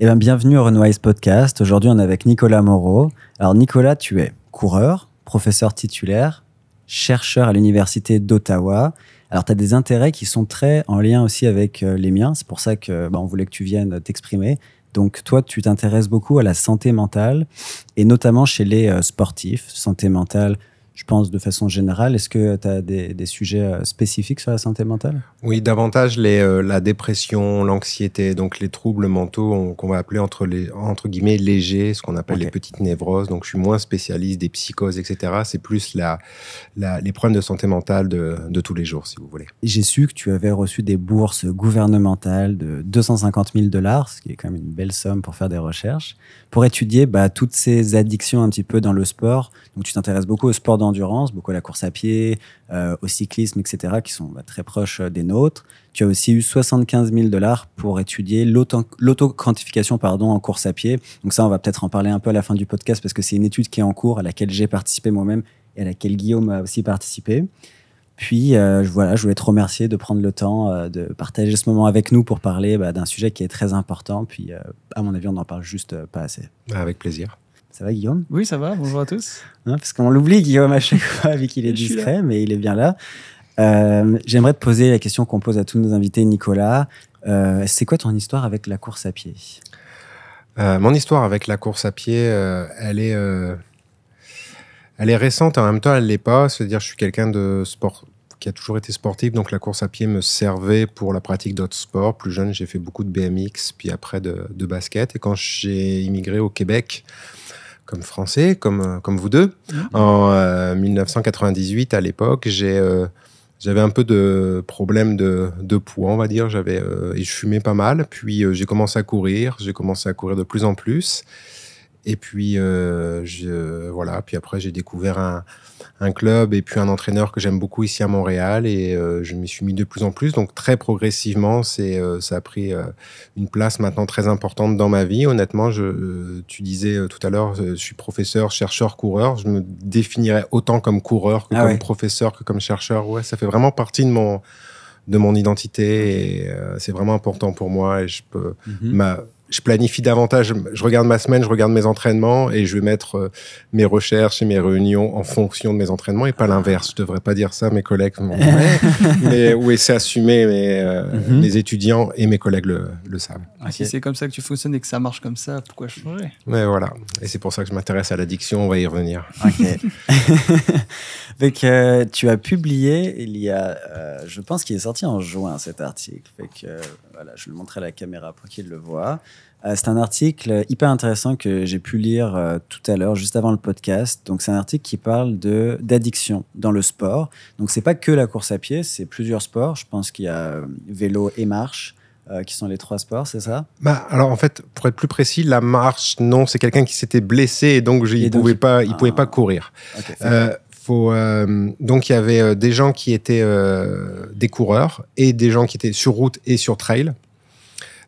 Eh bien, bienvenue au Runwise Podcast. Aujourd'hui, on est avec Nicolas Moreau. Alors, Nicolas, tu es coureur, professeur titulaire, chercheur à l'Université d'Ottawa. Alors, tu as des intérêts qui sont très en lien aussi avec euh, les miens. C'est pour ça que bah, on voulait que tu viennes t'exprimer. Donc, toi, tu t'intéresses beaucoup à la santé mentale et notamment chez les euh, sportifs, santé mentale je pense, de façon générale. Est-ce que tu as des, sujets euh, spécifiques sur la santé mentale Oui, davantage les, euh, la dépression, l'anxiété, donc les troubles mentaux qu'on va appeler entre, les, entre guillemets légers, ce qu'on appelle les petites névroses. Donc je suis moins spécialiste des psychoses, etc. C'est plus la, les problèmes de santé mentale de, de, tous les jours, si vous voulez. J'ai su que tu avais reçu des bourses gouvernementales de 250 000 dollars, ce qui est quand même une belle somme pour faire des recherches, pour étudier bah, toutes ces addictions un petit peu dans le sport. Donc tu t'intéresses beaucoup au sport dans Endurance, beaucoup à la course à pied, euh, au cyclisme, etc., qui sont bah, très proches euh, des nôtres. Tu as aussi eu 75 000 dollars pour étudier l'auto-quantification pardon, en course à pied. Donc ça, on va peut-être en parler un peu à la fin du podcast parce que c'est une étude qui est en cours, à laquelle j'ai participé moi-même et à laquelle Guillaume a aussi participé. Puis euh, voilà, je voulais te remercier de prendre le temps de partager ce moment avec nous pour parler bah, d'un sujet qui est très important. Puis à mon avis, on n'en parle juste pas assez. Avec plaisir. Ça va, Guillaume Oui, ça va. Bonjour à tous. Hein, parce qu'on l'oublie, Guillaume, à chaque fois, vu qu'il est discret, mais il est bien là. Euh, j'aimerais te poser la question qu'on pose à tous nos invités, Nicolas. Euh, c'est quoi ton histoire avec la course à pied euh, Mon histoire avec la course à pied, elle est. Elle est récente, en même temps, elle l'est pas. C'est-à-dire, je suis quelqu'un de sport, qui a toujours été sportif, donc la course à pied me servait pour la pratique d'autres sports. Plus jeune, j'ai fait beaucoup de BMX, puis après de, de basket. Et quand j'ai immigré au Québec, comme français, comme, euh, comme vous deux. Mhm. En 1998, euh, à l'époque, j'ai, euh, j'avais un peu de problème de, de poids, on va dire. J'avais, et je fumais pas mal. Puis j'ai commencé à courir. J'ai commencé à courir de plus en plus. Et puis, je, voilà. Puis après, j'ai découvert un, un club et puis un entraîneur que j'aime beaucoup ici à Montréal et euh, je m'y suis mis de plus en plus. Donc très progressivement, c'est euh, ça a pris euh, une place maintenant très importante dans ma vie. Honnêtement, je, tu disais tout à l'heure, je suis professeur, chercheur, coureur. Je me définirais autant comme coureur que ah comme professeur que comme chercheur. Ouais, ça fait vraiment partie de mon de mon identité et c'est vraiment important pour moi et je peux mhm. ma je planifie davantage, je regarde ma semaine, je regarde mes entraînements et je vais mettre euh, mes recherches et mes réunions en fonction de mes entraînements et pas l'inverse. Je devrais pas dire ça, mes collègues mais oui, c'est assumé, mais les euh, mhm. étudiants et mes collègues le, savent. Ah, si c'est comme ça que tu fonctionnes et que ça marche comme ça, pourquoi changer Mais voilà, et c'est pour ça que je m'intéresse à l'addiction, on va y revenir. Ok. Euh, tu as publié, il y a, je pense qu'il est sorti en juin cet article, fait que voilà, je le montrer à la caméra pour qu'il le voit. Euh, c'est un article euh, hyper intéressant que j'ai pu lire euh, tout à l'heure, juste avant le podcast. Donc, c'est un article qui parle de d'addiction dans le sport. Donc, c'est pas que la course à pied, c'est plusieurs sports. Je pense qu'il y a vélo et marche. qui sont les trois sports, c'est ça bah, Alors en fait, pour être plus précis, la marche, non, c'est quelqu'un qui s'était blessé et donc il ne ah. pouvait, pas, courir. donc il y avait des gens qui étaient des coureurs et des gens qui étaient sur route et sur trail.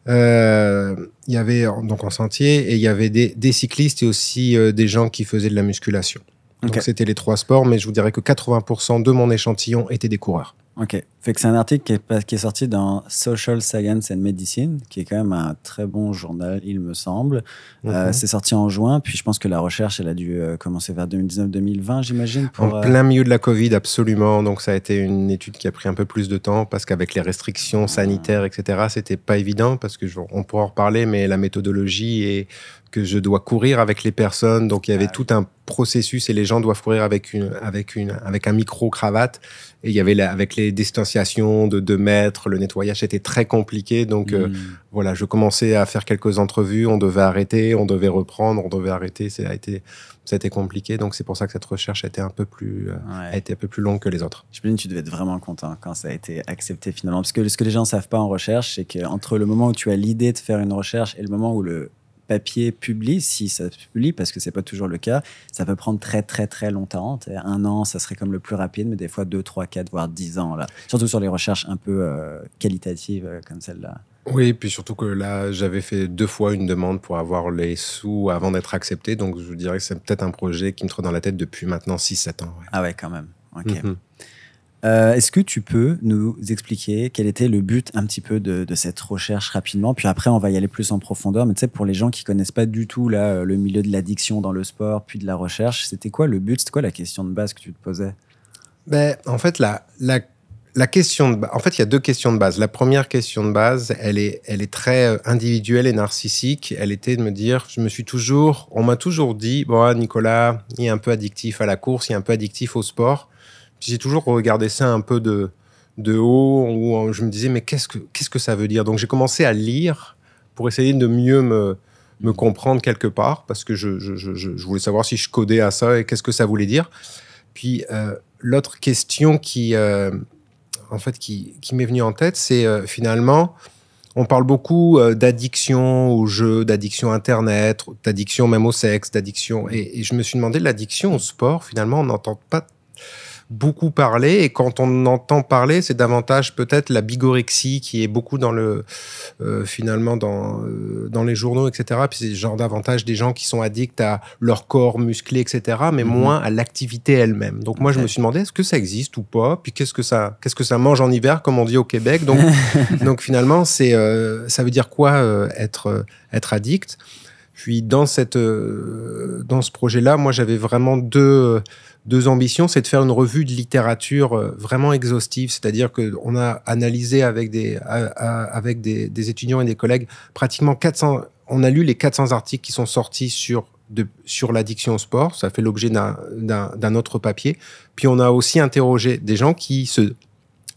Euh, il y avait donc en sentier et il y avait des, cyclistes et aussi euh, des gens qui faisaient de la musculation. Donc c'était les trois sports, mais je vous dirais que 80% de mon échantillon étaient des coureurs. Ok c'est un article qui est, qui est, sorti dans Social Science and Medicine, qui est quand même un très bon journal, il me semble. Euh, c'est sorti en juin, puis je pense que la recherche, elle a dû euh, commencer vers 2019-2020, j'imagine. En euh, plein milieu de la Covid, absolument. Donc ça a été une étude qui a pris un peu plus de temps, parce qu'avec les restrictions ah. sanitaires, etc., c'était pas évident, parce que on pourra en reparler, mais la méthodologie est que je dois courir avec les personnes. Donc il y avait ah tout un processus et les gens doivent courir avec, une, avec, une, avec un micro-cravate. Et il y avait avec les distanciations de 2 mètres, le nettoyage était très compliqué. Donc euh, hmm. voilà, je commençais à faire quelques entrevues, on devait arrêter, on devait reprendre, on devait arrêter. Ça a été, ça a compliqué. Donc c'est pour ça que cette recherche a été un peu plus, euh, a été un peu plus longue que les autres. Je me dis, tu devais être vraiment content quand ça a été accepté finalement. Parce que ce que les gens ne savent pas en recherche, c'est qu'entre le moment où tu as l'idée de faire une recherche et le moment où le papier publie, si ça se publie, parce que ce n'est pas toujours le cas, ça peut prendre très très très longtemps. Un an, ça serait comme le plus rapide, mais des fois deux, trois, quatre, voire dix ans, là. surtout sur les recherches un peu euh, qualitatives euh, comme celle-là. Oui, puis surtout que là, j'avais fait deux fois une demande pour avoir les sous avant d'être accepté, donc je vous dirais que c'est peut-être un projet qui me trotte dans la tête depuis maintenant 6-7 ans. Ouais. Ah ouais, quand même. Ok. Mhm. Euh, est-ce que tu peux nous expliquer quel était le but un petit peu de, cette recherche rapidement Puis après, on va y aller plus en profondeur. Mais tu sais, pour les gens qui connaissent pas du tout euh, le milieu de l'addiction dans le sport, puis de la recherche, c'était quoi le but C'était quoi la question de base que tu te posais ben, En fait, la, question en fait, il y a deux questions de base. La première question de base, elle est, très euh, individuelle et narcissique. Elle était de me dire, je me suis toujours, on m'a toujours dit, bon, ah, Nicolas, il est un peu addictif à la course, il est un peu addictif au sport j'ai toujours regardé ça un peu de, de haut, où euh, je me disais, mais qu'est-ce que, qu'est-ce que ça veut dire Donc j'ai commencé à lire pour essayer de mieux me, me comprendre quelque part, parce que je, je, je, je, voulais savoir si je codais à ça et qu'est-ce que ça voulait dire. Puis euh, l'autre question qui, euh, en fait, qui, m'est venue en tête, c'est finalement, on parle beaucoup d'addiction au jeu, d'addiction Internet, d'addiction même au sexe, d'addiction. Et, et, je me suis demandé, l'addiction au sport, finalement, on n'entend pas beaucoup parler. Et quand on entend parler, c'est davantage peut-être la bigorexie qui est beaucoup dans le, euh, finalement, dans, euh, dans les journaux, etc. Puis c'est genre davantage des gens qui sont addicts à leur corps musclé, etc., mais mhm. moins à l'activité elle-même. Donc moi, je me suis demandé, est-ce que ça existe ou pas? Puis qu'est-ce que ça, qu'est-ce que ça mange en hiver, comme on dit au Québec? Donc, donc finalement, c'est, euh, ça veut dire quoi être, être addict? Puis dans cette dans ce projet-là, moi j'avais vraiment deux deux ambitions, c'est de faire une revue de littérature euh, vraiment exhaustive, c'est-à-dire qu'on a analysé avec des, avec des, étudiants et des collègues pratiquement 400, on a lu les 400 articles qui sont sortis sur, sur l'addiction au sport, ça fait l'objet d'un autre papier, puis on a aussi interrogé des gens qui se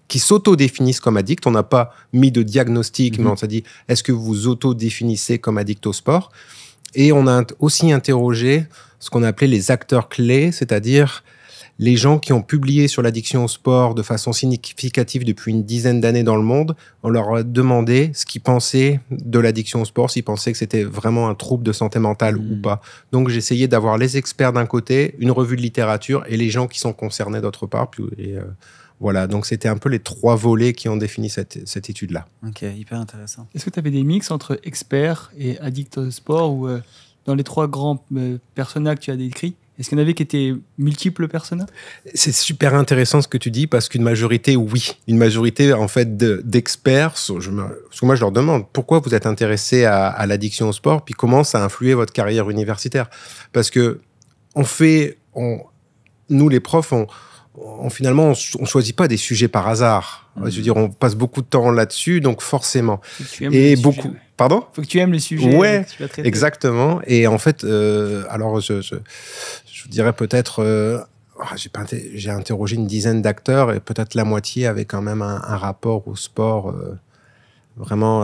qui sauto comme addicts. On n'a pas mis de diagnostic, mmh mais on s'est dit, est-ce que vous vous autodéfinissez comme addict au sport et on a aussi interrogé ce qu'on appelait les acteurs clés, c'est-à-dire les gens qui ont publié sur l'addiction au sport de façon significative depuis une dizaine d'années dans le monde, on leur a demandé ce qu'ils pensaient de l'addiction au sport, s'ils pensaient que c'était vraiment un trouble de santé mentale ou hmm. pas. Donc j'essayais d'avoir les experts d'un côté, une revue de littérature et les gens qui sont concernés d'autre part. Puis, euh, voilà, donc c'était un peu les trois volets qui ont défini cette, étude-là. Ok, hyper intéressant. Est-ce que tu avais des mix entre experts et addicts au sport ou euh, dans les trois grands euh, personnages que tu as décrits est-ce qu'il y en avait qui étaient multiples personnages C'est super intéressant ce que tu dis parce qu'une majorité, oui, une majorité en fait d'experts. parce que moi, je leur demande pourquoi vous êtes intéressé à, l'addiction au sport, puis comment ça a influé votre carrière universitaire. Parce que on fait, on, nous les profs, on, finalement, on, ne choisit pas des sujets par hasard. Mhm. Je veux dire, on passe beaucoup de temps là-dessus, donc forcément. Et beaucoup. Sujets, Pardon Faut que tu aimes les sujet. Ouais, exactement. Et en fait, euh, alors, je, dirais peut-être. Euh, ah, j'ai interrogé une dizaine d'acteurs et peut-être la moitié avait quand même un, rapport au sport euh, vraiment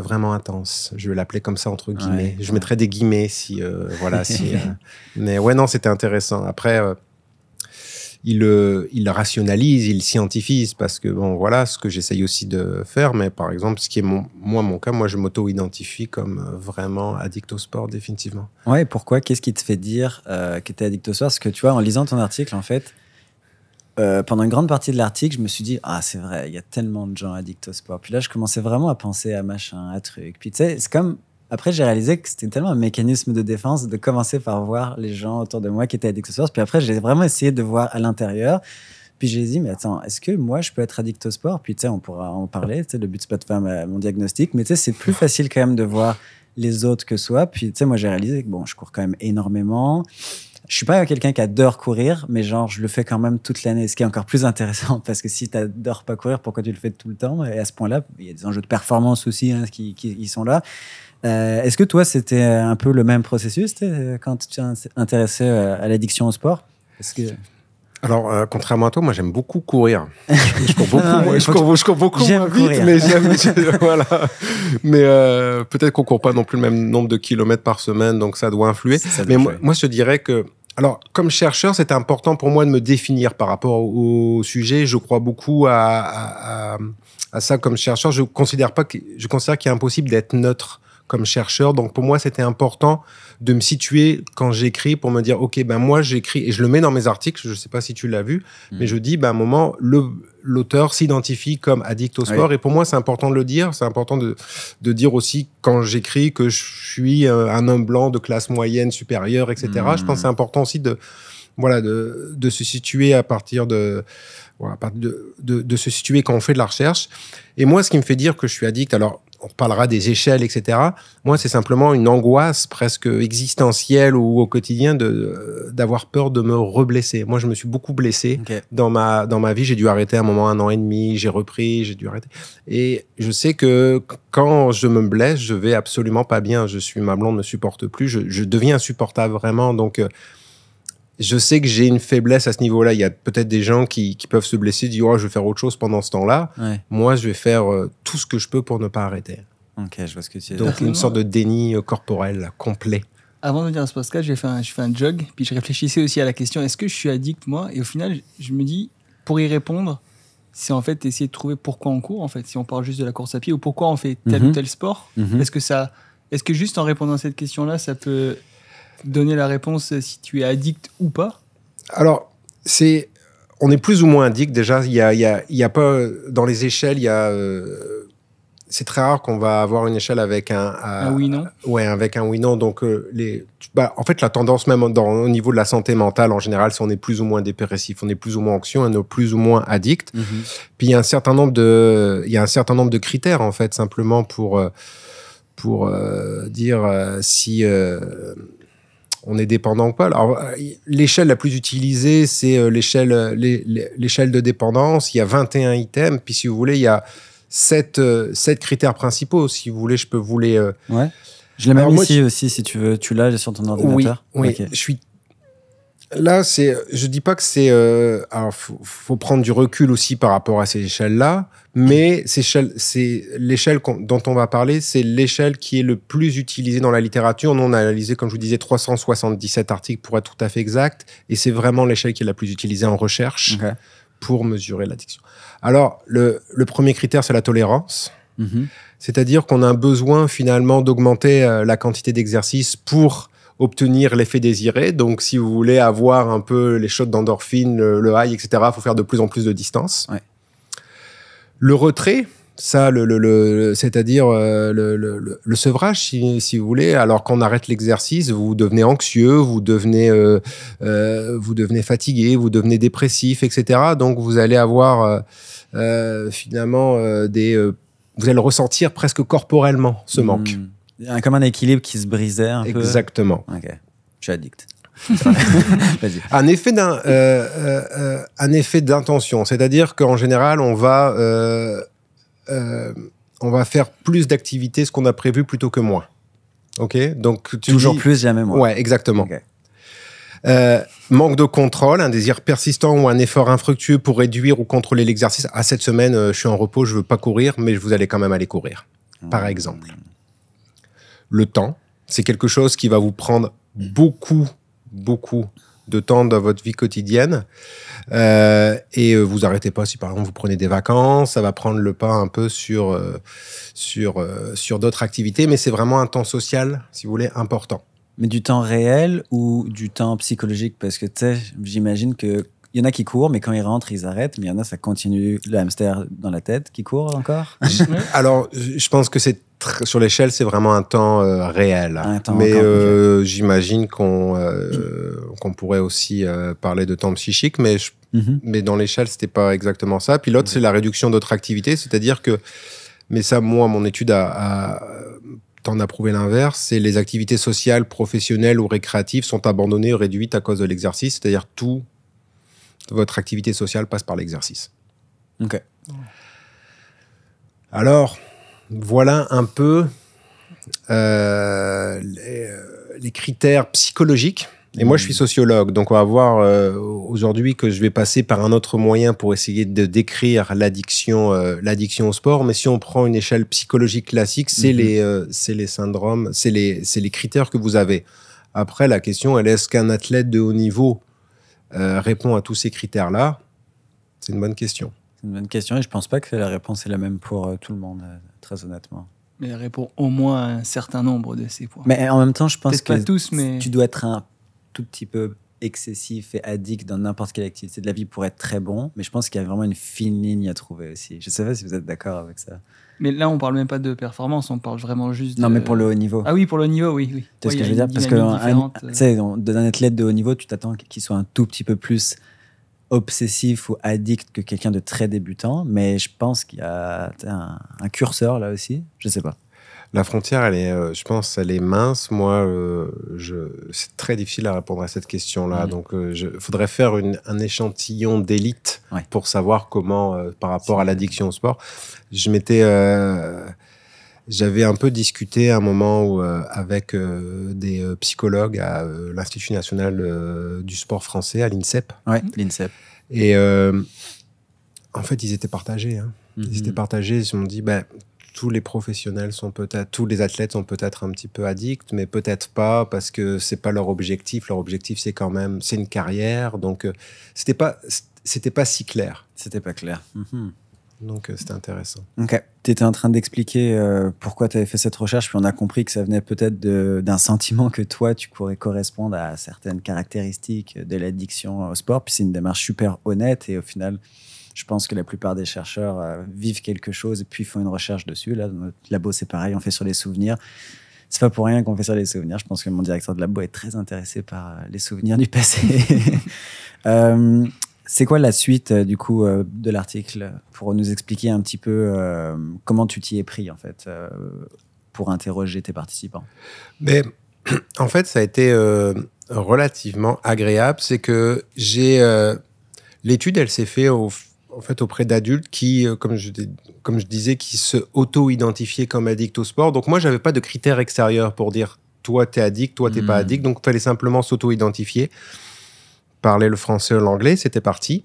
vraiment intense. Je vais l'appeler comme ça entre guillemets. je mettrai des guillemets si voilà si. mais ouais non c'était intéressant. Après il, euh, il rationalise, il scientifie, parce que, bon, voilà ce que j'essaye aussi de faire, mais par exemple, ce qui est moi, mon cas, moi, je m'auto-identifie comme euh, vraiment addict au sport, définitivement. Ouais, pourquoi Qu'est-ce qui te fait dire euh, que tu es addict au sport Parce que, tu vois, en lisant ton article, en fait, pendant une grande partie de l'article, je me suis dit Ah, c'est vrai, il y a tellement de gens addicts au sport. Puis là, je commençais vraiment à penser à machin, à truc. Puis tu sais, c'est comme après, j'ai réalisé que c'était tellement un mécanisme de défense de commencer par voir les gens autour de moi qui étaient addicts au sport Puis après, j'ai vraiment essayé de voir à l'intérieur. Puis j'ai dit, mais attends, est-ce que moi, je peux être addict au sport Puis tu sais, on pourra en parler. Tu sais, le but, c'est pas de faire mon diagnostic, mais tu sais, c'est plus facile quand même de voir les autres que soi. Puis tu sais, moi, j'ai réalisé que bon, je cours quand même énormément. Je suis pas quelqu'un qui adore courir, mais genre, je le fais quand même toute l'année. Ce qui est encore plus intéressant, parce que si tu pas courir, pourquoi tu le fais tout le temps Et à ce point-là, il y a des enjeux de performance aussi hein, qui sont là. Euh, est-ce que toi, c'était un peu le même processus euh, quand tu t'es intéressé euh, à l'addiction au sport Alors, contrairement à toi, moi, j'aime beaucoup courir. Je cours beaucoup, je cours, beaucoup vite, mais voilà. Mais peut-être qu'on ne court pas non plus le même nombre de kilomètres par semaine, donc ça doit influer. mais moi, je dirais que alors, comme chercheur, c'est important pour moi de me définir par rapport au, sujet. Je crois beaucoup à, ça comme chercheur. Je considère pas je considère qu'il est impossible d'être neutre comme chercheur. Donc pour moi, c'était important de me situer quand j'écris pour me dire, OK, ben moi j'écris, et je le mets dans mes articles, je ne sais pas si tu l'as vu, hmm. mais je dis, ben à un moment, l'auteur s'identifie comme addict au sport. Et pour moi, c'est important de le dire. C'est important de, dire aussi quand j'écris que je suis euh, un homme blanc de classe moyenne, supérieure, etc. Je hmm. pense que c'est important aussi de voilà, de, se situer à partir de, de, de, de, se situer quand on fait de la recherche. Et moi, ce qui me fait dire que je suis addict, alors on parlera des échelles, etc. Moi, c'est simplement une angoisse presque existentielle ou au quotidien d'avoir peur de me reblesser. Moi, je me suis beaucoup blessé dans, ma, dans ma vie. J'ai dû arrêter à un moment, un an et demi, j'ai repris, j'ai dû arrêter. Et je sais que quand je me blesse, je vais absolument pas bien. Je suis, ma blonde ne supporte plus, je, je deviens insupportable vraiment. Donc, euh, je sais que j'ai une faiblesse à ce niveau-là. Il y a peut-être des gens qui, peuvent se blesser, dire oh, je vais faire autre chose pendant ce temps-là. Moi, je vais faire euh, tout ce que je peux pour ne pas arrêter. Ok, je vois ce que tu Donc, une sorte de déni euh, corporel complet. Avant de venir à ce podcast, j'ai fait un, je fais un jog, puis je réfléchissais aussi à la question est-ce que je suis addict, moi Et au final, je me dis pour y répondre, c'est en fait essayer de trouver pourquoi on court, en fait, si on parle juste de la course à pied ou pourquoi on fait tel mhm. ou tel sport. Mhm. Est-ce que ça. Est-ce que juste en répondant à cette question-là, ça peut donner la réponse si tu es addict ou pas Alors, c'est on est plus ou moins addict. Déjà, il y a, pas dans les échelles, il y a euh, c'est très rare qu'on va avoir une échelle avec un, un oui non. Ouais, avec un oui non. Donc euh, les, bah, en fait, la tendance même au niveau de la santé mentale en général, si on est plus ou moins dépressif, on est plus ou moins anxieux, on est plus ou moins addict. Mhm. Puis il y a un certain nombre de, il y un certain nombre de critères en fait simplement pour euh, pour dire si on est dépendant ou pas. Alors, euh, l'échelle la plus utilisée, c'est euh, l'échelle, euh, l'échelle de dépendance. Il y a 21 items. Puis, si vous voulez, il y a 7, critères principaux. Si vous voulez, je peux vous les. Ouais. Je l'ai même ici aussi, si tu veux. Tu l'as sur ton ordinateur. Oui, oui. je suis là, c'est, je dis pas que c'est. Euh, alors, faut, faut, prendre du recul aussi par rapport à ces échelles-là, mais c'est l'échelle dont on va parler, c'est l'échelle qui est le plus utilisée dans la littérature. Nous, on a analysé, comme je vous disais, 377 articles pour être tout à fait exact, et c'est vraiment l'échelle qui est la plus utilisée en recherche pour mesurer l'addiction. Alors, le, premier critère, c'est la tolérance. Mm-hmm. C'est-à-dire qu'on a un besoin finalement d'augmenter euh, la quantité d'exercice pour obtenir l'effet désiré. Donc, si vous voulez avoir un peu les shots d'endorphine, le, high, etc., il faut faire de plus en plus de distance. Le retrait, ça, c'est-à-dire euh, le, sevrage, si, vous voulez. Alors qu'on arrête l'exercice, vous devenez anxieux, vous devenez, euh, euh, vous devenez fatigué, vous devenez dépressif, etc. Donc, vous allez avoir finalement des vous allez ressentir presque corporellement, ce manque. Hmm comme un équilibre qui se brisait un peu. Exactement. Ok. Je suis addict. Euh, euh, euh, un effet d'intention, c'est-à-dire qu'en général on va on va faire plus d'activités ce qu'on a prévu plutôt que moins. Ok, donc toujours plus jamais moins. Ouais, exactement. manque de contrôle, un désir persistant ou un effort infructueux pour réduire ou contrôler l'exercice. À ah, cette semaine, je suis en repos, je veux pas courir, mais je vous allez quand même aller courir, par hmm. exemple le temps. C'est quelque chose qui va vous prendre beaucoup, beaucoup de temps dans votre vie quotidienne. Euh, et euh, vous arrêtez pas si par exemple vous prenez des vacances, ça va prendre le pas un peu sur, euh, sur, sur d'autres activités, mais c'est vraiment un temps social, si vous voulez, important. Mais du temps réel ou du temps psychologique Parce que tu sais, j'imagine que. Il y en a qui courent, mais quand ils rentrent, ils arrêtent. Mais il y en a, ça continue le hamster dans la tête qui court encore. Alors, je pense que c'est sur l'échelle, c'est vraiment un temps euh, réel. Mais euh, j'imagine qu'on euh, qu'on pourrait aussi parler de temps psychique, mais, mm-hmm. mais dans l'échelle, c'était pas exactement ça. Puis l'autre, c'est la réduction d'autres activités, c'est-à-dire que, mais ça, moi, mon étude a, a tend à prouver l'inverse, c'est les activités sociales, professionnelles ou récréatives sont abandonnées ou réduites à cause de l'exercice, c'est-à-dire tout votre activité sociale passe par l'exercice. Ok. Alors, voilà un peu euh, euh, les, critères psychologiques. Et moi, je suis mmh. sociologue, donc on va voir euh, aujourd'hui que je vais passer par un autre moyen pour essayer de décrire l'addiction, l'addiction au sport. Mais si on prend une échelle psychologique classique, c'est mmh. les, syndromes, c'est les, critères que vous avez. Après, la question, est est-ce qu'un athlète de haut niveau répond à tous ces critères-là C'est une bonne question. C'est une bonne question et je pense pas que la réponse est la même pour tout le monde très honnêtement. Mais elle répond au moins à un certain nombre de ces points. Mais en même temps, je pense que tous, mais... tu dois être un tout petit peu excessif et addict dans n'importe quelle activité de la vie pour être très bon, mais je pense qu'il y a vraiment une fine ligne à trouver aussi. Je ne sais pas si vous êtes d'accord avec ça. Mais là, on ne parle même pas de performance, on parle vraiment juste. Non, mais pour le haut niveau. Ah oui, pour le haut niveau, oui. oui. Tu ce que je veux dire Parce que, tu sais, d'un athlète de haut niveau, tu t'attends qu'il soit un tout petit peu plus obsessif ou addict que quelqu'un de très débutant, mais je pense qu'il y a un, curseur là aussi, je sais pas. La frontière, elle est, euh, je pense, elle est mince. Moi, euh, c'est très difficile à répondre à cette question-là. Mhm. Donc, il euh, faudrait faire un échantillon d'élite pour savoir comment, par rapport à l'addiction au sport. Je m'étais j'avais un peu discuté à un moment où, euh, avec euh, des euh, psychologues à l'Institut national du sport français, à l'INSEP. Ouais, l'INSEP. Et en fait, ils étaient partagés. Hein. Ils mhm. étaient partagés. Ils se sont dit, ben, tous les professionnels sont peut-être, tous les athlètes sont peut-être un petit peu addicts, mais peut-être pas parce que c'est pas leur objectif. Leur objectif, c'est quand même, c'est une carrière. Donc, c'était pas, c'était pas si clair. C'était pas clair. Mhm. Donc euh, c'était intéressant. Ok. Tu étais en train d'expliquer euh, pourquoi tu avais fait cette recherche, puis on a compris que ça venait peut-être d'un sentiment que toi, tu pourrais correspondre à certaines caractéristiques de l'addiction au sport. Puis c'est une démarche super honnête et au final, je pense que la plupart des chercheurs euh, vivent quelque chose et puis font une recherche dessus. Là, dans notre labo, c'est pareil, on fait sur les souvenirs. C'est pas pour rien qu'on fait sur les souvenirs. Je pense que mon directeur de labo est très intéressé par les souvenirs du passé. C'est quoi la suite euh, du coup euh, de l'article pour nous expliquer un petit peu euh, comment tu t'y es pris en fait pour interroger tes participants Mais en fait, ça a été relativement agréable, c'est que j'ai l'étude, elle s'est faite en fait auprès d'adultes qui, comme je, disais, qui se auto-identifiaient comme addicts au sport. Donc moi, je j'avais pas de critères extérieurs pour dire toi tu es addict, toi tu n'es pas hmm. addict, donc il fallait simplement s'auto-identifier parlait le français ou l'anglais, c'était parti.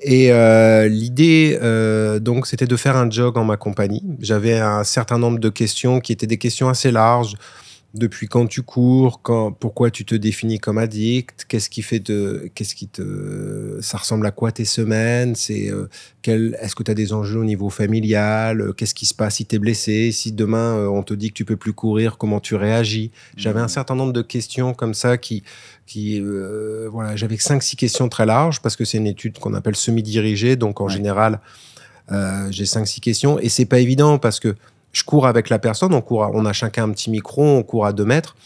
Et euh, l'idée, euh, donc, c'était de faire un jog en ma compagnie. J'avais un certain nombre de questions qui étaient des questions assez larges. Depuis quand tu cours quand, Pourquoi tu te définis comme addict Qu'est-ce qui fait de, qu'est-ce qui te, ça ressemble à quoi tes semaines C'est euh, Est-ce que tu as des enjeux au niveau familial euh, Qu'est-ce qui se passe si tu es blessé Si demain euh, on te dit que tu peux plus courir, comment tu réagis J'avais un mmh. certain nombre de questions comme ça qui, qui voilà, j'avais 5 six questions très larges parce que c'est une étude qu'on appelle semi-dirigée, donc en général. j'ai cinq, six questions et c'est pas évident parce que je cours avec la personne, on, court on a chacun un petit micro, on court à deux mètres.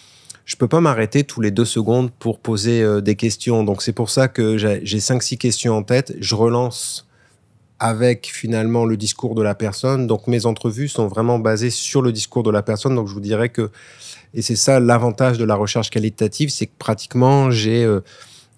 Je peux pas m'arrêter tous les deux secondes pour poser euh, des questions. Donc c'est pour ça que j'ai 5 six questions en tête. Je relance avec finalement le discours de la personne. Donc mes entrevues sont vraiment basées sur le discours de la personne. Donc je vous dirais que, et c'est ça l'avantage de la recherche qualitative, c'est que pratiquement j'ai... Euh,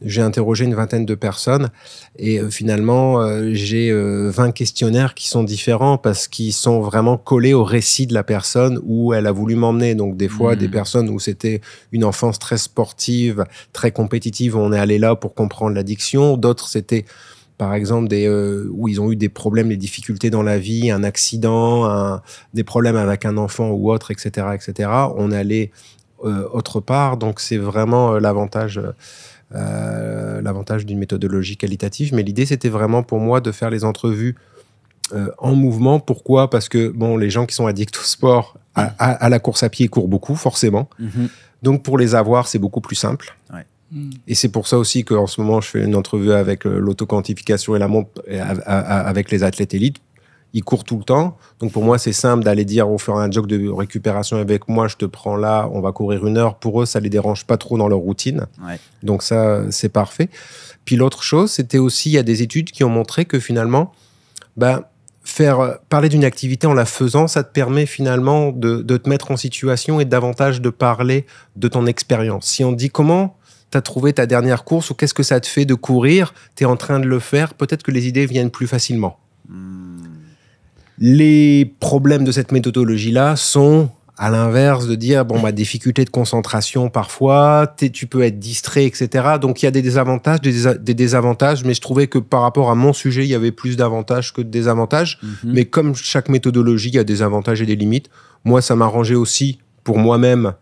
j'ai interrogé une vingtaine de personnes et euh, finalement, euh, j'ai 20 euh, questionnaires qui sont différents parce qu'ils sont vraiment collés au récit de la personne où elle a voulu m'emmener. Donc, des fois, des hmm. personnes où c'était une enfance très sportive, très compétitive, on est allé là pour comprendre l'addiction. D'autres, c'était par exemple, des, où ils ont eu des problèmes, des difficultés dans la vie, un accident, des problèmes avec un enfant ou autre, etc., etc. On allait allé autre part, donc c'est vraiment l'avantage euh, l'avantage d'une méthodologie qualitative. Mais l'idée, c'était vraiment pour moi de faire les entrevues euh, en mouvement. Pourquoi Parce que bon, les gens qui sont addicts au sport, à, la course à pied, courent beaucoup, forcément. Mhm. Donc pour les avoir, c'est beaucoup plus simple. Et c'est pour ça aussi qu'en ce moment, je fais une entrevue avec euh, l'autoquantification et la montre avec les athlètes élites il court tout le temps. Donc pour moi, c'est simple d'aller dire on fera un jog de récupération avec moi, je te prends là, on va courir une heure. Pour eux, ça les dérange pas trop dans leur routine. Donc ça, c'est parfait. Puis l'autre chose, c'était aussi, il y a des études qui ont montré que finalement, bah, faire parler d'une activité en la faisant, ça te permet finalement de, te mettre en situation et davantage de parler de ton expérience. Si on dit comment tu as trouvé ta dernière course ou qu'est-ce que ça te fait de courir, tu es en train de le faire, peut-être que les idées viennent plus facilement. Hmm. Les problèmes de cette méthodologie-là sont à l'inverse de dire bon ma bah, difficulté de concentration parfois tu peux être distrait etc donc il y a des désavantages des, désavantages mais je trouvais que par rapport à mon sujet il y avait plus d'avantages que de désavantages mhm. mais comme chaque méthodologie y a des avantages et des limites moi ça m'arrangeait aussi pour moi-même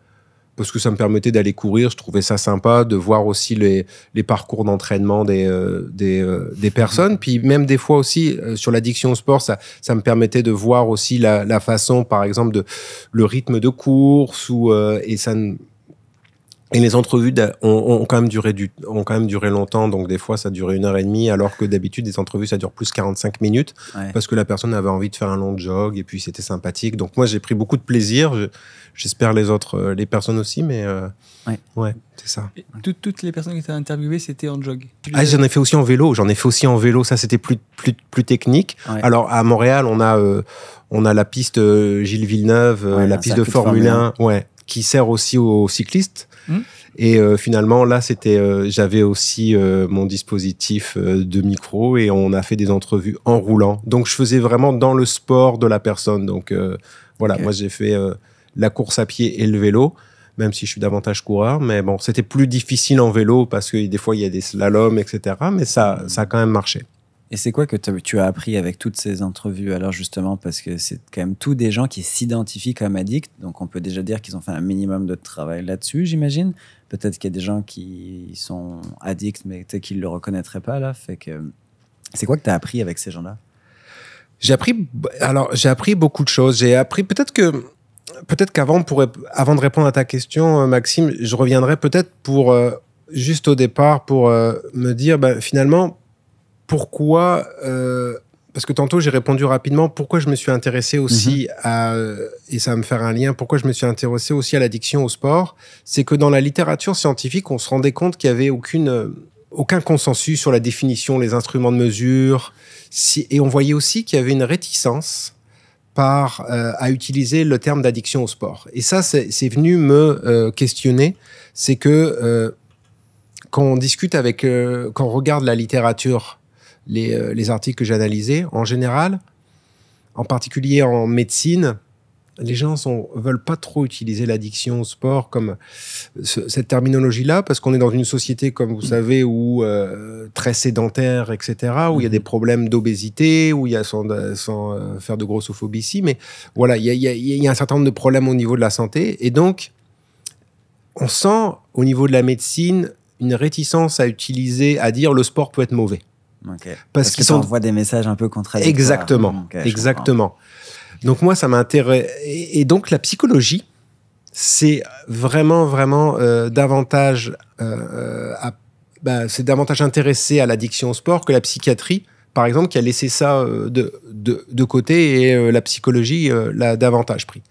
parce que ça me permettait d'aller courir, je trouvais ça sympa, de voir aussi les, les parcours d'entraînement des, euh, euh, des, personnes. Puis même des fois aussi, euh, sur l'addiction au sport, ça, me permettait de voir aussi la, façon, par exemple, de le rythme de course, ou, et ça et les entrevues ont, quand même duré du, ont quand même duré longtemps, donc des fois ça durait une heure et demie, alors que d'habitude des entrevues ça dure plus 45 minutes, parce que la personne avait envie de faire un long jog et puis c'était sympathique. Donc moi j'ai pris beaucoup de plaisir, j'espère les autres, euh, les personnes aussi, mais euh, ouais, ouais c'est ça. toutes les personnes qui étaient interviewées c'était en jog Ah, j'en ai fait aussi en vélo, j'en ai fait aussi en vélo, ça c'était plus, plus, plus technique. Alors à Montréal on a, euh, on a la piste Gilles Villeneuve, la piste de Formule 1, 1 ouais, qui sert aussi aux cyclistes. Mmh. Et euh, finalement, là, c'était, euh, j'avais aussi euh, mon dispositif de micro et on a fait des entrevues en roulant. Donc, je faisais vraiment dans le sport de la personne. Donc, voilà, moi, j'ai fait la course à pied et le vélo, même si je suis davantage coureur. Mais bon, c'était plus difficile en vélo parce que des fois, il y a des slaloms, etc. Mais ça, mmh. ça a quand même marché. Et c'est quoi que tu as appris avec toutes ces entrevues alors justement parce que c'est quand même tous des gens qui s'identifient comme addicts donc on peut déjà dire qu'ils ont fait un minimum de travail là-dessus j'imagine peut-être qu'il y a des gens qui sont addicts mais qui ne le reconnaîtraient pas là fait que c'est quoi que tu as appris avec ces gens-là J'ai appris alors j'ai appris beaucoup de choses j'ai appris peut-être que peut-être qu'avant avant de répondre à ta question euh, Maxime je reviendrai peut-être pour euh, juste au départ pour euh, me dire bah, finalement pourquoi, euh, parce que tantôt j'ai répondu rapidement, pourquoi je me suis intéressé aussi mhm. à, et ça va me faire un lien, pourquoi je me suis intéressé aussi à l'addiction au sport, c'est que dans la littérature scientifique, on se rendait compte qu'il n'y avait aucune, euh, aucun consensus sur la définition, les instruments de mesure, et on voyait aussi qu'il y avait une réticence par, euh, à utiliser le terme d'addiction au sport. Et ça, c'est venu me questionner. C'est que quand on discute avec, quand on regarde la littérature euh, les, articles que j'ai analysés. en général, en particulier en médecine, les gens ne veulent pas trop utiliser l'addiction au sport comme euh, cette terminologie-là, parce qu'on est dans une société, comme vous savez, où euh, très sédentaire, etc., où il y a mhm. des problèmes d'obésité, où il y a, sans, faire de grossophobie ici, mais voilà, il y a, un certain nombre de problèmes au niveau de la santé, et donc on sent au niveau de la médecine une réticence à utiliser, à dire le sport peut être mauvais. Parce, que qu'ils sont... des messages un peu contradictoires. Exactement, exactement. Donc moi, ça m'intéresse. Et, et, donc la psychologie, c'est vraiment, vraiment euh, davantage, euh, euh, bah, c'est davantage intéressé à l'addiction au sport que la psychiatrie, par exemple, qui a laissé ça de, de, côté et la psychologie l'a davantage pris.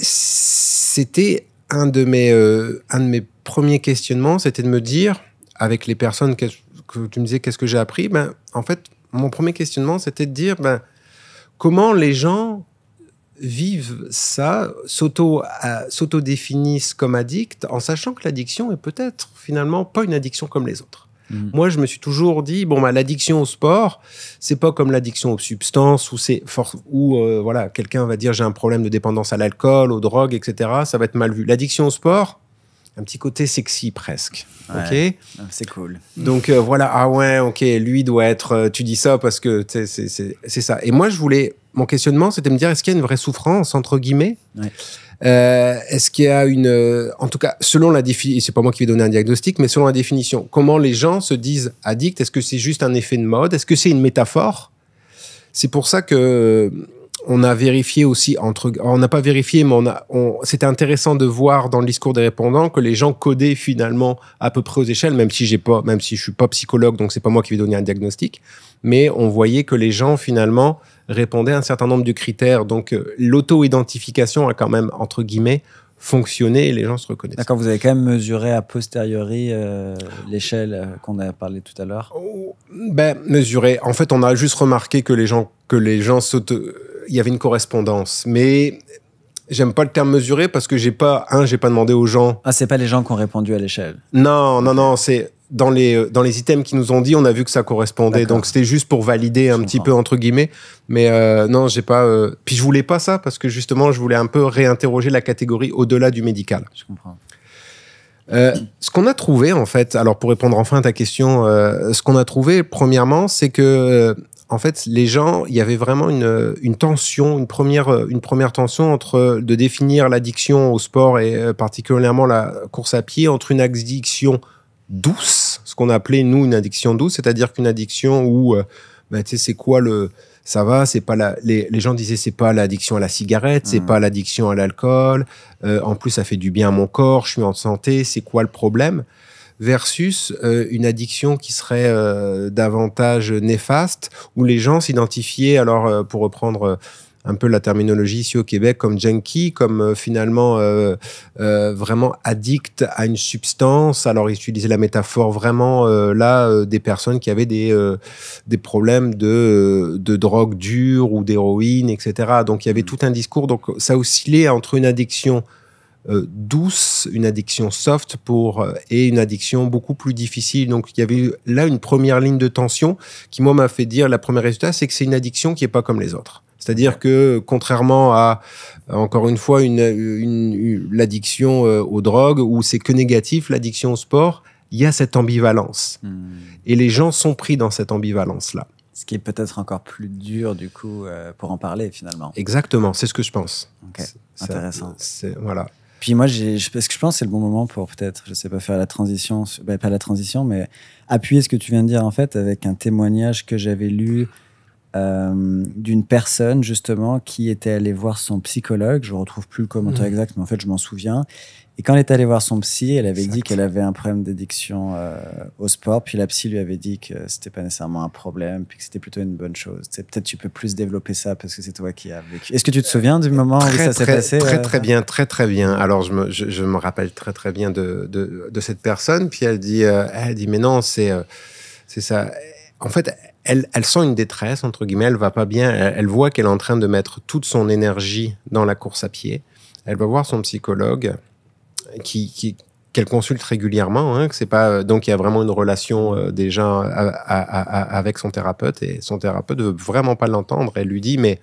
C'était un de mes, un de mes premiers questionnements, c'était de me dire avec les personnes que que tu me disais qu'est-ce que j'ai appris, ben, en fait, mon premier questionnement, c'était de dire ben, comment les gens vivent ça, euh, s'auto-définissent comme addicts, en sachant que l'addiction est peut-être finalement pas une addiction comme les autres. Mhm. Moi, je me suis toujours dit bon, ben, l'addiction au sport, c'est pas comme l'addiction aux substances ou c'est euh, voilà, quelqu'un va dire j'ai un problème de dépendance à l'alcool, aux drogues, etc. Ça va être mal vu. L'addiction au sport, un petit côté sexy presque. ok ah, C'est cool. Donc euh, voilà, ah ouais, ok, lui doit être. Euh, tu dis ça parce que c'est ça. Et moi, je voulais. Mon questionnement, c'était de me dire est-ce qu'il y a une vraie souffrance, entre guillemets euh, Est-ce qu'il y a une. en tout cas, selon la définition, c'est pas moi qui vais donner un diagnostic, mais selon la définition, comment les gens se disent addicts Est-ce que c'est juste un effet de mode Est-ce que c'est une métaphore C'est pour ça que on a vérifié aussi entre, on n'a pas vérifié, mais on a, c'était intéressant de voir dans le discours des répondants que les gens codaient finalement à peu près aux échelles, même si j'ai pas, même si je suis pas psychologue, donc c'est pas moi qui vais donner un diagnostic, mais on voyait que les gens finalement répondaient à un certain nombre de critères. Donc euh, l'auto-identification a quand même entre guillemets fonctionné et les gens se reconnaissaient. D'accord, vous avez quand même mesuré a posteriori euh, l'échelle euh, qu'on a parlé tout à l'heure. Oh, ben mesuré. En fait, on a juste remarqué que les gens que les gens il y avait une correspondance. Mais J'aime pas le terme mesuré parce que j'ai pas un, j'ai pas demandé aux gens. Ah, c'est pas les gens qui ont répondu à l'échelle. Non, non, non, c'est dans les dans les items qui nous ont dit, on a vu que ça correspondait. Donc c'était juste pour valider un petit peu entre guillemets. Mais euh, non, j'ai pas. Euh, puis je voulais pas ça parce que justement, je voulais un peu réinterroger la catégorie au-delà du médical. Je comprends. Euh, ce qu'on a trouvé en fait, alors pour répondre enfin à ta question, ce qu'on a trouvé premièrement, c'est que en fait, les gens, il y avait vraiment une, tension, euh, une première, tension entre euh, de définir l'addiction au sport et euh, particulièrement la course à pied entre une addiction douce, ce qu'on appelait nous une addiction douce, c'est-à-dire qu'une addiction où, bah, tu sais, c'est quoi le, ça va, c'est pas les, gens disaient c'est pas l'addiction à la cigarette, c'est mmh. pas l'addiction à l'alcool, en plus ça fait du bien à mon corps, je suis en santé, c'est quoi le problème versus euh, une addiction qui serait euh, davantage néfaste, où les gens s'identifiaient, alors euh, pour reprendre un peu la terminologie ici au Québec, comme junkie, comme finalement vraiment addict à une substance. Alors ils utilisaient la métaphore vraiment là des personnes qui avaient des, des problèmes de, de drogue dure ou d'héroïne, etc. Donc il y avait mm. tout un discours, donc ça oscillait entre une addiction euh, douce, une addiction soft pour euh, et une addiction beaucoup plus difficile. Donc il y avait là une première ligne de tension qui moi m'a fait dire la première résultat c'est que c'est une addiction qui est pas comme les autres. C'est-à-dire que contrairement à encore une fois l'addiction euh, aux drogues où c'est que négatif, l'addiction au sport, il y a cette ambivalence hmm. et les gens sont pris dans cette ambivalence là. Ce qui est peut-être encore plus dur, du coup, pour en parler finalement. Exactement, c'est ce que je pense. c'est intéressant. voilà. Puis moi, parce que je pense que c'est le bon moment pour peut-être, je ne sais pas, faire la transition, ben, pas la transition, mais appuyer ce que tu viens de dire en fait avec un témoignage que j'avais lu euh, d'une personne justement qui était allée voir son psychologue. Je retrouve plus le commentaire mmh. exact, mais en fait, je m'en souviens et quand elle est allée voir son psy, elle avait dit qu'elle avait un problème d'addiction euh, au sport. Puis la psy lui avait dit que c'était pas nécessairement un problème, puis que c'était plutôt une bonne chose. C'est peut-être tu peux plus développer ça parce que c'est toi qui as vécu. Est-ce que tu te souviens du euh, moment où ça s'est passé Très euh très bien, très très bien. Alors je me, je, me rappelle très très bien de, de, cette personne. Puis elle dit, elle dit mais non c'est c'est ça. En fait, elle, elle, sent une détresse, entre guillemets, elle va pas bien, elle voit qu'elle est en train de mettre toute son énergie dans la course à pied. Elle va voir son psychologue qui, qu'elle consulte régulièrement, hein, que c'est pas euh, donc il y a vraiment une relation euh, déjà euh, avec son thérapeute et son thérapeute veut vraiment pas l'entendre. Elle lui dit mais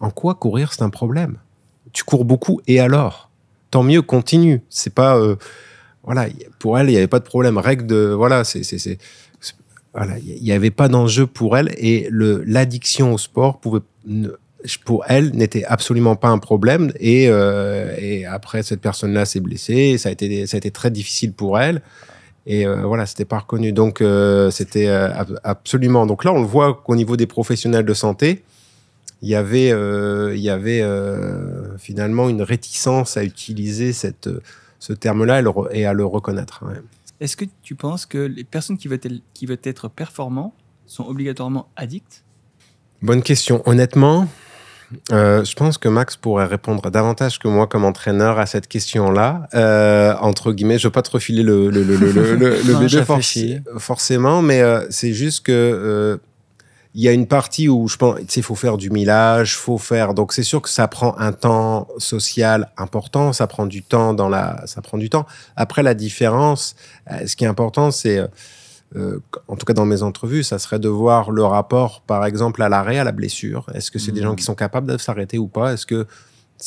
en quoi courir c'est un problème Tu cours beaucoup et alors Tant mieux, continue. C'est pas voilà pour elle il n'y avait pas de problème. Règle de voilà c'est c'est voilà il n'y avait pas d'enjeu pour elle et le l'addiction au sport pouvait pour elle, n'était absolument pas un problème. Et, euh, et après, cette personne-là s'est blessée. ça a, été, ça a été très difficile pour elle. Et voilà, euh, voilà, c'était pas reconnu. Donc, euh, c'était absolument. Donc là, on le voit qu'au niveau des professionnels de santé, il y avait, il y avait finalement une réticence à utiliser cette, ce terme-là et, à le reconnaître. Est-ce que tu penses que les personnes qui veulent, qui veulent être performants sont obligatoirement addictes Bonne question. Honnêtement, euh, je pense que Max pourrait répondre davantage que moi comme entraîneur à cette question-là. Euh, entre guillemets, je ne veux pas te refiler le, le, le, le non, forcément, mais euh, c'est juste que il y a une partie où je pense, il faut faire du millage, faut faire. Donc c'est sûr que ça prend un temps social important, ça prend du temps dans la, ça prend du temps. Après la différence, ce qui est important, c'est euh, en tout cas dans mes entrevues, ça serait de voir le rapport, par exemple, à l'arrêt, à la blessure. Est-ce que c'est des gens mm. qui sont capables de s'arrêter ou pas Est-ce que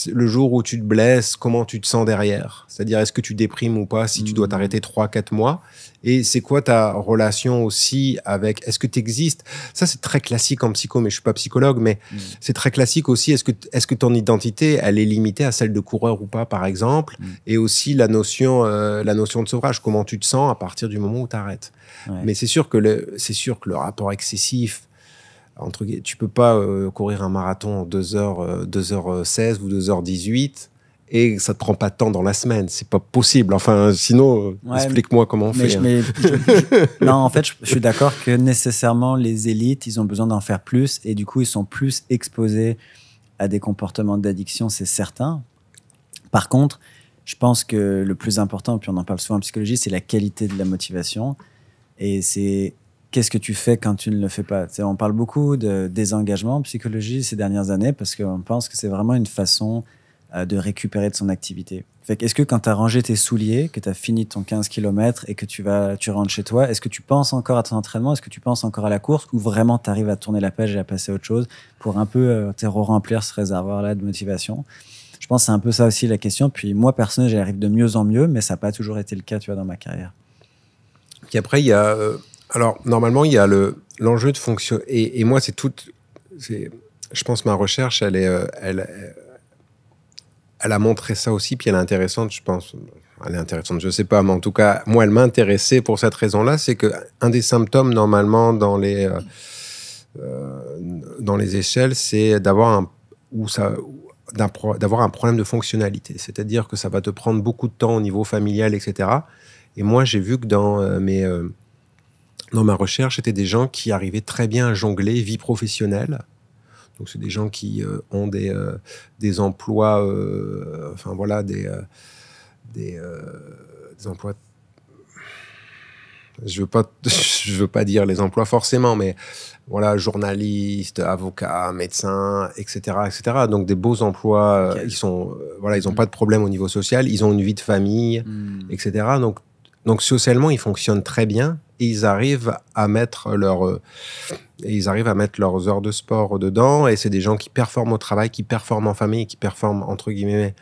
le jour où tu te blesses, comment tu te sens derrière C'est-à-dire, est-ce que tu déprimes ou pas si tu dois mm. t'arrêter 3-4 mois Et c'est quoi ta relation aussi avec... Est-ce que tu existes Ça, c'est très classique en psycho, mais je suis pas psychologue, mais mm. c'est très classique aussi. Est-ce que, est -ce que ton identité, elle est limitée à celle de coureur ou pas, par exemple Et aussi la notion, euh, la notion de sauvage, comment tu te sens à partir du moment où tu arrêtes mais c'est sûr que le, c'est sûr que le rapport excessif entre, tu peux pas euh, courir un marathon en 2h, euh, 2h16 euh, ou 2h18 et ça te prend pas de temps dans la semaine. C'est pas possible. Enfin, sinon, explique-moi comment on fait. Hein. non, en fait, je, suis d'accord que nécessairement, les élites, ils ont besoin d'en faire plus et du coup, ils sont plus exposés à des comportements d'addiction, c'est certain. Par contre, je pense que le plus important, puis on en parle souvent en psychologie, c'est la qualité de la motivation. Et c'est qu'est-ce que tu fais quand tu ne le fais pas On parle beaucoup de désengagement en psychologie ces dernières années parce qu'on pense que c'est vraiment une façon euh, de récupérer de son activité. est-ce que quand tu as rangé tes souliers, que tu as fini ton 15 km et que tu vas tu rentres chez toi, est-ce que tu penses encore à ton entraînement Est-ce que tu penses encore à la course Ou vraiment tu arrives à tourner la page et à passer à autre chose pour un peu euh, te remplir ce réservoir-là de motivation Je pense que c'est un peu ça aussi la question. Puis moi, personnellement, j'y arrive de mieux en mieux, mais ça n'a pas toujours été le cas tu vois, dans ma carrière. Puis après, il y a. Euh, alors, normalement, il y a l'enjeu de fonction. Et, moi, c'est toute. Je pense ma recherche, elle est. Euh, elle, euh, elle a montré ça aussi, puis elle est intéressante, je pense. Elle est intéressante, je ne sais pas, mais en tout cas, moi, elle m'intéressait pour cette raison-là, c'est que un des symptômes normalement dans les dans les échelles, c'est d'avoir un ou ça d'avoir un problème de fonctionnalité, c'est-à-dire que ça va te prendre beaucoup de temps au niveau familial, etc. Et moi, j'ai vu que dans euh, mes euh, dans ma recherche, c'était des gens qui arrivaient très bien à jongler vie professionnelle. Donc, c'est des gens qui euh, ont des, des emplois, enfin voilà, des, des, emplois. Je veux pas, je veux pas dire les emplois forcément, mais voilà, journaliste, avocat, médecin, etc., etc. Donc des beaux emplois, ils sont, voilà, ils ont pas de problème au niveau social, ils ont une vie de famille, hmm. etc. Donc donc socialement, ils fonctionnent très bien et ils arrivent à mettre leur euh, ils arrivent à mettre leurs heures de sport dedans et c'est des gens qui performent au travail, qui performent en famille, qui performent entre guillemets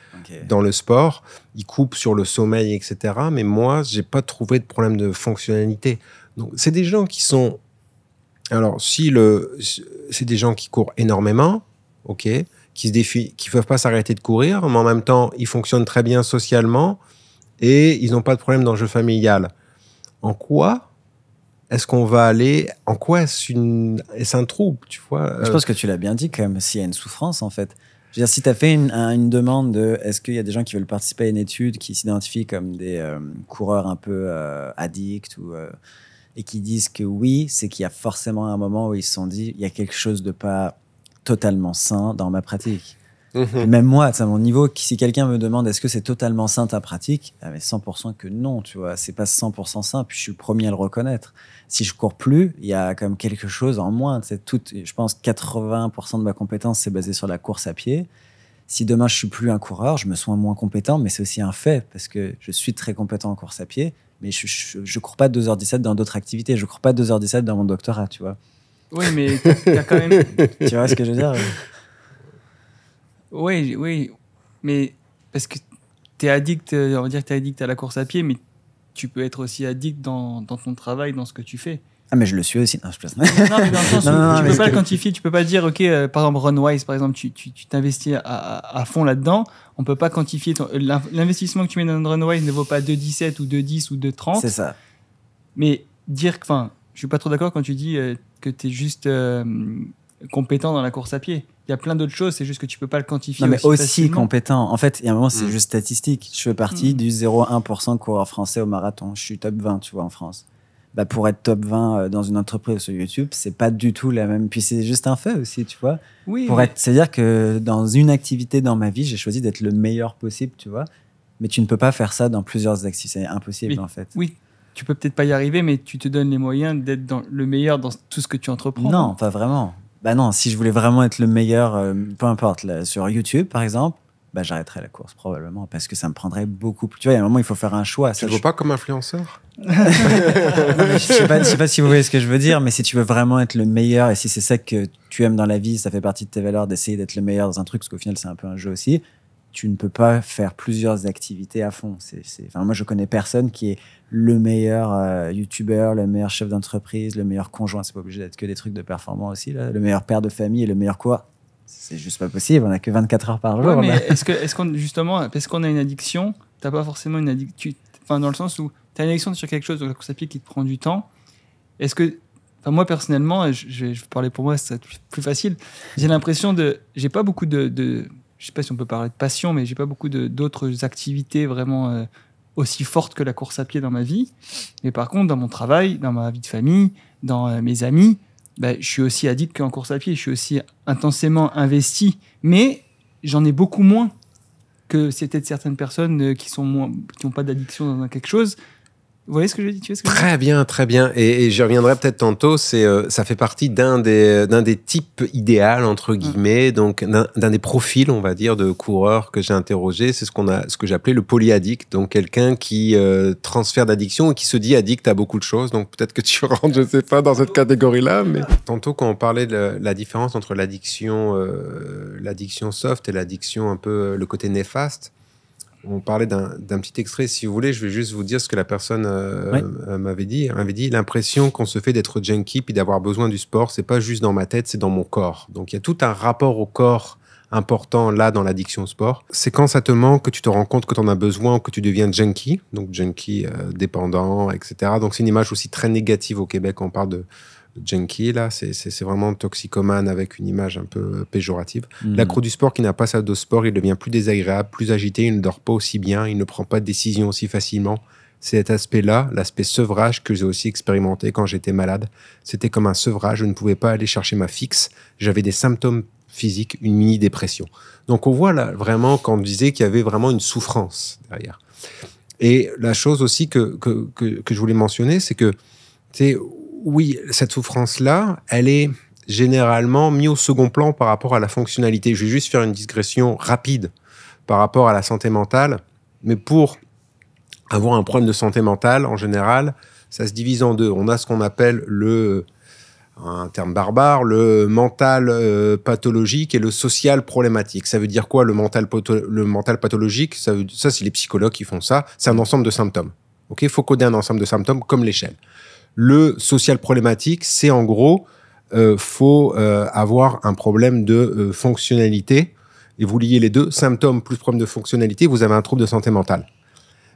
dans le sport. Ils coupent sur le sommeil, etc. Mais moi, je n'ai pas trouvé de problème de fonctionnalité. Donc c'est des gens qui sont alors si le c'est des gens qui courent énormément, ok, qui se défient, qui peuvent pas s'arrêter de courir, mais en même temps ils fonctionnent très bien socialement et ils n'ont pas de problème d'enjeu familial. En quoi est-ce qu'on va aller En quoi est-ce un trouble Tu vois euh? Je pense que tu l'as bien dit quand S'il y a une souffrance en fait. dire, si tu as fait une, demande de est-ce qu'il y a des gens qui veulent participer à une étude qui s'identifient comme des euh, coureurs un peu euh, addicts et qui disent que oui, c'est qu'il y a forcément un moment où ils se sont dit il y a quelque chose de pas totalement sain dans ma pratique. Mhm. Même moi, à mon niveau, si quelqu'un me demande est-ce que c'est totalement sain ta pratique, ah, mais 100% que non, tu vois, c'est pas 100% sain, puis je suis le premier à le reconnaître. Si je cours plus, il y a quand même quelque chose en moins. C'est tout, je pense 80% de ma compétence, c'est basé sur la course à pied. Si demain je suis plus un coureur, je me sens moins compétent, mais c'est aussi un fait, parce que je suis très compétent en course à pied, mais je, je, cours pas 2h17 dans d'autres activités, je cours pas 2h17 dans mon doctorat, tu vois. Oui, mais quand même. tu vois ce que je veux dire oui, oui. Mais parce que tu es addict, euh, on va dire que tu es addict à la course à pied, mais tu peux être aussi addict dans, ton travail, dans ce que tu fais. Ah, mais je le suis aussi. Non, je mais dans le sens où tu ne peux pas quantifier, tu peux pas dire, OK, euh, par exemple, Runwise, par exemple, tu t'investis à, fond là-dedans. On peut pas quantifier. Euh, l'investissement que tu mets dans Runwise ne vaut pas 2,17 ou 2,10 ou 2,30. C'est ça. Mais dire que. Enfin, je suis pas trop d'accord quand tu dis que tu es juste compétent dans la course à pied il y a plein d'autres choses, c'est juste que tu peux pas le quantifier. Non, mais aussi, compétent. En fait, il y a un moment, c'est mm. juste statistique. Je fais partie mm. du 0,1% coureur français au marathon. Je suis top 20, tu vois, en France. Bah, pour être top 20 euh, dans une entreprise sur YouTube, c'est pas du tout la même. Puis c'est juste un fait aussi, tu vois. Oui. Pour être, c'est-à-dire que dans une activité dans ma vie, j'ai choisi d'être le meilleur possible, tu vois. Mais tu ne peux pas faire ça dans plusieurs activités. C'est impossible, en fait. Oui. Tu peux peut-être pas y arriver, mais tu te donnes les moyens d'être le meilleur dans tout ce que tu entreprends. Non, pas vraiment bah non, si je voulais vraiment être le meilleur, euh, peu importe, là, sur YouTube par exemple, bah j'arrêterais la course probablement parce que ça me prendrait beaucoup plus. Tu vois, il y a un moment, il faut faire un choix. Tu ne vois pas comme influenceur je ne sais, pas si vous voyez ce que je veux dire, mais si tu veux vraiment être le meilleur et si c'est ça que tu aimes dans la vie, ça fait partie de tes valeurs d'essayer d'être le meilleur dans un truc, parce qu'au final, c'est un peu un jeu aussi tu ne peux pas faire plusieurs activités à fond. C'est, enfin, moi, je connais personne qui est le meilleur euh, youtubeur, le meilleur chef d'entreprise, le meilleur conjoint. C'est pas obligé d'être que des trucs de performance aussi. Là. Le meilleur père de famille et le meilleur quoi. C'est juste pas possible. On a que 24 heures par jour. mais est-ce que, est-ce qu'on justement, parce qu'on a une addiction, t'as pas forcément une addiction. Enfin, dans le sens où tu as une addiction sur quelque chose, donc la qui te prend du temps. Est-ce que Enfin, moi personnellement, je, vais parler pour moi, c'est plus facile. J'ai l'impression de, j'ai pas beaucoup de, je sais pas si on peut parler de passion, mais j'ai pas beaucoup d'autres activités vraiment euh, aussi fortes que la course à pied dans ma vie. Mais par contre, dans mon travail, dans ma vie de famille, dans euh, mes amis, bah, je suis aussi addict qu'en course à pied. Je suis aussi intensément investi, mais j'en ai beaucoup moins que c'était de certaines personnes euh, qui sont moins, qui n'ont pas d'addiction dans quelque chose. Vous voyez ce que je dis, Très bien, très bien. Et, je reviendrai peut-être tantôt. C'est, euh, ça fait partie d'un des, d'un des types idéal entre mm. guillemets, donc d'un des profils, on va dire, de coureurs que j'ai interrogé. C'est ce qu'on a, ce que j'appelais le polyaddict, donc quelqu'un qui euh, transfère d'addiction et qui se dit addict à beaucoup de choses. Donc peut-être que tu rentres, je ne sais pas, dans cette catégorie-là. Mais tantôt quand on parlait de la différence entre l'addiction, euh, l'addiction soft et l'addiction un peu le côté néfaste on parlait d'un petit extrait. Si vous voulez, je vais juste vous dire ce que la personne euh, euh, m'avait dit. Elle m'avait dit l'impression qu'on se fait d'être junkie puis d'avoir besoin du sport, c'est pas juste dans ma tête, c'est dans mon corps. Donc il y a tout un rapport au corps important là dans l'addiction au sport. C'est quand ça te manque que tu te rends compte que tu en as besoin que tu deviens junkie, donc junkie euh, dépendant, etc. Donc c'est une image aussi très négative au Québec. On parle de junkie, là, c'est vraiment toxicomane avec une image un peu péjorative. la mhm. L'accro du sport qui n'a pas ça dose sport, il devient plus désagréable, plus agité, il ne dort pas aussi bien, il ne prend pas de décision aussi facilement. cet aspect-là, l'aspect sevrage que j'ai aussi expérimenté quand j'étais malade. C'était comme un sevrage, je ne pouvais pas aller chercher ma fixe, j'avais des symptômes physiques, une mini-dépression. Donc on voit là vraiment qu'on disait qu'il y avait vraiment une souffrance derrière. Et la chose aussi que, que, que, que je voulais mentionner, c'est que, tu sais, oui, cette souffrance-là, elle est généralement mise au second plan par rapport à la fonctionnalité. Je vais juste faire une digression rapide par rapport à la santé mentale. Mais pour avoir un problème de santé mentale, en général, ça se divise en deux. On a ce qu'on appelle le, un terme barbare, le mental euh, pathologique et le social problématique. Ça veut dire quoi le mental, le mental pathologique Ça, ça c'est les psychologues qui font ça. C'est un ensemble de symptômes. Ok, faut coder un ensemble de symptômes comme l'échelle. Le social problématique, c'est en gros, euh, faut euh, avoir un problème de euh, fonctionnalité. Et vous liez les deux, symptômes plus problème de fonctionnalité, vous avez un trouble de santé mentale.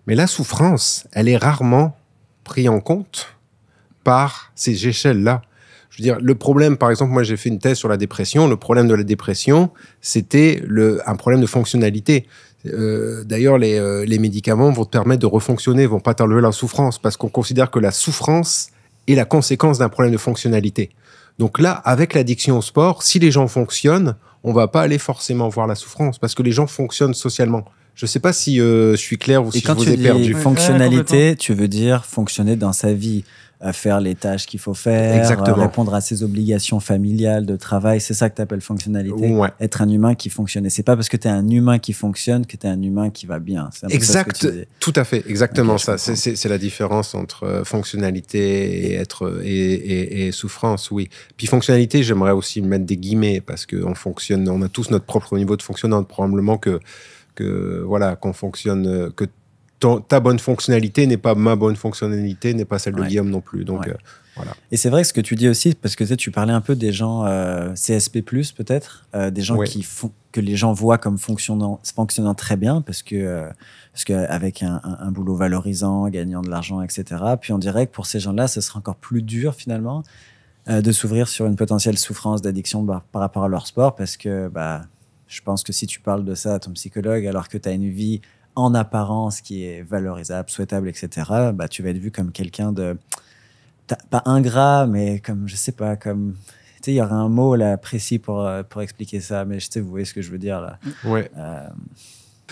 Mais la souffrance, elle est rarement prise en compte par ces échelles-là. Je veux dire, le problème, par exemple, moi j'ai fait une thèse sur la dépression. Le problème de la dépression, c'était un problème de fonctionnalité. Euh, d'ailleurs, euh, les, médicaments vont te permettre de refonctionner, vont pas t'enlever la souffrance, parce qu'on considère que la souffrance est la conséquence d'un problème de fonctionnalité. Donc là, avec l'addiction au sport, si les gens fonctionnent, on va pas aller forcément voir la souffrance, parce que les gens fonctionnent socialement. Je ne sais pas si euh, je suis clair ou si quand je vous tu dis perdu. Fonctionnalité, tu veux dire fonctionner dans sa vie faire les tâches qu'il faut faire, Exactement. répondre à ses obligations familiales, de travail. C'est ça que tu appelles fonctionnalité. Être un humain qui fonctionne. Et c'est pas parce que tu es un humain qui fonctionne que tu es un humain qui va bien. Exact. Tout à fait. Exactement ça. C'est la différence entre euh, fonctionnalité et être et, souffrance. Oui. Puis fonctionnalité, j'aimerais aussi mettre des guillemets parce qu'on fonctionne, on a tous notre propre niveau de fonctionnement. Probablement que que voilà qu'on fonctionne que ta bonne fonctionnalité n'est pas ma bonne fonctionnalité, n'est pas celle de Guillaume non plus. Donc, euh, voilà. Et c'est vrai que ce que tu dis aussi, parce que tu, parlais un peu des gens euh, CSP, peut-être, euh, des gens qui font, que les gens voient comme fonctionnant, fonctionnant très bien, parce que parce qu'avec un, un, boulot valorisant, gagnant de l'argent, etc. Puis on dirait que pour ces gens-là, ce sera encore plus dur finalement de s'ouvrir sur une potentielle souffrance d'addiction par, rapport à leur sport, parce que bah, je pense que si tu parles de ça à ton psychologue alors que tu as une vie en apparence qui est valorisable, souhaitable, etc., bah, tu vas être vu comme quelqu'un de. Pas ingrat, mais comme, je sais pas, comme. Tu sais, il y aurait un mot là précis pour, euh, pour expliquer ça, mais je sais, vous voyez ce que je veux dire là. Mm. Ouais. Euh,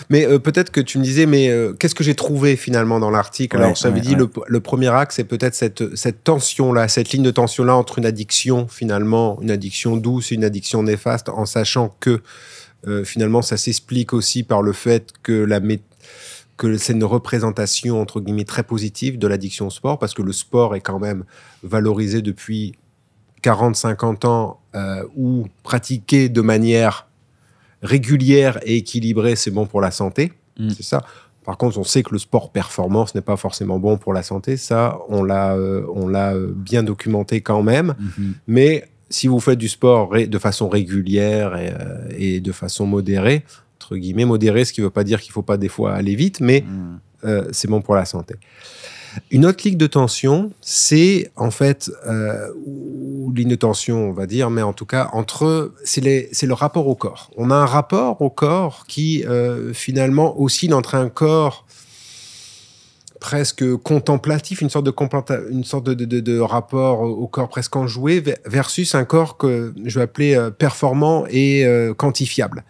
mais euh, peut-être que tu me disais, mais qu'est-ce que j'ai trouvé finalement dans l'article Alors, ça veut dire le, premier axe, c'est peut-être cette, cette tension-là, cette ligne de tension-là entre une addiction finalement, une addiction douce et une addiction néfaste, en sachant que finalement ça s'explique aussi par le fait que la méthode que c'est une représentation, entre guillemets, très positive de l'addiction sport, parce que le sport est quand même valorisé depuis 40-50 ans, euh, ou pratiqué de manière régulière et équilibrée, c'est bon pour la santé. Mm. C'est ça. Par contre, on sait que le sport performance n'est pas forcément bon pour la santé. Ça, on l'a, euh, on l'a euh, bien documenté quand même. Mm-hmm. Mais si vous faites du sport de façon régulière et, et de façon modérée, entre guillemets modéré, ce qui ne veut pas dire qu'il ne faut pas des fois aller vite, mais hmm. euh, c'est bon pour la santé. Une autre ligne de tension, c'est en fait, euh, ou tension, on va dire, mais en tout cas, entre, c'est le rapport au corps. On a un rapport au corps qui euh, finalement oscille entre un corps presque contemplatif, une sorte de, une sorte de, rapport au corps presque enjoué, versus un corps que je vais appeler euh, performant et quantifiable.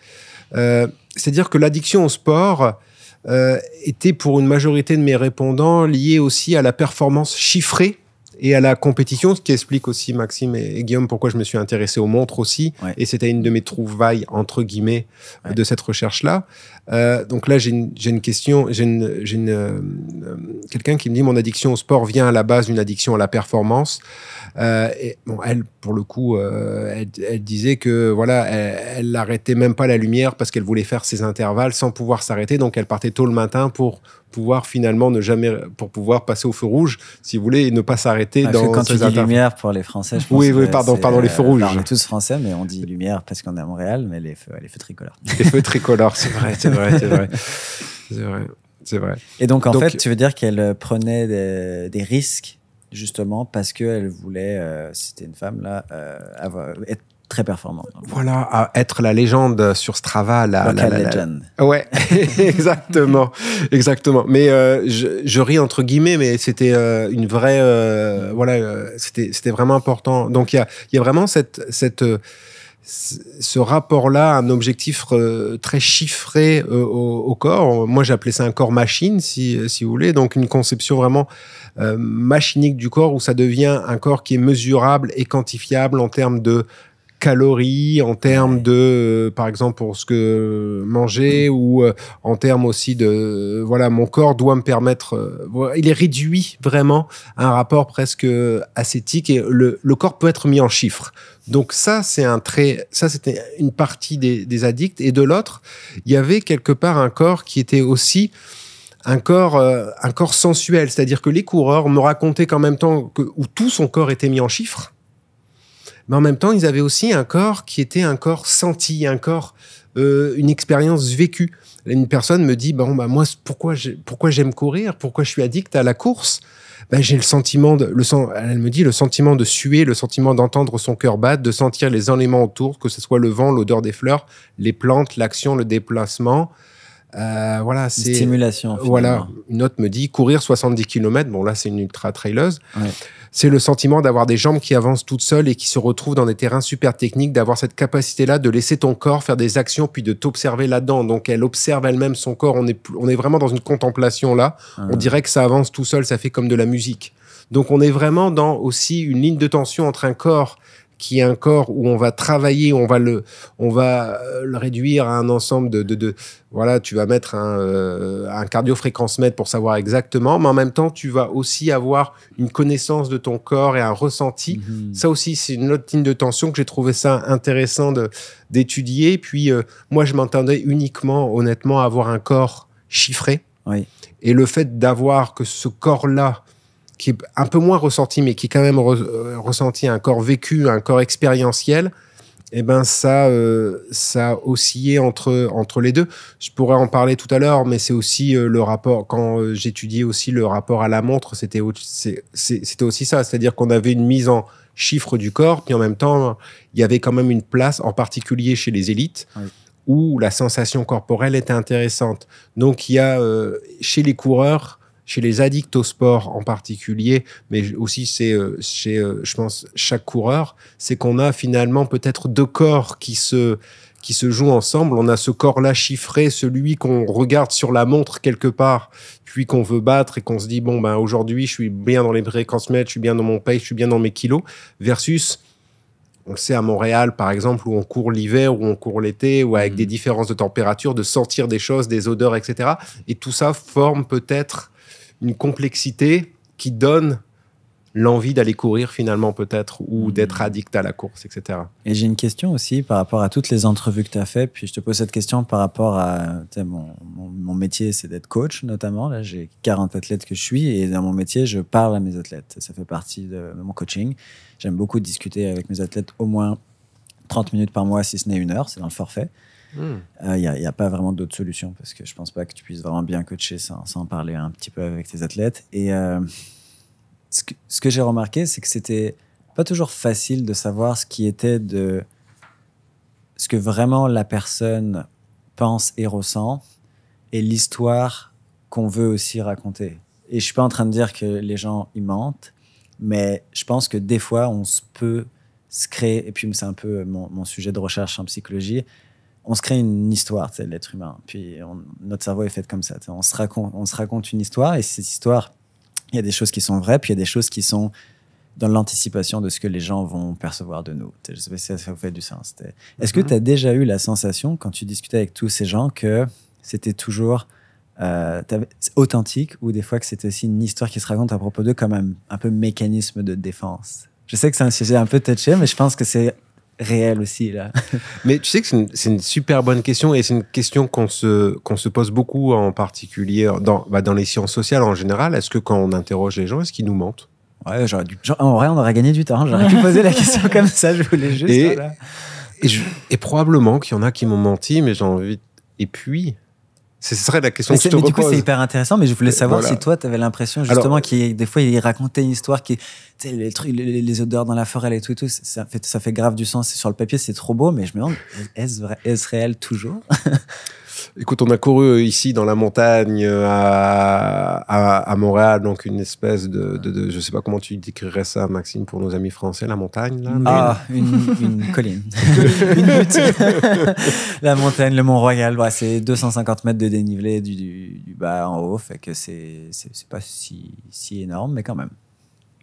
Euh, c'est-à-dire que l'addiction au sport euh, était pour une majorité de mes répondants liée aussi à la performance chiffrée et à la compétition, ce qui explique aussi, Maxime et, Guillaume, pourquoi je me suis intéressé aux montres aussi. Et c'était une de mes trouvailles, entre guillemets, de cette recherche-là. Euh, donc là, j'ai une, question, j'ai une, euh, euh, quelqu'un qui me dit, mon addiction au sport vient à la base d'une addiction à la performance. et bon, elle, pour le coup, elle, elle, disait que, voilà, elle n'arrêtait même pas la lumière parce qu'elle voulait faire ses intervalles sans pouvoir s'arrêter. Donc elle partait tôt le matin pour pouvoir finalement ne jamais pour pouvoir passer au feu rouge si vous voulez et ne pas s'arrêter dans que quand tu lumière pour les français je pense oui oui pardon pardon les feux euh, rouges on est tous français mais on dit lumière parce qu'on est à Montréal mais les feux les feux tricolores les feux tricolores c'est vrai c'est vrai c'est vrai c'est vrai c'est vrai et donc en fait tu veux dire qu'elle euh, prenait des, risques justement parce qu'elle voulait euh, c'était une femme là être très performant. Voilà, à être la légende sur Strava. La, la, Ouais, exactement, exactement. Mais euh, je, ris entre guillemets, mais c'était euh, une vraie, euh, voilà, c'était c'était vraiment important. Donc il y a, vraiment cette cette ce rapport-là, un objectif très chiffré au, corps. Moi, j'appelais ça un corps machine, si, vous voulez. Donc, une conception vraiment machinique du corps où ça devient un corps qui est mesurable et quantifiable en termes de calories, en termes de, euh, par exemple, pour ce que manger mm. ou euh, en termes aussi de, euh, voilà, mon corps doit me permettre, il est réduit vraiment à un rapport presque ascétique et le, le corps peut être mis en chiffres. Donc ça, c'est un trait, ça c'était une partie des, des, addicts. Et de l'autre, il y avait quelque part un corps qui était aussi un corps, un corps sensuel. C'est-à-dire que les coureurs me racontaient qu'en même temps que, où tout son corps était mis en chiffres, mais en même temps, ils avaient aussi un corps qui était un corps senti, un corps, euh, une expérience vécue. Une personne me dit, bon, bah, moi, pourquoi j'aime courir Pourquoi je suis addict à la course ben, j'ai le sentiment le elle me dit le sentiment de suer, le sentiment d'entendre son cœur battre, de sentir les éléments autour, que ce soit le vent, l'odeur des fleurs, les plantes, l'action, le déplacement. Euh, voilà, c'est stimulation. Voilà, une autre me dit courir 70 km. Bon là, c'est une ultra traileuse. Ouais c'est le sentiment d'avoir des jambes qui avancent toutes seules et qui se retrouvent dans des terrains super techniques, d'avoir cette capacité-là de laisser ton corps faire des actions puis de t'observer là-dedans. Donc elle observe elle-même son corps. On est, on est vraiment dans une contemplation là. Ah on dirait que ça avance tout seul, ça fait comme de la musique. Donc on est vraiment dans aussi une ligne de tension entre un corps qui est un corps où on va travailler, on va le, on va euh, le réduire à un ensemble de, voilà, tu vas mettre un, euh, un cardiofréquencemètre pour savoir exactement, mais en même temps, tu vas aussi avoir une connaissance de ton corps et un ressenti. Mhm. Ça aussi, c'est une autre ligne de tension que j'ai trouvé ça intéressant d'étudier. Puis, euh, moi, je m'entendais uniquement, honnêtement, avoir un corps chiffré. Et le fait d'avoir que ce corps-là qui est un peu moins ressenti, mais qui est quand même euh, ressenti un corps vécu, un corps expérientiel, eh ben ça, euh, ça oscillait entre, entre les deux. Je pourrais en parler tout à l'heure, mais c'est aussi euh, le rapport, quand j'étudiais aussi le rapport à la montre, c'était aussi ça, c'est-à-dire qu'on avait une mise en chiffre du corps, puis en même temps, il y avait quand même une place, en particulier chez les élites, où la sensation corporelle était intéressante. Donc il y a chez les coureurs, chez les addicts au sport en particulier, mais aussi c'est chez, euh, euh, je pense, chaque coureur, c'est qu'on a finalement peut-être deux corps qui se qui se jouent ensemble. On a ce corps-là chiffré, celui qu'on regarde sur la montre quelque part, puis qu'on veut battre et qu'on se dit, bon, ben, aujourd'hui, je suis bien dans les fréquences mètres, je suis bien dans mon pace, je suis bien dans mes kilos, versus, on le sait à Montréal, par exemple, où on court l'hiver, où on court l'été, ou avec mmh. des différences de température, de sentir des choses, des odeurs, etc. Et tout ça forme peut-être une complexité qui donne l'envie d'aller courir finalement peut-être ou hmm. d'être addict à la course, etc. Et j'ai une question aussi par rapport à toutes les entrevues que tu as faites, puis je te pose cette question par rapport à mon, métier, c'est d'être coach notamment, là j'ai 40 athlètes que je suis et dans mon métier je parle à mes athlètes, ça fait partie de mon coaching, j'aime beaucoup discuter avec mes athlètes au moins 30 minutes par mois si ce n'est une heure, c'est dans le forfait. Il euh, n'y a, pas vraiment d'autre solution parce que je ne pense pas que tu puisses vraiment bien coacher sans, sans parler un petit peu avec tes athlètes. Et euh, ce que, j'ai remarqué, c'est que c'était pas toujours facile de savoir ce qui était de ce que vraiment la personne pense et ressent et l'histoire qu'on veut aussi raconter. Et je suis pas en train de dire que les gens y mentent, mais je pense que des fois on se peut se créer, et puis c'est un peu mon, sujet de recherche en psychologie, on se crée une histoire, c'est l'être humain. Puis notre cerveau est fait comme ça. On se, raconte, on se raconte une histoire et cette histoire, il y a des choses qui sont vraies, puis il y a des choses qui sont dans l'anticipation de ce que les gens vont percevoir de nous. Je sais pas si ça vous fait du sens. Est-ce que mhm. tu as déjà eu la sensation, quand tu discutais avec tous ces gens, que c'était toujours euh, authentique ou des fois que c'était aussi une histoire qui se raconte à propos d'eux comme un, un peu mécanisme de défense Je sais que c'est un sujet un peu touché, mais je pense que c'est réel aussi là. Mais tu sais que c'est une, super bonne question et c'est une question qu'on se, qu'on se pose beaucoup en particulier dans, bah, dans les sciences sociales en général. Est-ce que quand on interroge les gens, est-ce qu'ils nous mentent Ouais, j'aurais dû, en vrai, on aurait gagné du temps. Hein. J'aurais pu poser la question comme ça, je voulais juste. et, hein, et probablement qu'il y en a qui m'ont menti, mais j'ai envie. Et puis, ce serait la question que je te mais Du coup, c'est hyper intéressant, mais je voulais savoir si toi, tu avais l'impression justement euh, qu'il des fois, il racontait une histoire qui, les trucs, les, les, odeurs dans la forêt et tout, et tout, ça fait, ça fait grave du sens. Sur le papier, c'est trop beau, mais je me demande, est-ce est réel toujours Écoute, on a couru ici dans la montagne euh, à, Montréal, donc une espèce de, de, de, Je sais pas comment tu décrirais ça, Maxime, pour nos amis français, la montagne là, Ah, une, colline. une la montagne, le Mont Royal, c'est 250 mètres de dénivelé du, bas en haut, fait que c'est pas si, si énorme, mais quand même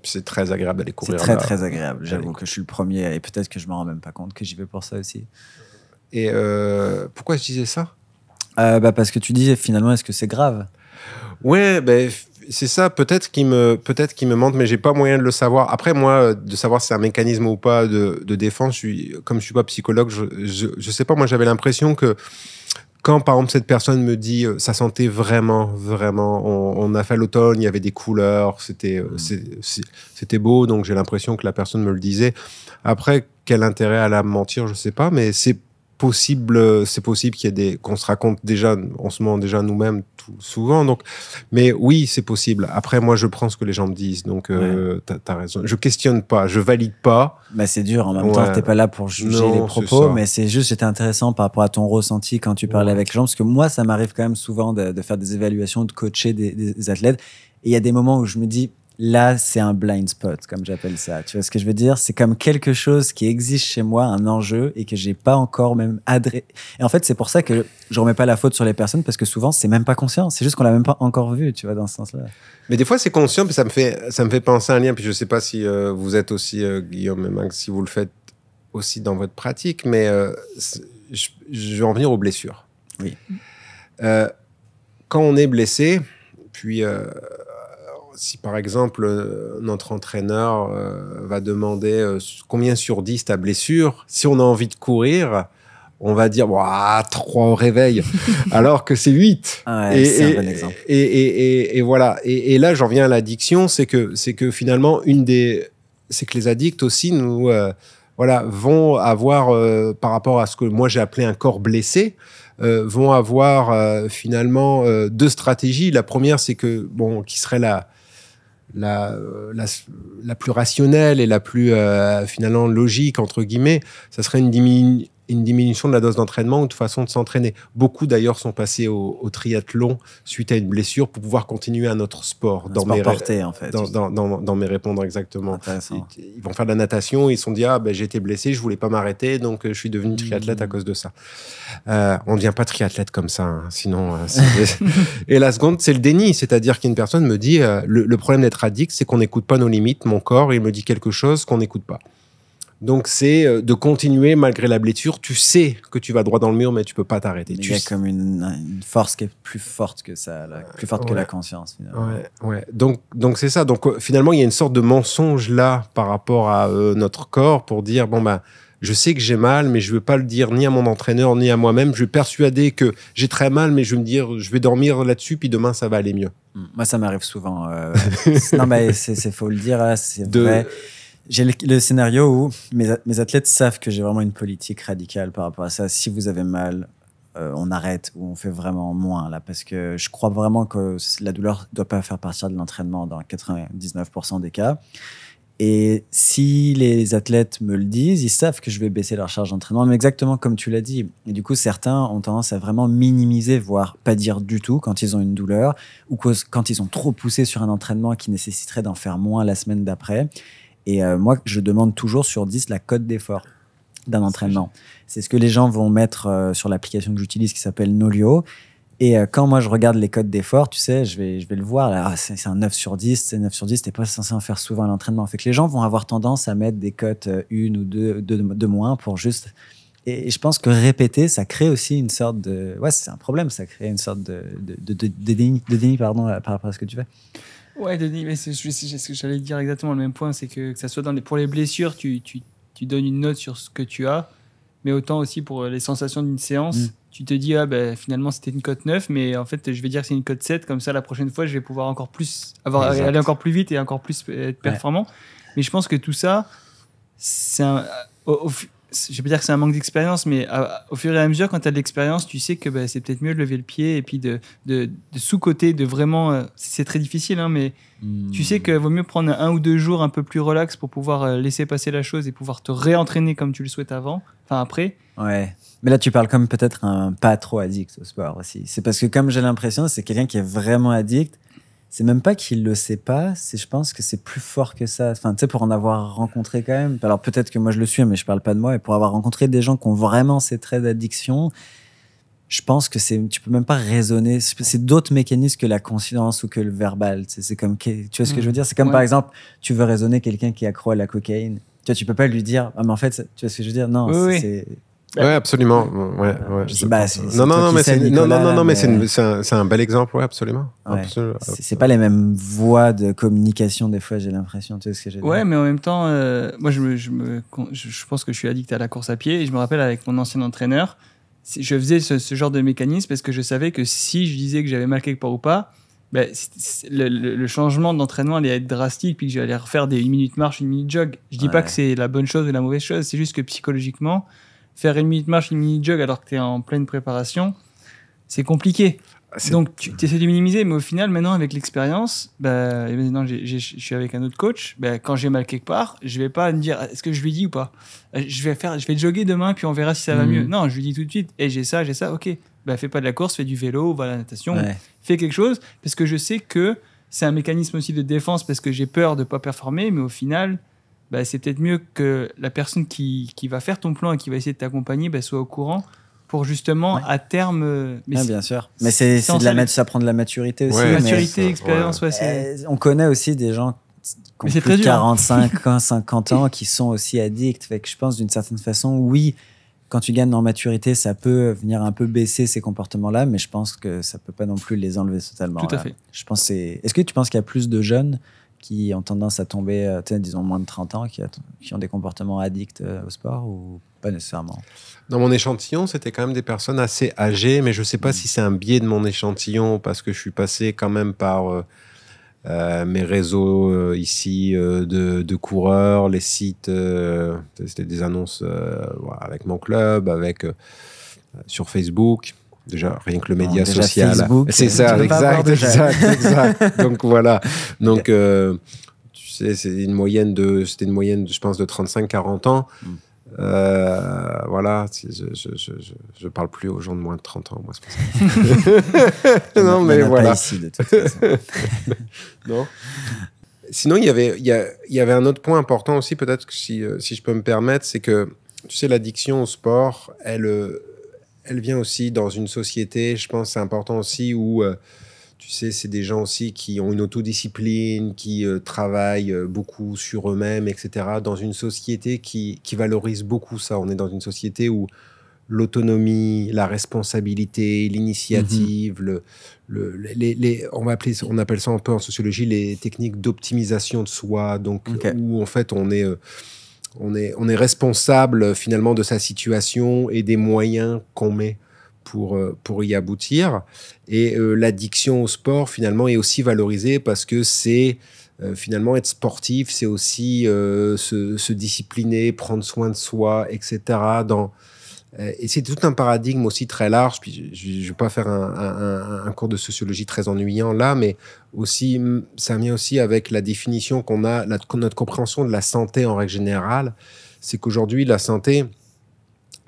c'est très agréable d'aller courir. C'est très, très agréable. J'avoue que je suis le premier et peut-être que je me rends même pas compte que j'y vais pour ça aussi. Et euh, pourquoi je disais ça euh, bah Parce que tu disais, finalement, est-ce que c'est grave Ouais, ben. c'est ça, peut-être qu'il me, peut-être qu'il me mente, mais j'ai pas moyen de le savoir. Après, moi, euh, de savoir si c'est un mécanisme ou pas de, défense, je comme je suis pas psychologue, je, je, sais pas. Moi, j'avais l'impression que quand par exemple cette personne me dit euh, ça sentait vraiment vraiment on, a fait l'automne il y avait des couleurs c'était c'était beau donc j'ai l'impression que la personne me le disait après quel intérêt à la mentir je sais pas mais c'est possible, c'est possible qu'il y ait des qu'on se raconte déjà en ce moment déjà nous-mêmes souvent. Donc, mais oui, c'est possible. Après, moi, je prends ce que les gens me disent. Donc, euh, tu as raison. Je questionne pas, je valide pas. mais bah, c'est dur. En même temps, tu t'es pas là pour juger les propos, mais c'est juste, c'était intéressant par rapport à ton ressenti quand tu parlais avec les gens, parce que moi, ça m'arrive quand même souvent de, faire des évaluations, de coacher des athlètes. Et il y a des moments où je me dis, là, c'est un blind spot, comme j'appelle ça. Tu vois ce que je veux dire C'est comme quelque chose qui existe chez moi, un enjeu, et que j'ai pas encore même adressé. Et en fait, c'est pour ça que je remets pas la faute sur les personnes, parce que souvent, c'est même pas conscient. C'est juste qu'on l'a même pas encore vu, tu vois, dans ce sens-là. Mais des fois, c'est conscient, puis ça me fait, ça me fait penser à un lien. Puis je sais pas si euh, vous êtes aussi, euh, Guillaume et Max, si vous le faites aussi dans votre pratique, mais euh, je, vais en venir aux blessures. Oui. quand on est blessé, puis si par exemple euh, notre entraîneur euh, va demander euh, combien sur 10 ta blessure, si on a envie de courir, on va dire trois 3 au réveil, alors que c'est 8. et, un bon exemple. Et, voilà. Et, là, j'en viens à l'addiction, c'est que, c'est que finalement, une des. C'est que les addicts aussi nous. voilà, vont avoir, par rapport à ce que moi j'ai appelé un corps blessé, vont avoir finalement deux stratégies. La première, c'est que, bon, qui serait la, la, la, plus rationnelle et la plus euh, finalement logique, entre guillemets, ça serait une, diminution une diminution de la dose d'entraînement ou de façon de s'entraîner. Beaucoup d'ailleurs sont passés au, triathlon suite à une blessure pour pouvoir continuer à notre sport. dans mes porté, en fait. Dans, mes répondre exactement. Ils, vont faire de la natation, ils se sont dit ah ben j'étais blessé, je voulais pas m'arrêter, donc euh, je suis devenu triathlète à mmh. cause de ça. Euh, on ne devient pas triathlète comme ça, hein, sinon. Euh, et la seconde, c'est le déni, c'est-à-dire qu'une personne me dit le, problème d'être addict, c'est qu'on n'écoute pas nos limites. Mon corps, il me dit quelque chose qu'on n'écoute pas. Donc c'est euh, de continuer malgré la blessure. Tu sais que tu vas droit dans le mur, mais tu peux pas t'arrêter. Il y a comme une, force qui est plus forte que ça, plus forte que la conscience. Ouais, Donc donc c'est ça. Donc euh, finalement il y a une sorte de mensonge là par rapport à euh, notre corps pour dire bon bah je sais que j'ai mal, mais je ne pas le dire ni à mon entraîneur ni à moi-même. Je vais persuader que j'ai très mal, mais je vais me dire, je vais dormir là-dessus, puis demain ça va aller mieux. Moi, ça m'arrive souvent. non, mais c'est faut le dire, hein, c'est vrai. J'ai le, scénario où mes, mes athlètes savent que j'ai vraiment une politique radicale par rapport à ça. Si vous avez mal, euh, on arrête ou on fait vraiment moins là parce que je crois vraiment que la douleur doit pas faire partir de l'entraînement dans 99% des cas. Et si les athlètes me le disent, ils savent que je vais baisser leur charge d'entraînement, mais exactement comme tu l'as dit. Et du coup, certains ont tendance à vraiment minimiser, voire pas dire du tout quand ils ont une douleur ou quand ils ont trop poussé sur un entraînement qui nécessiterait d'en faire moins la semaine d'après. Et euh, moi, je demande toujours sur 10 la cote d'effort d'un entraînement. C'est ce que les gens vont mettre euh, sur l'application que j'utilise qui s'appelle Nolio. Et euh, quand moi je regarde les codes d'effort, tu sais, je vais, je vais le voir, là, ah, c'est un 9 sur 10, c'est 9 sur 10, t'es pas censé en faire souvent à l'entraînement. Fait que les gens vont avoir tendance à mettre des cotes une ou deux, de moins pour juste. Et, je pense que répéter, ça crée aussi une sorte de. Ouais, c'est un problème, ça crée une sorte de, de, de déni, déni, pardon, par rapport à ce que tu fais. Ouais, Denis, mais c'est ce que j'allais dire exactement le même point, c'est que, que ça soit dans pour les blessures, tu, donnes une note sur ce que tu as, mais autant aussi pour les sensations d'une séance, mm. tu te dis, ah ben finalement c'était une cote 9, mais en fait je vais dire que c'est une cote 7, comme ça la prochaine fois je vais pouvoir encore plus, avoir, aller encore plus vite et encore plus euh, être performant. Mais je pense que tout ça, c'est un, je pas dire que c'est un manque d'expérience, mais au fur et à mesure, quand tu as de l'expérience, tu sais que bah, c'est peut-être mieux de lever le pied et puis de, de, sous-côté, de vraiment. Euh, c'est très difficile, hein, mais hmm. tu sais qu'il vaut mieux prendre un ou deux jours un peu plus relax pour pouvoir euh, laisser passer la chose et pouvoir te réentraîner comme tu le souhaites avant, enfin après. Ouais. Mais là, tu parles comme peut-être un pas trop addict au sport aussi. C'est parce que, comme j'ai l'impression, c'est quelqu'un qui est vraiment addict c'est même pas qu'il le sait pas, c'est je pense que c'est plus fort que ça. Enfin, tu sais, pour en avoir rencontré quand même. Alors peut-être que moi je le suis, hein, mais je parle pas de moi. Et pour avoir rencontré des gens qui ont vraiment ces traits d'addiction, je pense que c'est, tu peux même pas raisonner. C'est d'autres mécanismes que la conscience ou que le verbal. C'est comme, tu vois ce que je veux hmm. dire C'est comme par exemple, tu veux raisonner quelqu'un qui est accro à la cocaïne. Tu vois, tu peux pas lui dire, ah, mais en fait, tu vois ce que je veux dire Non, c'est Ouais, absolument. non, non, mais c'est un, bel exemple, ouais, absolument. Ouais. C'est pas les mêmes voies de communication des fois, j'ai l'impression, tu sais ce que j'ai. Ouais, mais en même temps, euh, moi, je, je, pense que je suis addict à la course à pied. Et je me rappelle avec mon ancien entraîneur, je faisais ce, genre de mécanisme parce que je savais que si je disais que j'avais mal quelque part ou pas, ben, le, changement d'entraînement allait être drastique, puis que j'allais refaire des 1 minute marche, 1 minute jog. Je dis pas que c'est la bonne chose ou la mauvaise chose, c'est juste que psychologiquement, faire une minute marche, une minute jog alors que tu es en pleine préparation, c'est compliqué. Donc tu essaies de minimiser, mais au final, maintenant avec l'expérience, bah, maintenant je suis avec un autre coach, bah, quand j'ai mal quelque part, je vais pas me dire est-ce que je lui dis ou pas. Euh, je vais faire, je vais jogger demain puis on verra si ça va mhm. mieux. Non, je lui dis tout de suite. Et eh, j'ai ça, j'ai ça. Ok, bah fais pas de la course, fais du vélo, va à la natation, fais quelque chose parce que je sais que c'est un mécanisme aussi de défense parce que j'ai peur de pas performer, mais au final, bah, c'est peut-être mieux que la personne qui, qui, va faire ton plan et qui va essayer de t'accompagner bah, soit au courant pour justement à terme. Euh, mais bien sûr. Mais c'est de la ça prend de la maturité aussi. maturité, expérience. Ouais. Eh, on connaît aussi des gens qui ont plus de 45, hein. ans, 50 ans qui sont aussi addicts. Fait je pense d'une certaine façon, oui. Quand tu gagnes en maturité, ça peut venir un peu baisser ces comportements-là, mais je pense que ça peut pas non plus les enlever totalement. Tout à fait. Je pense est-ce que tu penses qu'il y a plus de jeunes qui ont tendance à tomber, euh, disons moins de 30 ans, qui, ont des comportements addicts euh, au sport ou pas nécessairement Dans mon échantillon, c'était quand même des personnes assez âgées, mais je ne sais pas mmh. si c'est un biais de mon échantillon parce que je suis passé quand même par euh, mes réseaux ici de, de, coureurs, les sites, c'était des annonces avec mon club, avec sur Facebook. Déjà, rien que le média social. C'est ça, exact, exact, exact. Donc voilà. Donc, euh, tu sais, c'est une moyenne de, c'était une moyenne, je pense, de 35-40 ans. Hmm. Euh, voilà, je, je, je, parle plus aux gens de moins de 30 ans, moi, c'est non, mais voilà. de toute façon. non. Sinon, il y avait, y, avait un autre point important aussi, peut-être, si, euh, si je peux me permettre, c'est que, tu sais, l'addiction au sport, elle, elle vient aussi dans une société, je pense, c'est important aussi où euh, tu sais, c'est des gens aussi qui ont une autodiscipline, qui euh, travaillent euh, beaucoup sur eux-mêmes, etc. Dans une société qui, valorise beaucoup ça. On est dans une société où l'autonomie, la responsabilité, l'initiative, mhm. le, on, on appelle ça un peu en sociologie les techniques d'optimisation de soi, donc où en fait on est... On est, on est responsable euh, finalement de sa situation et des moyens qu'on met pour, euh, pour y aboutir. Et euh, l'addiction au sport finalement est aussi valorisée parce que c'est finalement être sportif, c'est aussi se, discipliner, prendre soin de soi, etc. Euh, et c'est tout un paradigme aussi très large. Puis je ne vais pas faire un, cours de sociologie très ennuyant là, mais aussi ça vient aussi avec la définition qu'on a, notre compréhension de la santé en règle générale. C'est qu'aujourd'hui la santé,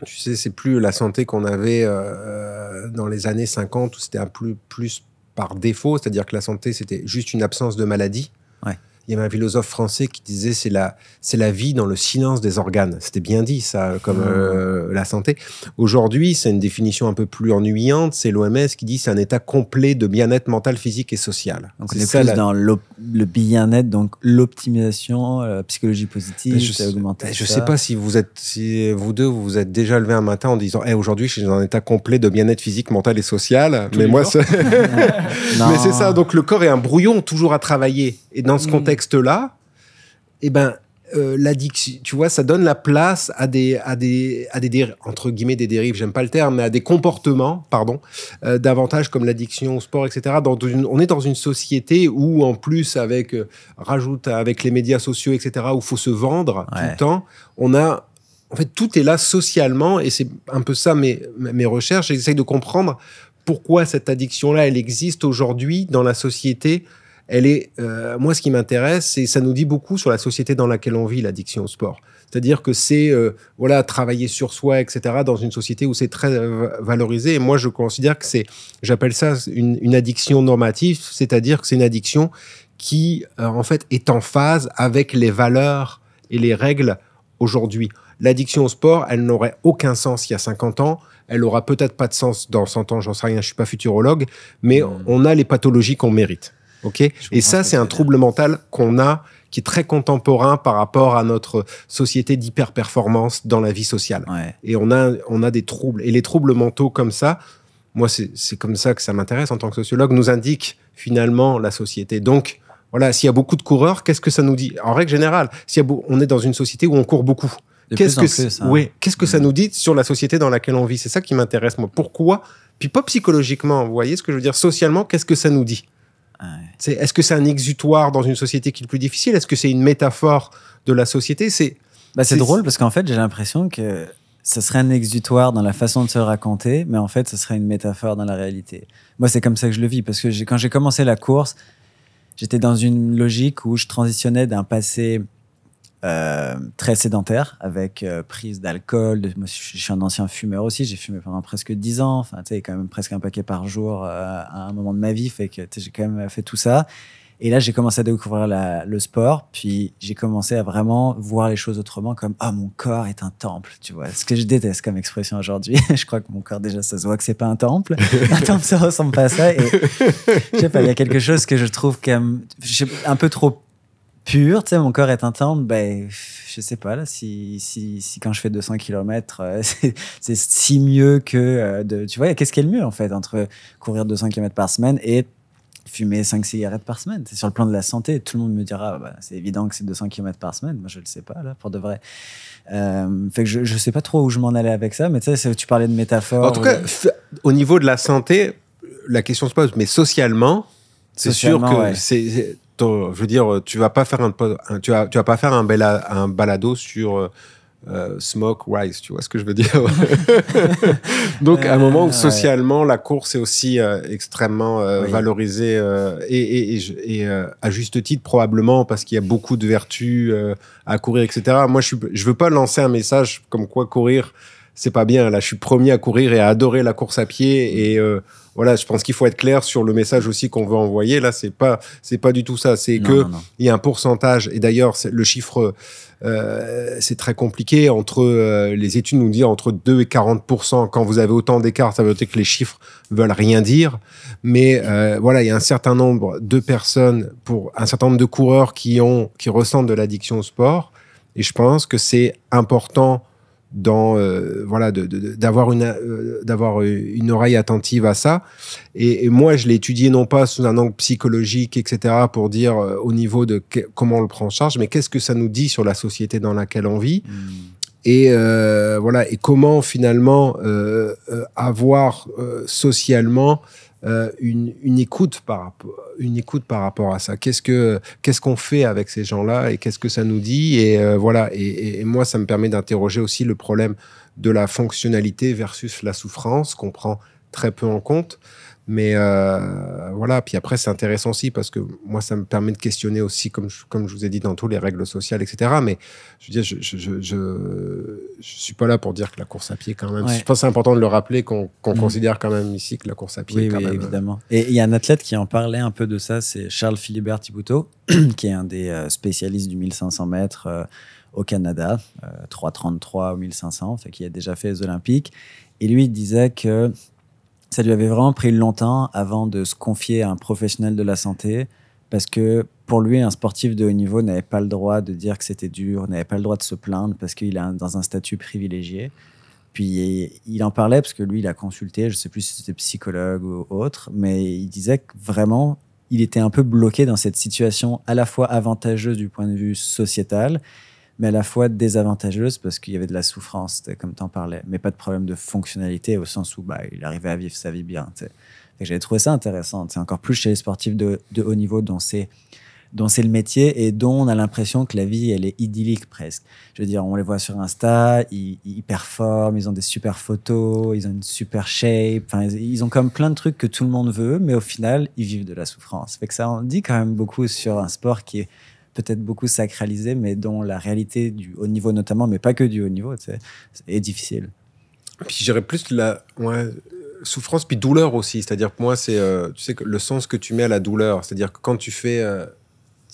tu sais, c'est plus la santé qu'on avait euh, dans les années 50 où c'était un plus, plus par défaut, c'est-à-dire que la santé c'était juste une absence de maladie. Ouais il y avait un philosophe français qui disait c'est la, c'est la vie dans le silence des organes. C'était bien dit, ça, comme ah. euh, la santé. Aujourd'hui, c'est une définition un peu plus ennuyante. C'est l'OMS qui dit c'est un état complet de bien-être mental, physique et social. Donc, c'est ça, plus dans le bien-être, donc l'optimisation, euh, la psychologie positive, ben, je, sais, ben, je sais pas si vous êtes, si vous deux, vous vous êtes déjà levé un matin en disant, hey, eh, aujourd'hui, je suis dans un état complet de bien-être physique, mental et social. mais moi, mais c'est ça. Donc, le corps est un brouillon toujours à travailler. Et dans ce mm. contexte, là eh ben, euh, l'addiction, tu vois, ça donne la place à des, à des, à entre guillemets des dérives, j'aime pas le terme, mais à des comportements, pardon, euh, davantage comme l'addiction au sport, etc. Dans on est dans une société où, en plus, avec euh, rajoute avec les médias sociaux, etc., où faut se vendre tout le temps, on a en fait, tout est là socialement, et c'est un peu ça mes, mes recherches. J'essaye de comprendre pourquoi cette addiction-là, elle existe aujourd'hui dans la société elle est, euh, moi, ce qui m'intéresse, c'est ça nous dit beaucoup sur la société dans laquelle on vit l'addiction au sport. C'est-à-dire que c'est, euh, voilà, travailler sur soi, etc., dans une société où c'est très euh, valorisé. Et moi, je considère que c'est, j'appelle ça une, addiction normative, c'est-à-dire que c'est une addiction qui, en fait, est en phase avec les valeurs et les règles aujourd'hui. L'addiction au sport, elle n'aurait aucun sens il y a 50 ans. Elle aura peut-être pas de sens dans 100 ans, j'en sais rien, je suis pas futurologue, mais on a les pathologies qu'on mérite. Ok. Et ça, c'est un trouble mental qu'on a qui est très contemporain par rapport à notre société d'hyper-performance dans la vie sociale. Et on a, on a des troubles. Et les troubles mentaux comme ça, moi, c'est comme ça que ça m'intéresse en tant que sociologue, nous indique finalement la société. Donc, voilà, s'il y a beaucoup de coureurs, qu'est-ce que ça nous dit En règle générale, si on est dans une société où on court beaucoup, hein. qu'est-ce que, ce que ça mm. nous dit sur la société dans laquelle on vit C'est ça qui m'intéresse, moi. Pourquoi Puis pas psychologiquement, vous voyez ce que je veux dire Socialement, qu'est-ce que ça nous dit est-ce que c'est un exutoire dans une société qui est le plus difficile Est-ce que c'est une métaphore de la société C'est bah, drôle parce qu'en fait, j'ai l'impression que ça serait un exutoire dans la façon de se raconter, mais en fait, ce serait une métaphore dans la réalité. Moi, c'est comme ça que je le vis parce que quand j'ai commencé la course, j'étais dans une logique où je transitionnais d'un passé euh, très sédentaire, avec euh, prise d'alcool. De... Moi, je suis un ancien fumeur aussi. J'ai fumé pendant presque 10 ans. Enfin, tu sais, quand même presque un paquet par jour euh, à un moment de ma vie. Fait que j'ai quand même fait tout ça. Et là, j'ai commencé à découvrir la, le sport. Puis j'ai commencé à vraiment voir les choses autrement, comme ah, mon corps est un temple. Tu vois, ce que je déteste comme expression aujourd'hui. je crois que mon corps déjà, ça se voit que c'est pas un temple. un temple, ça ressemble pas à ça. Et je sais pas, il y a quelque chose que je trouve quand même un peu trop pur, tu sais, mon corps est intense. ben, je sais pas, là, si, si, si quand je fais 200 km, euh, c'est si mieux que euh, de. Tu vois, qu'est-ce qui est le mieux, en fait, entre courir 200 km par semaine et fumer 5 cigarettes par semaine C'est sur le plan de la santé. Tout le monde me dira, bah, c'est évident que c'est 200 km par semaine. Moi, je le sais pas, là, pour de vrai. Euh, fait que je, je sais pas trop où je m'en allais avec ça, mais tu sais, tu parlais de métaphore. En tout cas, au niveau de la santé, la question se pose, mais socialement, c'est sûr que c'est je veux dire, tu vas pas faire un, tu, vas, tu vas pas faire un, un balado sur euh, euh, smoke rise, tu vois ce que je veux dire. Donc à un moment ah, où socialement la course est aussi euh, extrêmement valorisée et, à juste titre probablement parce qu'il y a beaucoup de vertus à courir, etc. Moi je suis, je veux pas lancer un message comme quoi courir c'est pas bien. Là je suis premier à courir et à adorer la course à pied et voilà, je pense qu'il faut être clair sur le message aussi qu'on veut envoyer. Là, c'est pas, c'est pas du tout ça. C'est que il y a un pourcentage. Et d'ailleurs, le chiffre, euh, c'est très compliqué. Entre euh, les études nous disent entre 2 et 40 Quand vous avez autant d'écart, ça veut dire que les chiffres veulent rien dire. Mais euh, voilà, il y a un certain nombre de personnes pour un certain nombre de coureurs qui ont, qui ressentent de l'addiction au sport. Et je pense que c'est important dans euh, voilà d'avoir une euh, d'avoir euh, une oreille attentive à ça et, moi je l'ai étudié non pas sous un angle psychologique etc pour dire au niveau de comment on le prend en charge mais qu'est-ce que ça nous dit sur la société dans laquelle on vit hmm. et voilà et comment finalement avoir socialement euh, une, écoute par, une écoute par rapport à ça. Qu'est-ce que qu'est-ce qu'on fait avec ces gens-là et qu'est-ce que ça nous dit Et euh, voilà. et, moi, ça me permet d'interroger aussi le problème de la fonctionnalité versus la souffrance qu'on prend très peu en compte. Mais euh, voilà, puis après, c'est intéressant aussi parce que moi, ça me permet de questionner aussi, comme je, comme je vous ai dit, dans tout les règles sociales, etc. Mais je veux dire, je ne je, suis pas là pour dire que la course à pied, quand même. Je pense que c'est important de le rappeler, qu'on mm. considère quand même ici que la course à pied, oui, évidemment. Euh, et il y a un athlète qui en parlait un peu de ça, c'est Charles Philibert Thibouteau, qui est un des euh, spécialistes du 1500 mètres. au Canada, 3,33 au 1500, fait qu'il a déjà fait les Olympiques. Et lui, il disait que ça lui avait vraiment pris longtemps avant de se confier à un professionnel de la santé parce que pour lui, un sportif de haut niveau n'avait pas le droit de dire que c'était dur, n'avait pas le droit de se plaindre parce qu'il est dans un statut privilégié. Puis il en parlait parce que lui, il a consulté, je ne sais plus si c'était psychologue ou autre, mais il disait que vraiment, il était un peu bloqué dans cette situation à la fois avantageuse du point de vue sociétal mais à la fois désavantageuse parce qu'il y avait de la souffrance, comme en parlais, mais pas de problème de fonctionnalité au sens où bah, il arrivait à vivre sa vie bien. J'avais trouvé ça intéressant, C'est encore plus chez les sportifs de, haut niveau dont c'est dont c'est le métier et dont on a l'impression que la vie, elle est idyllique presque. Je veux dire, on les voit sur Insta, ils, performent, ils ont des super photos, ils ont une super shape, ils ont comme plein de trucs que tout le monde veut, mais au final, ils vivent de la souffrance. Fait que ça en dit quand même beaucoup sur un sport qui est peut-être beaucoup sacralisé, mais dont la réalité du haut niveau notamment, mais pas que du haut niveau, est difficile. Puis j'irais plus la souffrance, puis douleur aussi. C'est-à-dire pour moi, c'est euh, tu sais, le sens que tu mets à la douleur. C'est-à-dire que quand tu fais, euh,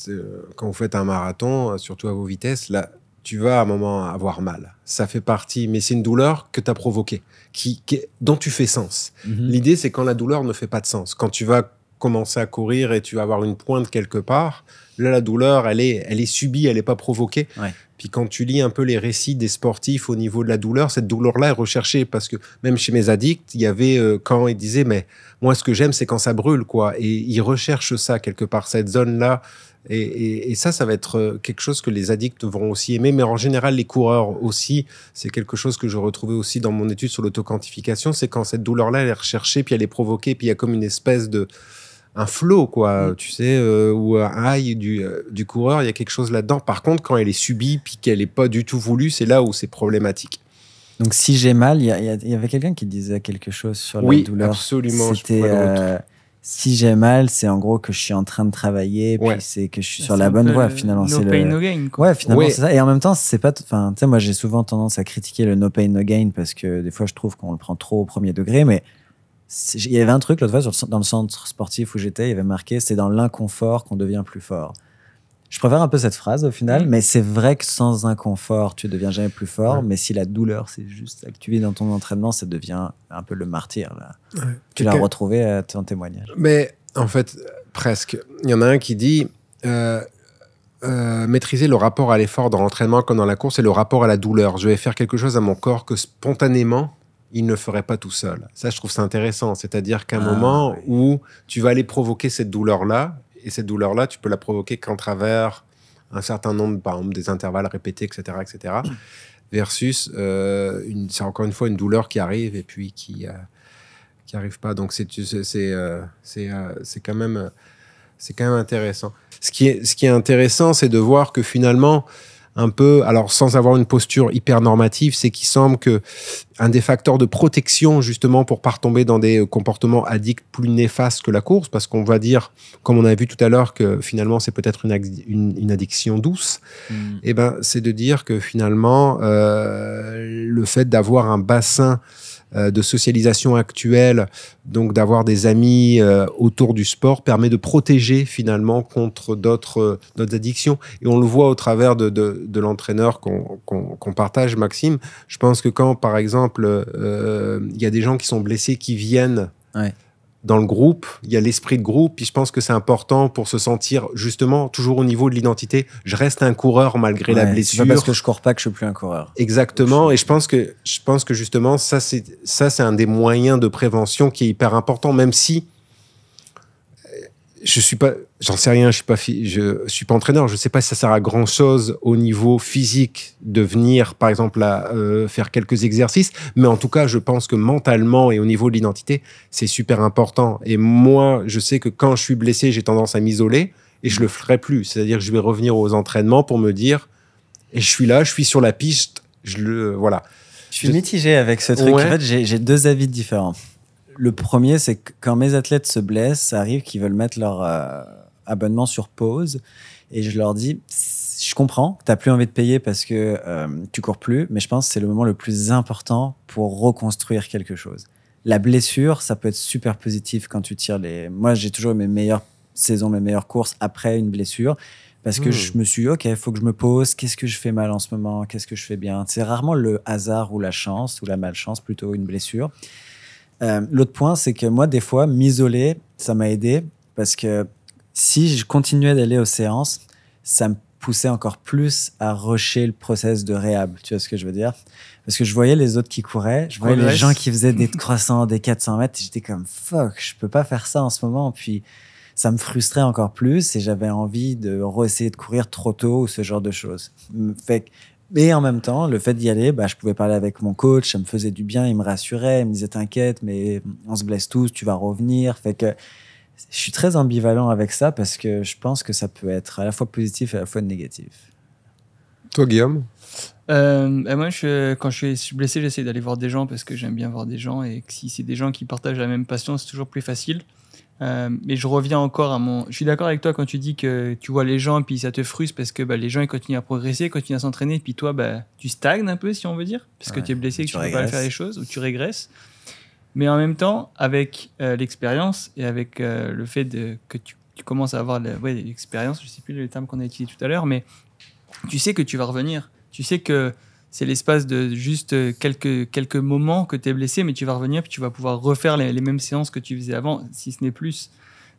euh, quand vous faites un marathon, surtout à vos vitesses, là, tu vas à un moment avoir mal. Ça fait partie, mais c'est une douleur que tu as provoquée, qui, dont tu fais sens. Mhm. L'idée, c'est quand la douleur ne fait pas de sens. Quand tu vas commencer à courir et tu vas avoir une pointe quelque part, Là, la douleur, elle est, elle est subie, elle n'est pas provoquée. Puis quand tu lis un peu les récits des sportifs au niveau de la douleur, cette douleur-là est recherchée parce que même chez mes addicts, il y avait euh, quand ils disaient mais moi ce que j'aime c'est quand ça brûle quoi et ils recherchent ça quelque part cette zone-là et, ça ça va être euh, quelque chose que les addicts vont aussi aimer mais en général les coureurs aussi c'est quelque chose que je retrouvais aussi dans mon étude sur l'autoquantification c'est quand cette douleur-là elle est recherchée puis elle est provoquée puis il y a comme une espèce de un flow, quoi, mm. tu sais, euh, ou un high du, euh, du coureur, il y a quelque chose là-dedans. Par contre, quand elle est subie, puis qu'elle n'est pas du tout voulue, c'est là où c'est problématique. Donc, si j'ai mal, il y, avait quelqu'un qui disait quelque chose sur la douleur. Oui, absolument. C'était euh, si j'ai mal, c'est en gros que je suis en train de travailler, puis c'est que je suis bah, sur la bonne voie finalement. No le... no gain. Quoi. finalement c'est ça. Et en même temps, c'est pas. Enfin, tu sais, moi j'ai souvent tendance à critiquer le no pain no gain parce que des fois je trouve qu'on le prend trop au premier degré, mais il y avait un truc l'autre fois dans le centre sportif où j'étais, il y avait marqué c'est dans l'inconfort qu'on devient plus fort. Je préfère un peu cette phrase au final, mm. mais c'est vrai que sans inconfort, tu ne deviens jamais plus fort. Mais si la douleur, c'est juste tu vis dans ton entraînement, ça devient un peu le martyr. Tu l'as retrouvé à euh, ton témoignage. Mais en fait, presque. Il y en a un qui dit euh, euh, maîtriser le rapport à l'effort dans l'entraînement comme dans la course et le rapport à la douleur. Je vais faire quelque chose à mon corps que spontanément, il ne ferait pas tout seul. Ça, je trouve ça intéressant. C'est-à-dire qu'à un ah, moment où tu vas aller provoquer cette douleur-là, et cette douleur-là, tu peux la provoquer qu'en travers un certain nombre, par exemple, des intervalles répétés, etc., etc., versus, euh, c'est encore une fois une douleur qui arrive et puis qui, euh, qui arrive pas. Donc, c'est euh, euh, c'est quand même c'est quand même intéressant. Ce qui est, ce qui est intéressant, c'est de voir que finalement, un peu, alors sans avoir une posture hyper normative, c'est qu'il semble que un des facteurs de protection justement pour pas tomber dans des euh, comportements addicts plus néfastes que la course, parce qu'on va dire, comme on a vu tout à l'heure, que finalement c'est peut-être une, addiction douce, mmh. et eh ben c'est de dire que finalement euh, le fait d'avoir un bassin euh, de socialisation actuelle, donc d'avoir des amis euh, autour du sport, permet de protéger finalement contre d'autres euh, addictions. Et on le voit au travers de, l'entraîneur qu'on partage, Maxime. Je pense que quand, par exemple, il y a des gens qui sont blessés, qui viennent dans le groupe, il y a l'esprit de groupe, puis je pense que c'est important pour se sentir justement toujours au niveau de l'identité. Je reste un coureur malgré la blessure. pas parce que je cours pas que je suis plus un coureur. Exactement, et je pense que je pense que justement ça c'est ça c'est un des moyens de prévention qui est hyper important, même si je suis pas, j'en sais rien, je suis pas, je suis pas entraîneur, je ne sais pas si ça sert à grand chose au niveau physique de venir, par exemple, euh, faire quelques exercices, mais en tout cas, je pense que mentalement et au niveau de l'identité, c'est super important. Et moi, je sais que quand je suis blessé, j'ai tendance à m'isoler et je le ferai plus. C'est-à-dire, que je vais revenir aux entraînements pour me dire, et je suis là, je suis sur la piste, je le, voilà. Je suis mitigé avec ce truc. En fait, j'ai deux avis différents. Le premier, c'est quand mes athlètes se blessent, ça arrive qu'ils veulent mettre leur euh, abonnement sur pause. Et je leur dis, je comprends que tu n'as plus envie de payer parce que euh, tu cours plus, mais je pense que c'est le moment le plus important pour reconstruire quelque chose. La blessure, ça peut être super positif quand tu tires les. Moi, j'ai toujours mes meilleures saisons, mes meilleures courses après une blessure parce que hmm. je me suis dit, OK, il faut que je me pose, qu'est-ce que je fais mal en ce moment, qu'est-ce que je fais bien. C'est rarement le hasard ou la chance, ou la malchance, plutôt une blessure. Euh, l'autre point, c'est que moi, des fois, m'isoler, ça m'a aidé parce que si je continuais d'aller aux séances, ça me poussait encore plus à rusher le process de réhab. Tu vois ce que je veux dire Parce que je voyais les autres qui couraient, je voyais les gens qui faisaient des croissants, des 400 mètres, j'étais comme fuck, je peux pas faire ça en ce moment. Puis ça me frustrait encore plus et j'avais envie de re de courir trop tôt ou ce genre de choses. Fait mais en même temps, le fait d'y aller, bah, je pouvais parler avec mon coach, ça me faisait du bien, il me rassurait, il me disait t'inquiète, mais on se blesse tous, tu vas revenir. Fait que je suis très ambivalent avec ça parce que je pense que ça peut être à la fois positif et à la fois négatif. Toi, Guillaume euh, bah, moi, je, quand je suis blessé, j'essaie d'aller voir des gens parce que j'aime bien voir des gens et que si c'est des gens qui partagent la même passion, c'est toujours plus facile mais euh, je reviens encore à mon. Je suis d'accord avec toi quand tu dis que tu vois les gens, et puis ça te frustre parce que bah, les gens ils continuent à progresser, continuent à s'entraîner, puis toi bah, tu stagnes un peu, si on veut dire, parce que tu es blessé et que tu ne peux pas faire les choses, ou tu régresses. Mais en même temps, avec euh, l'expérience et avec euh, le fait de, que tu, commences à avoir l'expérience, je ne sais plus le terme qu'on a utilisé tout à l'heure, mais tu sais que tu vas revenir. Tu sais que c'est l'espace de juste euh, quelques, quelques moments que tu es blessé, mais tu vas revenir puis tu vas pouvoir refaire les, mêmes séances que tu faisais avant, si ce n'est plus.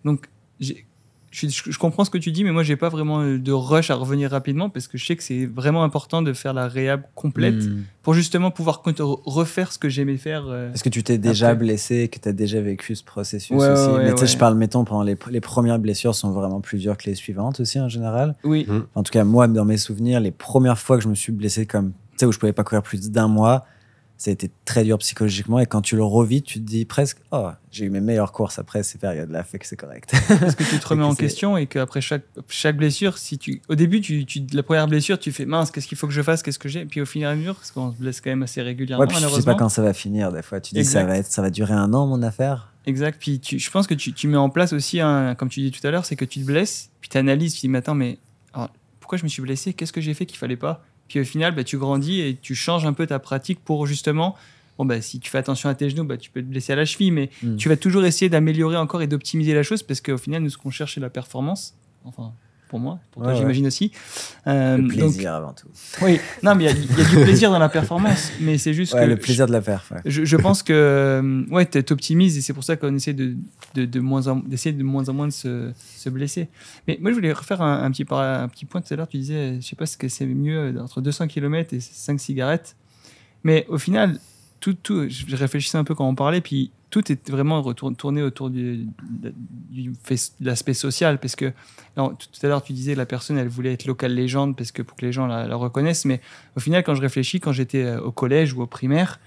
Donc, je, je, comprends ce que tu dis, mais moi, j'ai pas vraiment euh, de rush à revenir rapidement parce que je sais que c'est vraiment important de faire la réhab complète hmm. pour justement pouvoir refaire ce que j'aimais faire. Euh, Est-ce que tu t'es déjà blessé, que tu as déjà vécu ce processus aussi Mais je parle, mettons, pendant les, les, premières blessures sont vraiment plus dures que les suivantes aussi en général. Oui. Hmm. En tout cas, moi, dans mes souvenirs, les premières fois que je me suis blessé comme sais, où je pouvais pas courir plus d'un mois. Ça a été très dur psychologiquement. Et quand tu le revis, tu te dis presque Oh, j'ai eu mes meilleures courses après ces périodes-là, fait que c'est correct. Parce que tu te remets en question et qu'après chaque, chaque blessure, si tu, au début, tu, tu la première blessure, tu fais mince, qu'est-ce qu'il faut que je fasse, qu'est-ce que j'ai puis au final, un parce qu'on se blesse quand même assez régulièrement. Ouais, puis sais pas quand ça va finir, des fois. Tu dis ça va, être, ça va durer un an, mon affaire. Exact. Puis tu, je pense que tu, tu, mets en place aussi, un, comme tu dis tout à l'heure, c'est que tu te blesses, puis tu analyses, tu dis Mais attends, mais pourquoi je me suis blessé Qu'est-ce que j'ai fait qu'il fallait pas puis au final, bah, tu grandis et tu changes un peu ta pratique pour justement bon bah, si tu fais attention à tes genoux, bah, tu peux te blesser à la cheville, mais mm. tu vas toujours essayer d'améliorer encore et d'optimiser la chose parce qu'au final, nous, ce qu'on cherche, c'est la performance. Enfin, pour moi, pour toi, j'imagine aussi. Euh, le plaisir avant tout. Oui, non, mais il y, a du plaisir dans la performance, mais c'est juste le plaisir de la faire Je, pense que, ouais, optimiste et c'est pour ça qu'on essaie de, de, moins en, d'essayer de moins en moins de se, se, blesser. Mais moi, je voulais refaire un, petit, un petit point tout à l'heure. Tu disais, je sais pas ce que c'est mieux entre 200 km et 5 cigarettes. Mais au final, je réfléchissais un peu quand on parlait, puis tout est vraiment tourné autour du, de l'aspect social, parce que tout à l'heure tu disais la personne elle voulait être locale légende parce que pour que les gens la, reconnaissent, mais au final quand je réfléchis, quand j'étais euh, au collège ou au primaire,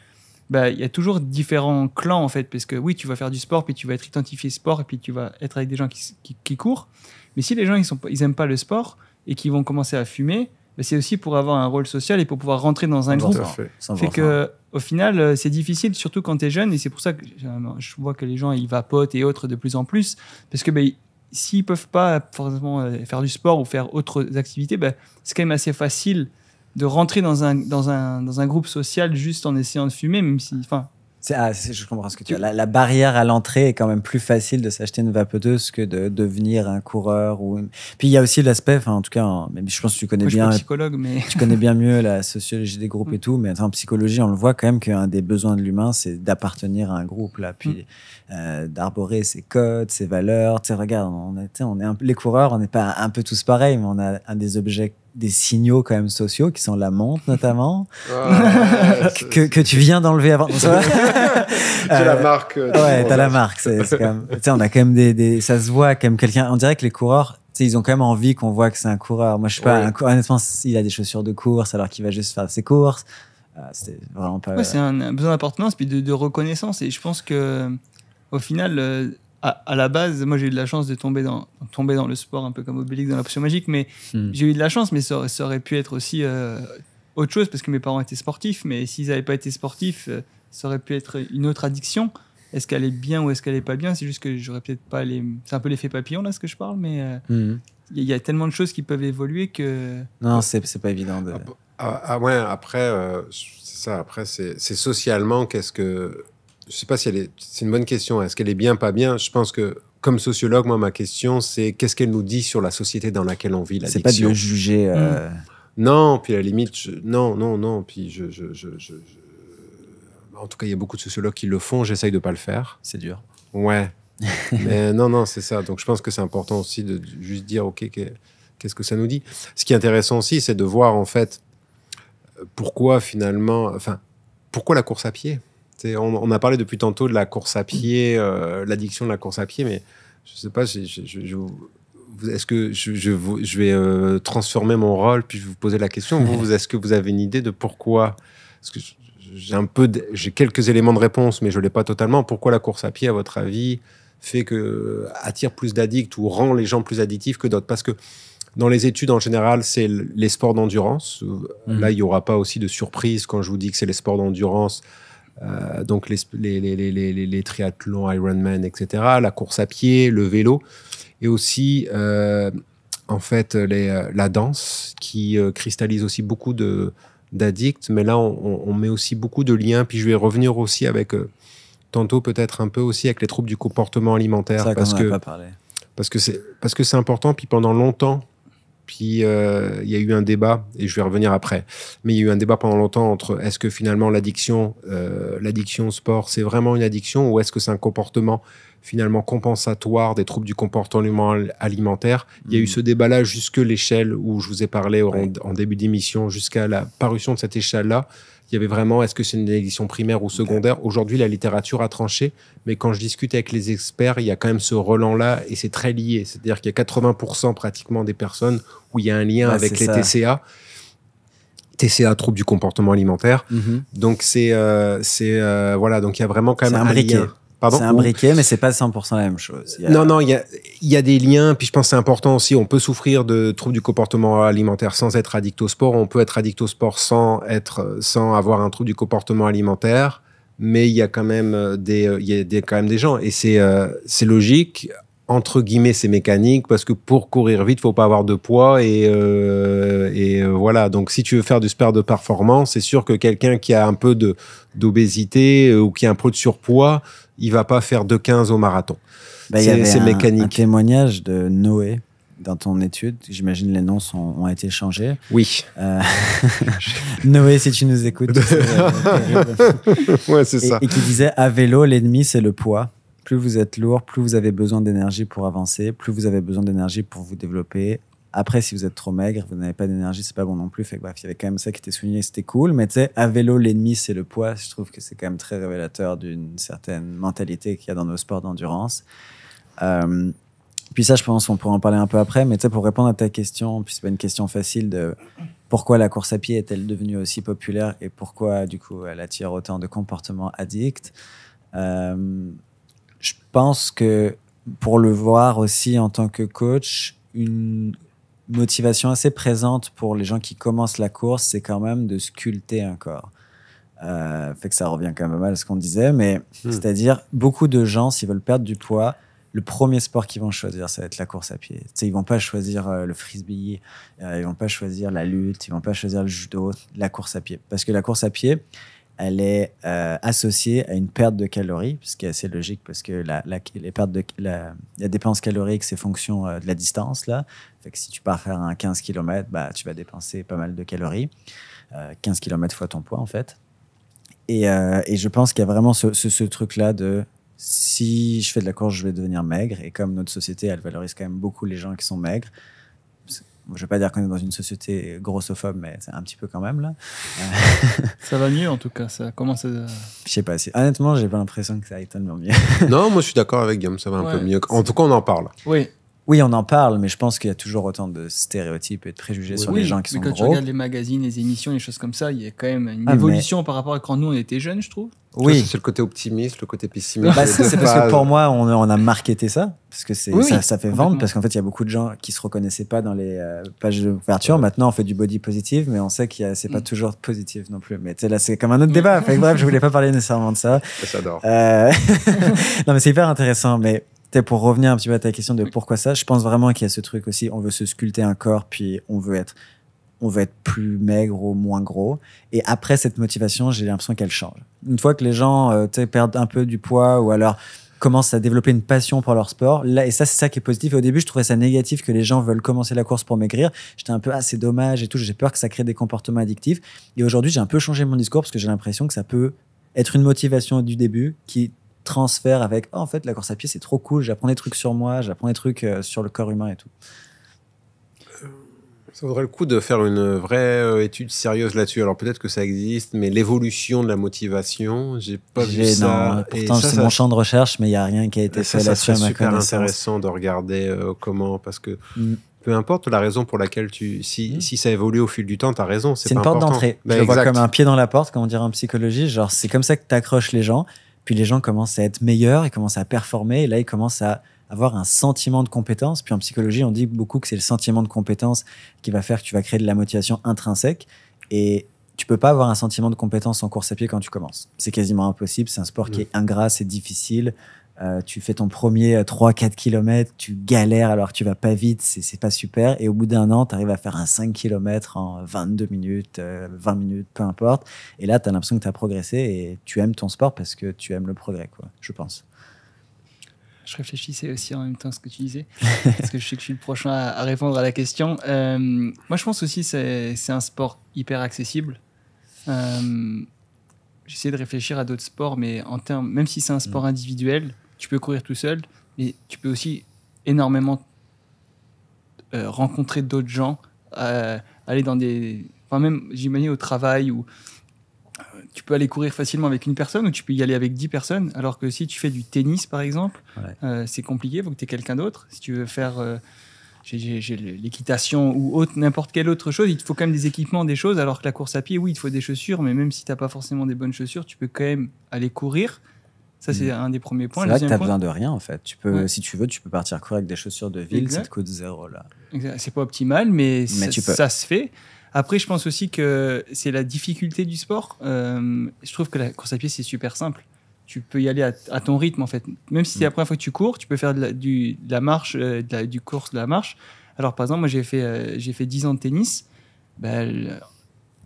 bah, il y a toujours différents clans en fait, parce que oui tu vas faire du sport, puis tu vas être identifié sport, et puis tu vas être avec des gens qui, courent, mais si les gens ils n'aiment ils pas le sport et qu'ils vont commencer à fumer, c'est aussi pour avoir un rôle social et pour pouvoir rentrer dans un groupe. Fait, fait que, hein. au final, euh, c'est difficile, surtout quand tu es jeune, et c'est pour ça que je vois que les gens, ils vapotent et autres de plus en plus, parce que ben, s'ils peuvent pas forcément euh, faire du sport ou faire autres activités, ben, c'est quand même assez facile de rentrer dans un, dans, un, dans un groupe social juste en essayant de fumer, même si, enfin, ah, je comprends ce que tu as. La, barrière à l'entrée est quand même plus facile de s'acheter une vapoteuse que de devenir un coureur. Ou... Puis il y a aussi l'aspect, en tout cas, je pense que tu connais bien. mais. Tu connais bien mieux la sociologie des groupes et mm. tout, mais en psychologie, on le voit quand même qu'un des besoins de l'humain, c'est d'appartenir à un groupe, là, puis mm. euh, d'arborer ses codes, ses valeurs. Tu on, est, on est les coureurs, on n'est pas un peu tous pareils, mais on a un des objets des signaux quand même sociaux qui sont la montre notamment que, que, tu viens d'enlever avant. as la euh, marque. Euh, la marque. Tu on a quand même des, des, ça se voit quand même quelqu'un. On dirait que les coureurs, ils ont quand même envie qu'on voit que c'est un coureur. Moi, je suis pas. Ouais. honnêtement, il a des chaussures de course alors qu'il va juste faire ses courses. Euh, c'est vraiment pas. c'est un, besoin d'appartenance puis de, de, reconnaissance et je pense que au final euh, à, la base, moi j'ai eu de la chance de tomber dans, tomber dans le sport, un peu comme Obélix dans la potion magique, mais hmm. j'ai eu de la chance, mais ça, aurait pu être aussi euh, autre chose parce que mes parents étaient sportifs, mais s'ils n'avaient pas été sportifs, euh, ça aurait pu être une autre addiction. Est-ce qu'elle est bien ou est-ce qu'elle est pas bien C'est juste que j'aurais peut-être pas les. C'est un peu l'effet papillon là ce que je parle, mais euh, hmm. il y, a tellement de choses qui peuvent évoluer que. Non, c'est pas évident. Ah, ah, ah, ouais, après, c'est ça. Après, c'est socialement qu'est-ce que je ne sais pas si elle est. C'est une bonne question. Hein. Est-ce qu'elle est bien, pas bien Je pense que comme sociologue, moi, ma question, c'est qu'est-ce qu'elle nous dit sur la société dans laquelle on vit C'est pas de juger. Euh, hmm. Non, puis à la limite, non, non, non. Puis je, En tout cas, il y a beaucoup de sociologues qui le font. J'essaye de pas le faire. C'est dur. Ouais. Mais non, non, c'est ça. Donc je pense que c'est important aussi de juste dire, OK, qu'est-ce que ça nous dit Ce qui est intéressant aussi, c'est de voir en fait pourquoi finalement. Enfin, pourquoi la course à pied on, a parlé depuis tantôt de la course à pied, euh, l'addiction de la course à pied, mais je sais pas, je, est-ce que je, vais euh, transformer mon rôle Puis je vais vous poser la question. Vous, est-ce que vous avez une idée de pourquoi Parce que j'ai un peu, j'ai quelques éléments de réponse, mais je l'ai pas totalement. Pourquoi la course à pied, à votre avis, fait que euh, attire plus d'addicts ou rend les gens plus addictifs que d'autres Parce que dans les études, en général, c'est les sports d'endurance. Mmh. Là, il n'y aura pas aussi de surprise quand je vous dis que c'est les sports d'endurance. Euh, donc les, triathlons, Ironman, etc., la course à pied, le vélo, et aussi euh, en fait euh, la danse qui cristallise aussi beaucoup de d'addicts. Mais là, on, met aussi beaucoup de liens. Puis je vais revenir aussi avec tantôt peut-être un peu aussi avec les troubles du comportement alimentaire parce que parce que c'est parce que c'est important. Puis pendant longtemps puis euh, il y a eu un débat, et je vais revenir après, mais il y a eu un débat pendant longtemps entre est-ce que finalement l'addiction, euh, l'addiction au sport, c'est vraiment une addiction ou est-ce que c'est un comportement finalement compensatoire des troubles du comportement alimentaire. Il y a eu hmm. ce débat-là jusque l'échelle où je vous ai parlé en début d'émission, jusqu'à la parution de cette échelle-là il y avait vraiment est-ce que c'est une édition primaire ou secondaire. Aujourd'hui, la littérature a tranché, mais quand je discute avec les experts, il y a quand même ce relan-là et c'est très lié. C'est-à-dire qu'il y a 80% pratiquement des personnes où il y a un lien avec les TCA. TCA, trouble du comportement alimentaire. Mm-hmm. Donc c'est euh, c'est euh, voilà, donc il y a vraiment quand même un lien. C'est un briquet, mais c'est pas 100% la même chose. Non, non, il y a, des liens. Puis je pense que c'est important aussi. On peut souffrir de troubles du comportement alimentaire sans être addict au sport. On peut être addict au sport sans être, sans avoir un trouble du comportement alimentaire. Mais il y a quand même euh, des, euh, il y a quand même des gens. Et c'est, euh, c'est logique entre guillemets ces mécaniques parce que pour courir vite, faut pas avoir de poids et, euh, et euh, voilà. Donc si tu veux faire du sport de performance, c'est sûr que quelqu'un qui a un peu de d'obésité euh, ou qui a un peu de surpoids, il va pas faire de 15 au marathon. Bah, c'est mécanique. Un témoignage de Noé dans ton étude, j'imagine les noms ont été changés. Oui. Noé, si tu nous écoutes. ouais, c'est ça. Et qui disait à vélo, l'ennemi, c'est le poids plus vous êtes lourd, plus vous avez besoin d'énergie pour avancer, plus vous avez besoin d'énergie pour vous développer. Après, si vous êtes trop maigre, vous n'avez pas d'énergie, c'est pas bon non plus. Fait que, bref, il y avait quand même ça qui était souligné, c'était cool. Mais tu sais, à vélo, l'ennemi, c'est le poids. Je trouve que c'est quand même très révélateur d'une certaine mentalité qu'il y a dans nos sports d'endurance. Euh, puis ça, je pense, on pourra en parler un peu après. Mais tu sais, pour répondre à ta question, puis c'est pas une question facile de pourquoi la course à pied est-elle devenue aussi populaire et pourquoi, du coup, elle attire autant de comportements addicts. Euh, je pense que pour le voir aussi en tant que coach, une motivation assez présente pour les gens qui commencent la course, c'est quand même de sculpter un corps. Euh, fait que ça revient quand même à ce qu'on disait, mais hmm. c'est-à-dire beaucoup de gens, s'ils veulent perdre du poids, le premier sport qu'ils vont choisir, ça va être la course à pied. Ils ils vont pas choisir euh, le frisbee, ils euh, ils vont pas choisir la lutte, ils vont pas choisir le judo, la course à pied. Parce que la course à pied, elle est euh, associée à une perte de calories, ce qui est assez logique parce que la, les pertes de, la, dépense calorique, c'est fonction euh, de la distance. Là. Fait que si tu pars faire un 15 km, bah, tu vas dépenser pas mal de calories. 15 euh, km fois ton poids, en fait. Et, je pense qu'il y a vraiment ce, ce truc-là de si je fais de la course, je vais devenir maigre. Et comme notre société, elle valorise quand même beaucoup les gens qui sont maigres, je ne vais pas dire qu'on est dans une société grossophobe, mais c'est un petit peu quand même là. ça va mieux en tout cas, ça commence à. Je sais pas, si... honnêtement, j'ai pas l'impression que ça étonne tellement mieux. non, moi je suis d'accord avec Guillaume, ça va un peu mieux. En tout cas, on en parle. Oui, oui, on en parle, mais je pense qu'il y a toujours autant de stéréotypes et de préjugés sur les gens qui sont quand gros. Quand tu regardes les magazines, les émissions, les choses comme ça, il y a quand même une ah, évolution par rapport à quand nous on était jeunes, je trouve. Oui. C'est le côté optimiste, le côté pessimiste. Bah, c'est parce que pour moi, on, a marketé ça parce que ça, fait vendre parce qu'en fait, il y a beaucoup de gens qui ne se reconnaissaient pas dans les euh, pages de Maintenant, on fait du body positive, mais on sait que c'est pas mm. toujours positif non plus. Mais là, c'est comme un autre mm. débat. bref, je voulais pas parler nécessairement de ça. J'adore. Euh... non, mais c'est hyper intéressant, mais pour revenir un petit peu à ta question de pourquoi ça, je pense vraiment qu'il y a ce truc aussi, on veut se sculpter un corps, puis on veut être, on veut être plus maigre ou moins gros. Et après cette motivation, j'ai l'impression qu'elle change. Une fois que les gens euh, perdent un peu du poids ou alors commencent à développer une passion pour leur sport. Là, et ça, c'est ça qui est positif. Et au début, je trouvais ça négatif que les gens veulent commencer la course pour maigrir. J'étais un peu, ah, c'est dommage et tout. J'ai peur que ça crée des comportements addictifs. Et aujourd'hui, j'ai un peu changé mon discours parce que j'ai l'impression que ça peut être une motivation du début qui transfert avec oh, en fait la course à pied c'est trop cool, j'apprends des trucs sur moi, j'apprends des trucs euh, sur le corps humain et tout. Euh, ça vaudrait le coup de faire une vraie euh, étude sérieuse là-dessus. Alors peut-être que ça existe, mais l'évolution de la motivation, j'ai pas vu ça. pourtant, c'est mon champ de recherche, mais il n'y a rien qui a été fait là-dessus. C'est super intéressant de regarder comment, parce que mm. peu importe la raison pour laquelle tu. Si, mm. si ça évolue au fil du temps, tu as raison. C'est une porte d'entrée. Ben, je vois comme un pied dans la porte, comme on dirait en psychologie. Genre, c'est comme ça que tu accroches les gens. Puis les gens commencent à être meilleurs, et commencent à performer, et là, ils commencent à avoir un sentiment de compétence. Puis en psychologie, on dit beaucoup que c'est le sentiment de compétence qui va faire que tu vas créer de la motivation intrinsèque. Et tu peux pas avoir un sentiment de compétence en course à pied quand tu commences. C'est quasiment impossible. C'est un sport qui mm. est ingrat, c'est difficile. Euh, tu fais ton premier 3-4 euh, km, tu galères alors tu vas pas vite, c'est pas super. Et au bout d'un an, tu arrives à faire un 5 km en 22 minutes, 20 euh, minutes, peu importe. Et là, tu as l'impression que tu as progressé et tu aimes ton sport parce que tu aimes le progrès, quoi, je pense. Je réfléchissais aussi en même temps à ce que tu disais, parce que je sais que je suis le prochain à, répondre à la question. moi, je pense aussi que c'est un sport hyper accessible. J'essaie de réfléchir à d'autres sports, mais en termes, même si c'est un sport mmh. individuel, tu peux courir tout seul, mais tu peux aussi énormément euh, rencontrer d'autres gens, euh, aller dans des. même, j'imagine, au travail ou. Euh, tu peux aller courir facilement avec une personne ou tu peux y aller avec dix personnes, alors que si tu fais du tennis par exemple, c'est compliqué, il faut que tu aies quelqu'un d'autre. Si tu veux faire l'équitation ou autre, n'importe quelle autre chose, il te faut quand même des équipements, des choses, alors que la course à pied, oui, il te faut des chaussures, mais même si tu n'as pas forcément des bonnes chaussures, tu peux quand même aller courir ça, c'est mm. un des premiers points. C'est vrai que tu n'as besoin de rien, en fait. Tu peux, Si tu veux, tu peux partir courir avec des chaussures de ville, ça te coûte zéro, là. C'est pas optimal, mais, ça, se fait. Après, je pense aussi que c'est la difficulté du sport. Euh, je trouve que la course à pied, c'est super simple. Tu peux y aller à, ton rythme, en fait. Même si c'est mm. la première fois que tu cours, tu peux faire de la, du, la marche, euh, de la, du course, de la marche. Alors, par exemple, moi, j'ai fait, euh, j'ai fait 10 ans de tennis. Ben,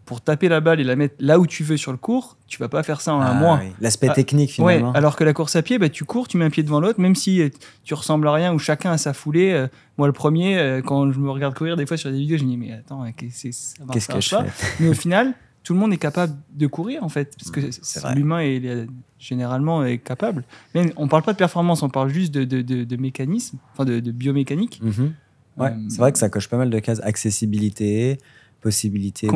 pour taper la balle et la mettre là où tu veux sur le cours, tu vas pas faire ça en un ah mois. L'aspect ah, technique finalement. alors que la course à pied, bah, tu cours, tu mets un pied devant l'autre, même si euh, tu ressembles à rien ou chacun a sa foulée. Euh, moi, le premier, euh, quand je me regarde courir des fois sur des vidéos, je me dis mais attends, qu'est-ce que je fais Mais au final, tout le monde est capable de courir en fait, parce que mm, l'humain est, généralement est capable. Mais on parle pas de performance, on parle juste de, mécanisme, enfin de, biomécanique. Mm-hmm. ouais, c'est vrai que ça coche pas mal de cases accessibilité possibilité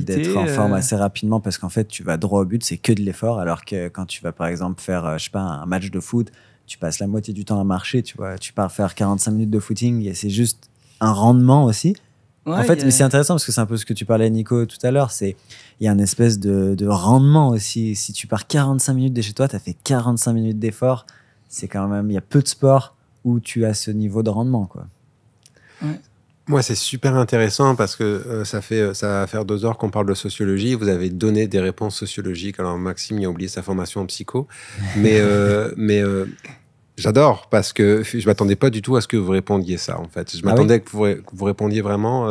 d'être en forme euh. assez rapidement parce qu'en fait, tu vas droit au but, c'est que de l'effort. Alors que quand tu vas, par exemple, faire, euh, je sais pas, un match de foot, tu passes la moitié du temps à marcher, tu vois. Tu pars faire 45 minutes de footing et c'est juste un rendement aussi. en fait, mais c'est intéressant parce que c'est un peu ce que tu parlais, Nico, tout à l'heure. C'est il y a une espèce de, de, rendement aussi. Si tu pars 45 minutes de chez toi, tu as fait 45 minutes d'effort. C'est quand même, il y a peu de sport où tu as ce niveau de rendement, quoi. Moi, c'est super intéressant parce que euh, ça fait euh, ça va faire deux heures qu'on parle de sociologie. Vous avez donné des réponses sociologiques. Alors Maxime, il a oublié sa formation en psycho, mais euh, mais j'adore parce que je m'attendais pas du tout à ce que vous répondiez ça en fait. Je ah m'attendais à ce que, vous, répondiez vraiment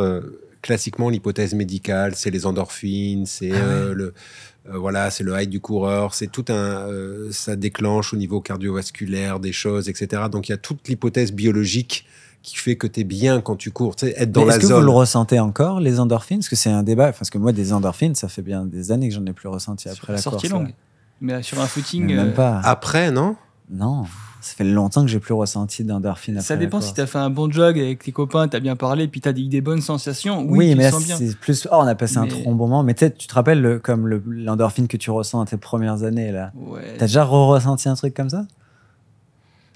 classiquement l'hypothèse médicale, c'est les endorphines, c'est ah le voilà, c'est le high du coureur, c'est tout un, ça déclenche au niveau cardiovasculaire des choses, etc. Donc il y a toute l'hypothèse biologique qui fait que tu es bien quand tu cours, être dans la zone. Est-ce que vous le ressentez encore, les endorphines Parce que c'est un débat. Parce que moi, des endorphines, ça fait bien des années que j'en ai plus ressenti après la, sortie longue. Mais euh, sur un footing. même euh, pas. Après, non Non. Ça fait longtemps que j'ai plus ressenti d'endorphine. Ça dépend si tu as fait un bon jog avec tes copains, tu as bien parlé, puis tu as des, des, bonnes sensations. Oui, oui mais c'est plus. Oh, on a passé un trop bon moment. Mais tu te rappelles le, comme l'endorphine que tu ressens à tes premières années là. Ouais. T'as déjà ressenti un truc comme ça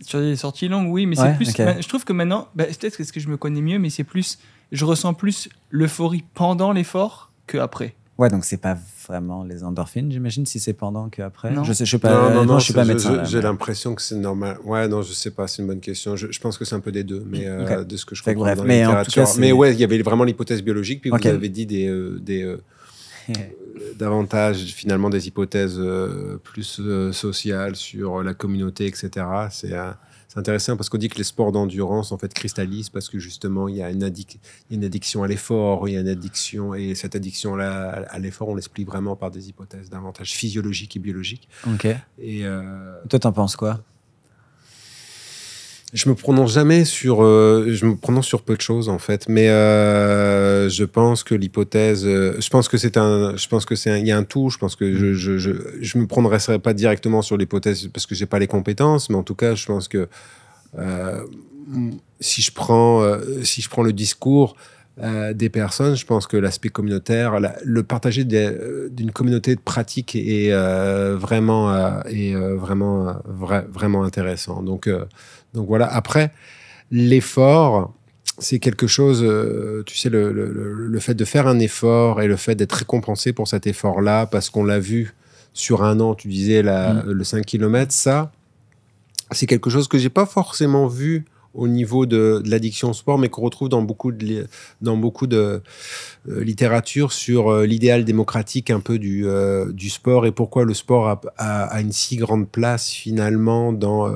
sur des sorties longues, oui, mais c'est plus. Je trouve que maintenant, bah, peut-être parce que je me connais mieux, mais c'est plus. Je ressens plus l'euphorie pendant l'effort qu'après. Ouais, donc c'est pas vraiment les endorphines, j'imagine, si c'est pendant qu'après. Je sais, je suis pas, non, je suis pas médecin. J'ai l'impression que c'est normal. Ouais, non, je sais pas, c'est une bonne question. Je, pense que c'est un peu des deux, mais euh, de ce que je crois comprends dans mais, mais ouais, il y avait vraiment l'hypothèse biologique, puis vous avez dit des, euh, des euh, davantage finalement des hypothèses euh, plus euh, sociales sur la communauté, etc. Euh, c'est intéressant parce qu'on dit que les sports d'endurance en fait cristallisent parce que justement il y a une, addiction à l'effort, il y a une addiction et cette addiction là à l'effort on l'explique vraiment par des hypothèses davantage physiologiques et biologiques. Ok. Et toi t'en penses quoi je me prononce jamais sur, euh, je me prononce sur peu de choses en fait, mais euh, je pense que l'hypothèse, euh, je pense que c'est un, je pense que c'est, il y a un tout. Je pense que je, je, je, je me prononcerai pas directement sur l'hypothèse parce que j'ai pas les compétences, mais en tout cas, je pense que si je prends, si je prends le discours euh, des personnes. Je pense que l'aspect communautaire, le partager euh, d'une communauté de pratiques est euh, vraiment, vraiment, vraiment intéressant. Donc, donc voilà. Après, l'effort, c'est quelque chose, tu sais, le, fait de faire un effort et le fait d'être récompensé pour cet effort-là, parce qu'on l'a vu sur un an, tu disais mmh. le 5 km, ça, c'est quelque chose que j'ai pas forcément vu au niveau de, l'addiction au sport, mais qu'on retrouve dans beaucoup de, dans beaucoup de euh, littérature sur euh, l'idéal démocratique un peu du, euh, du, sport et pourquoi le sport a, a, a une si grande place finalement dans,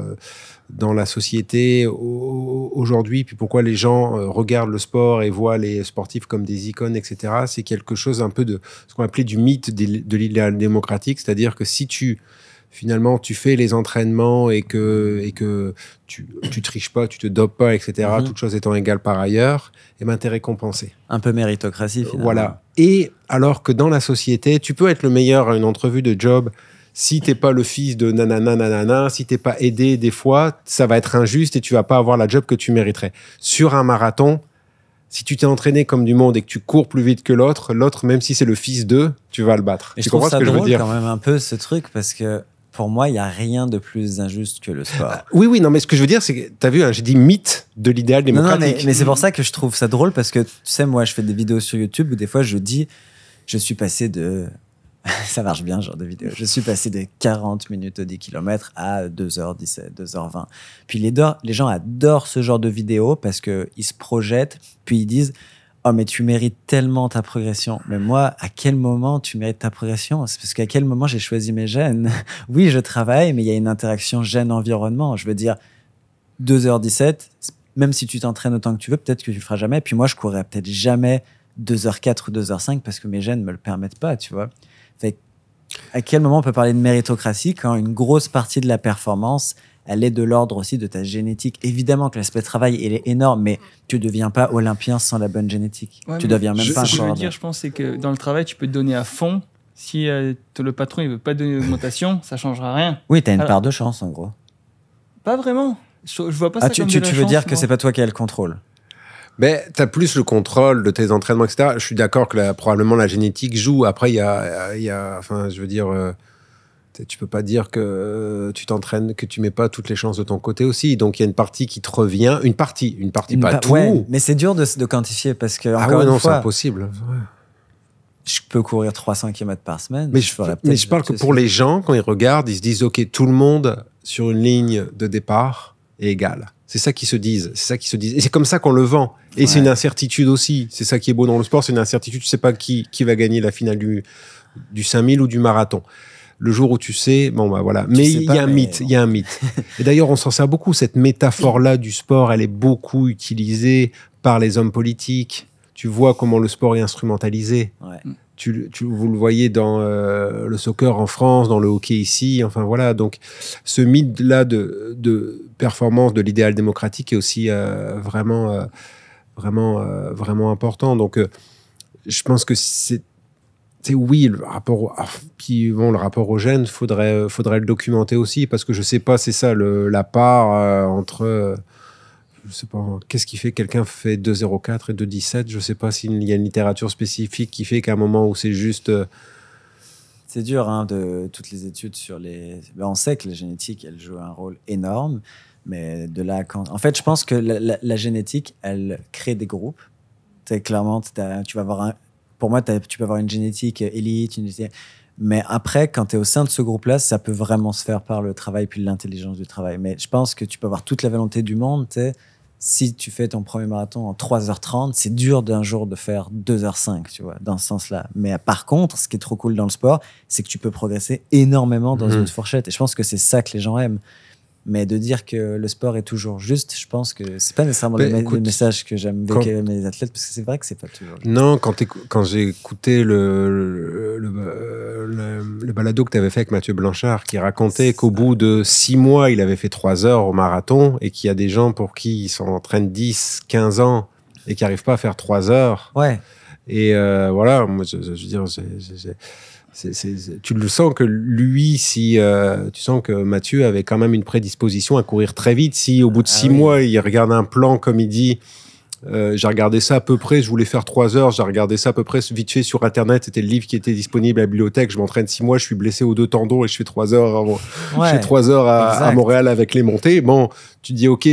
dans la société aujourd'hui, puis pourquoi les gens regardent le sport et voient les sportifs comme des icônes, etc. C'est quelque chose un peu de ce qu'on appelait du mythe de l'idéal démocratique, c'est-à-dire que si tu finalement tu fais les entraînements et que, et que tu, tu triches pas, tu te dopes pas, etc., mhm. toutes choses étant égales par ailleurs, et eh tu ben, t'es récompensé. Un peu méritocratie finalement. Voilà. Et alors que dans la société, tu peux être le meilleur à une entrevue de job. Si t'es pas le fils de nanana, nanana, si t'es pas aidé des fois, ça va être injuste et tu vas pas avoir la job que tu mériterais. Sur un marathon, si tu t'es entraîné comme du monde et que tu cours plus vite que l'autre, l'autre, même si c'est le fils d'eux, tu vas le battre. je comprends ce que drôle je veux dire quand même un peu ce truc parce que pour moi, il n'y a rien de plus injuste que le sport. Ah, oui, oui, non, mais ce que je veux dire, c'est que tu as vu, hein, j'ai dit mythe de l'idéal démocratique. mais, c'est pour mm. ça que je trouve ça drôle parce que, tu sais, moi, je fais des vidéos sur YouTube où des fois, je dis, je suis passé de. ça marche bien, ce genre de vidéo. Je suis passé de 40 minutes au 10 km à 2h17, 2h20. Puis les, les gens adorent ce genre de vidéos parce qu'ils se projettent, puis ils disent Oh, mais tu mérites tellement ta progression. Mais moi, à quel moment tu mérites ta progression C'est parce qu'à quel moment j'ai choisi mes gènes Oui, je travaille, mais il y a une interaction gène-environnement. Je veux dire, 2h17, même si tu t'entraînes autant que tu veux, peut-être que tu le feras jamais. Puis moi, je courrais peut-être jamais 2 h 4 ou 2 h 5 parce que mes gènes ne me le permettent pas, tu vois. à quel moment on peut parler de méritocratie quand une grosse partie de la performance elle est de l'ordre aussi de ta génétique. Évidemment que l'aspect travail, il est énorme, mais tu ne deviens pas olympien sans la bonne génétique. Tu tu deviens même pas un Ce que je veux dire, je pense, c'est que dans le travail, tu peux te donner à fond. Si euh, le patron ne veut pas donner d'augmentation, ça changera rien. Oui, tu as une part de chance, en gros. Pas vraiment. Je, vois pas ah, ça tu, comme veux dire que c'est pas toi qui as le contrôle mais tu as plus le contrôle de tes entraînements, etc. Je suis d'accord que probablement la génétique joue. Après, il y a, Enfin, je veux dire. Euh, tu peux pas dire que tu t'entraînes, que tu mets pas toutes les chances de ton côté aussi. Donc il y a une partie qui te revient, une partie, une partie, pas tout. mais c'est dur de, quantifier parce que. ah non, c'est impossible. Je peux courir 300 km par semaine. Mais je, parle que pour les gens, quand ils regardent, ils se disent OK, tout le monde sur une ligne de départ est égal. C'est ça qu'ils se disent. C'est ça qui se disent. Et c'est comme ça qu'on le vend. Et c'est une incertitude aussi. C'est ça qui est beau dans le sport. C'est une incertitude. Tu sais pas qui, qui va gagner la finale du, du 5000 ou du marathon le jour où tu sais, bon bah voilà. mais il y, a un mythe, il y a un mythe. Et d'ailleurs, on s'en sert beaucoup. Cette métaphore-là du sport, elle est beaucoup utilisée par les hommes politiques. Tu vois comment le sport est instrumentalisé. Tu, vous le voyez dans euh, le soccer en France, dans le hockey ici. Enfin voilà. Donc ce mythe-là de, performance, de l'idéal démocratique est aussi euh, vraiment, euh, vraiment, vraiment important. Donc je pense que c'est oui, le rapport, au, ah, puis bon, le rapport aux gènes, faudrait, euh, faudrait le documenter aussi parce que je sais pas, c'est ça le, la part euh, entre, Je euh, je sais pas, qu'est-ce qui fait quelqu'un fait 2,04 et 2,17, je sais pas s'il y a une littérature spécifique qui fait qu'à un moment où c'est juste. c'est dur, hein, de toutes les études sur les. Ben, on sait que la génétique, elle joue un rôle énorme, mais de là quand. En fait, je pense que la, génétique, elle crée des groupes. C'est clairement, tu vas avoir un, pour moi, tu peux avoir une génétique élite, mais après, quand tu es au sein de ce groupe-là, ça peut vraiment se faire par le travail puis l'intelligence du travail. Mais je pense que tu peux avoir toute la volonté du monde. Si tu fais ton premier marathon en 3h30, c'est dur d'un jour de faire 2h05, tu vois, dans ce sens-là. Mais par contre, ce qui est trop cool dans le sport, c'est que tu peux progresser énormément dans mmh. une fourchette. Et je pense que c'est ça que les gens aiment. Mais de dire que le sport est toujours juste, je pense que c'est pas nécessairement bah, le, message que j'aime véhiculer à mes athlètes, parce que c'est vrai que c'est pas toujours. Non, quand, quand j'ai écouté le, le, balado que tu avais fait avec Mathieu Blanchard, qui racontait qu'au bout de six mois, il avait fait trois heures au marathon et qu'il y a des gens pour qui ils sont en train de 10, 15 ans et qui n'arrivent pas à faire trois heures. Ouais. Et euh, voilà, moi, je, veux dire, c'est tu le sens que lui, si euh, tu sens que Mathieu avait quand même une prédisposition à courir très vite, si au bout de ah six mois il regarde un plan comme il dit, euh, j'ai regardé ça à peu près, je voulais faire trois heures, j'ai regardé ça à peu près vite fait sur internet, c'était le livre qui était disponible à la bibliothèque, je m'entraîne six mois, je suis blessé aux deux tendons et je fais trois heures, trois heures à, Montréal avec les montées. Bon, tu dis ok,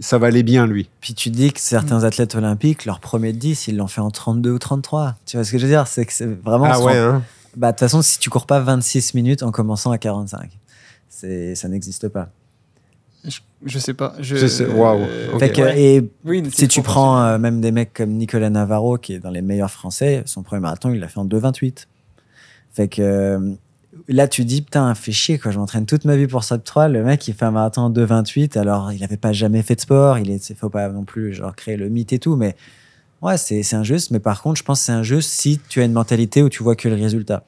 ça valait bien lui. Puis tu dis que certains athlètes olympiques, leur premier 10, ils l'ont fait en 32 ou 33. Tu vois ce que je veux dire C'est que c'est vraiment. Ah ouais, hein. Bah, de toute façon, si tu cours pas 26 minutes en commençant à 45, ça n'existe pas. Je, sais pas. Je, Et si tu prends euh, même des mecs comme Nicolas Navarro, qui est dans les meilleurs français, son premier marathon, il l'a fait en 2,28. Fait que euh, là, tu dis, putain, fait chier, quoi. Je m'entraîne toute ma vie pour Sub 3. Le mec, il fait un marathon en 2,28. Alors, il n'avait pas jamais fait de sport. Il ne faut pas non plus, genre, créer le mythe et tout, mais ouais, c'est injuste, mais par contre, je pense que c'est injuste si tu as une mentalité où tu vois que le résultat.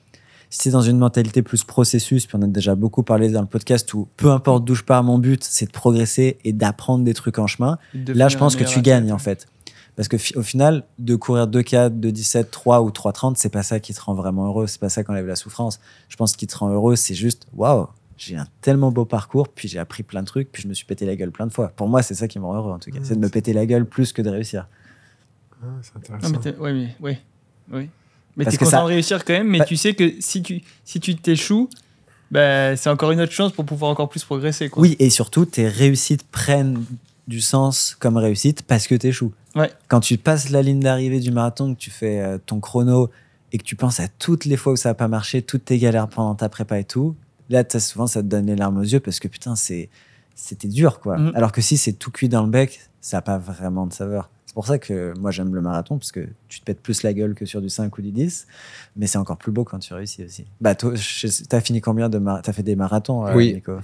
Si tu es dans une mentalité plus processus, puis on a déjà beaucoup parlé dans le podcast où peu importe d'où je pars, mon but, c'est de progresser et d'apprendre des trucs en chemin. Là, je pense que tu gagnes, en fait. Parce que au final, de courir 2 k 2-17, 3 ou 3.30, 30 c'est pas ça qui te rend vraiment heureux. C'est pas ça qui enlève la souffrance. Je pense qu'il te rend heureux, c'est juste, waouh, j'ai un tellement beau parcours, puis j'ai appris plein de trucs, puis je me suis pété la gueule plein de fois. Pour moi, c'est ça qui me rend heureux, en tout cas. C'est de me péter la gueule plus que de réussir. Ah, c'est intéressant. mais ouais, mais, ouais, mais content de réussir quand même, mais bah tu sais que si tu si tu t'échoues, ben c'est encore une autre chance pour pouvoir encore plus progresser. Quoi. Oui, et surtout, tes réussites prennent du sens comme réussite parce que tu Ouais. Quand tu passes la ligne d'arrivée du marathon, que tu fais euh, ton chrono et que tu penses à toutes les fois où ça n'a pas marché, toutes tes galères pendant ta prépa et tout, là, souvent, ça te donne les larmes aux yeux parce que putain, c'est c'était dur, quoi. Mm. Alors que si c'est tout cuit dans le bec, ça n'a pas vraiment de saveur. C'est pour ça que moi j'aime le marathon, parce que tu te pètes plus la gueule que sur du 5 ou du 10, mais c'est encore plus beau quand tu réussis aussi. Bah, as fini combien de Tu as fait des marathons, euh, oui. Nico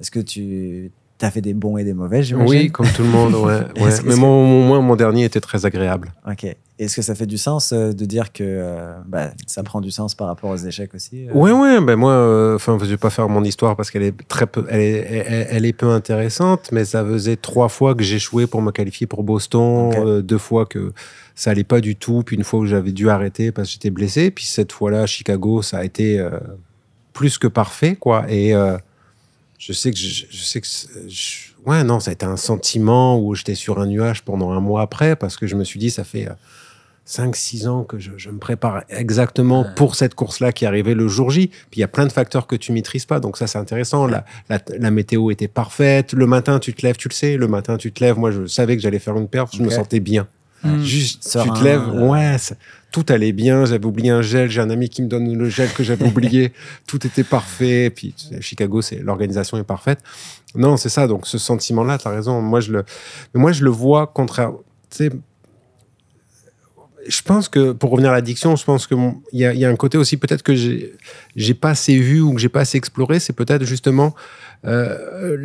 Est-ce que tu T'as fait des bons et des mauvais, j'imagine Oui, comme tout le monde, ouais. Mais moi, mon dernier était très agréable. Ok. Est-ce que ça fait du sens euh, de dire que euh, bah, ça prend du sens par rapport aux échecs aussi Oui, euh oui. ben moi, enfin, je vais pas faire mon histoire parce qu'elle est très peu, elle est, peu intéressante, mais ça faisait trois fois que j'échouais pour me qualifier pour Boston, deux fois que ça allait pas du tout, puis une fois où j'avais dû arrêter parce que j'étais blessé, puis cette fois-là, Chicago, ça a été plus que parfait, quoi. Et je sais que je, sais que euh, ouais non ça a été un sentiment où j'étais sur un nuage pendant un mois après parce que je me suis dit ça fait 5 euh, 6 ans que je, me prépare exactement pour cette course là qui arrivait le jour J puis il y a plein de facteurs que tu maîtrises pas donc ça c'est intéressant la, météo était parfaite le matin tu te lèves tu le sais le matin tu te lèves moi je savais que j'allais faire une perte, je me sentais bien mmh. juste tu te lèves euh, ouais tout allait bien. J'avais oublié un gel. J'ai un ami qui me donne le gel que j'avais oublié. tout était parfait. Et puis Chicago, c'est l'organisation est parfaite. Non, c'est ça. Donc ce sentiment-là, tu as raison. Moi, je le, moi, je le vois contraire. je pense que pour revenir à l'addiction, je pense que il y, a un côté aussi peut-être que j'ai j'ai pas assez vu ou que j'ai pas assez exploré, c'est peut-être justement euh,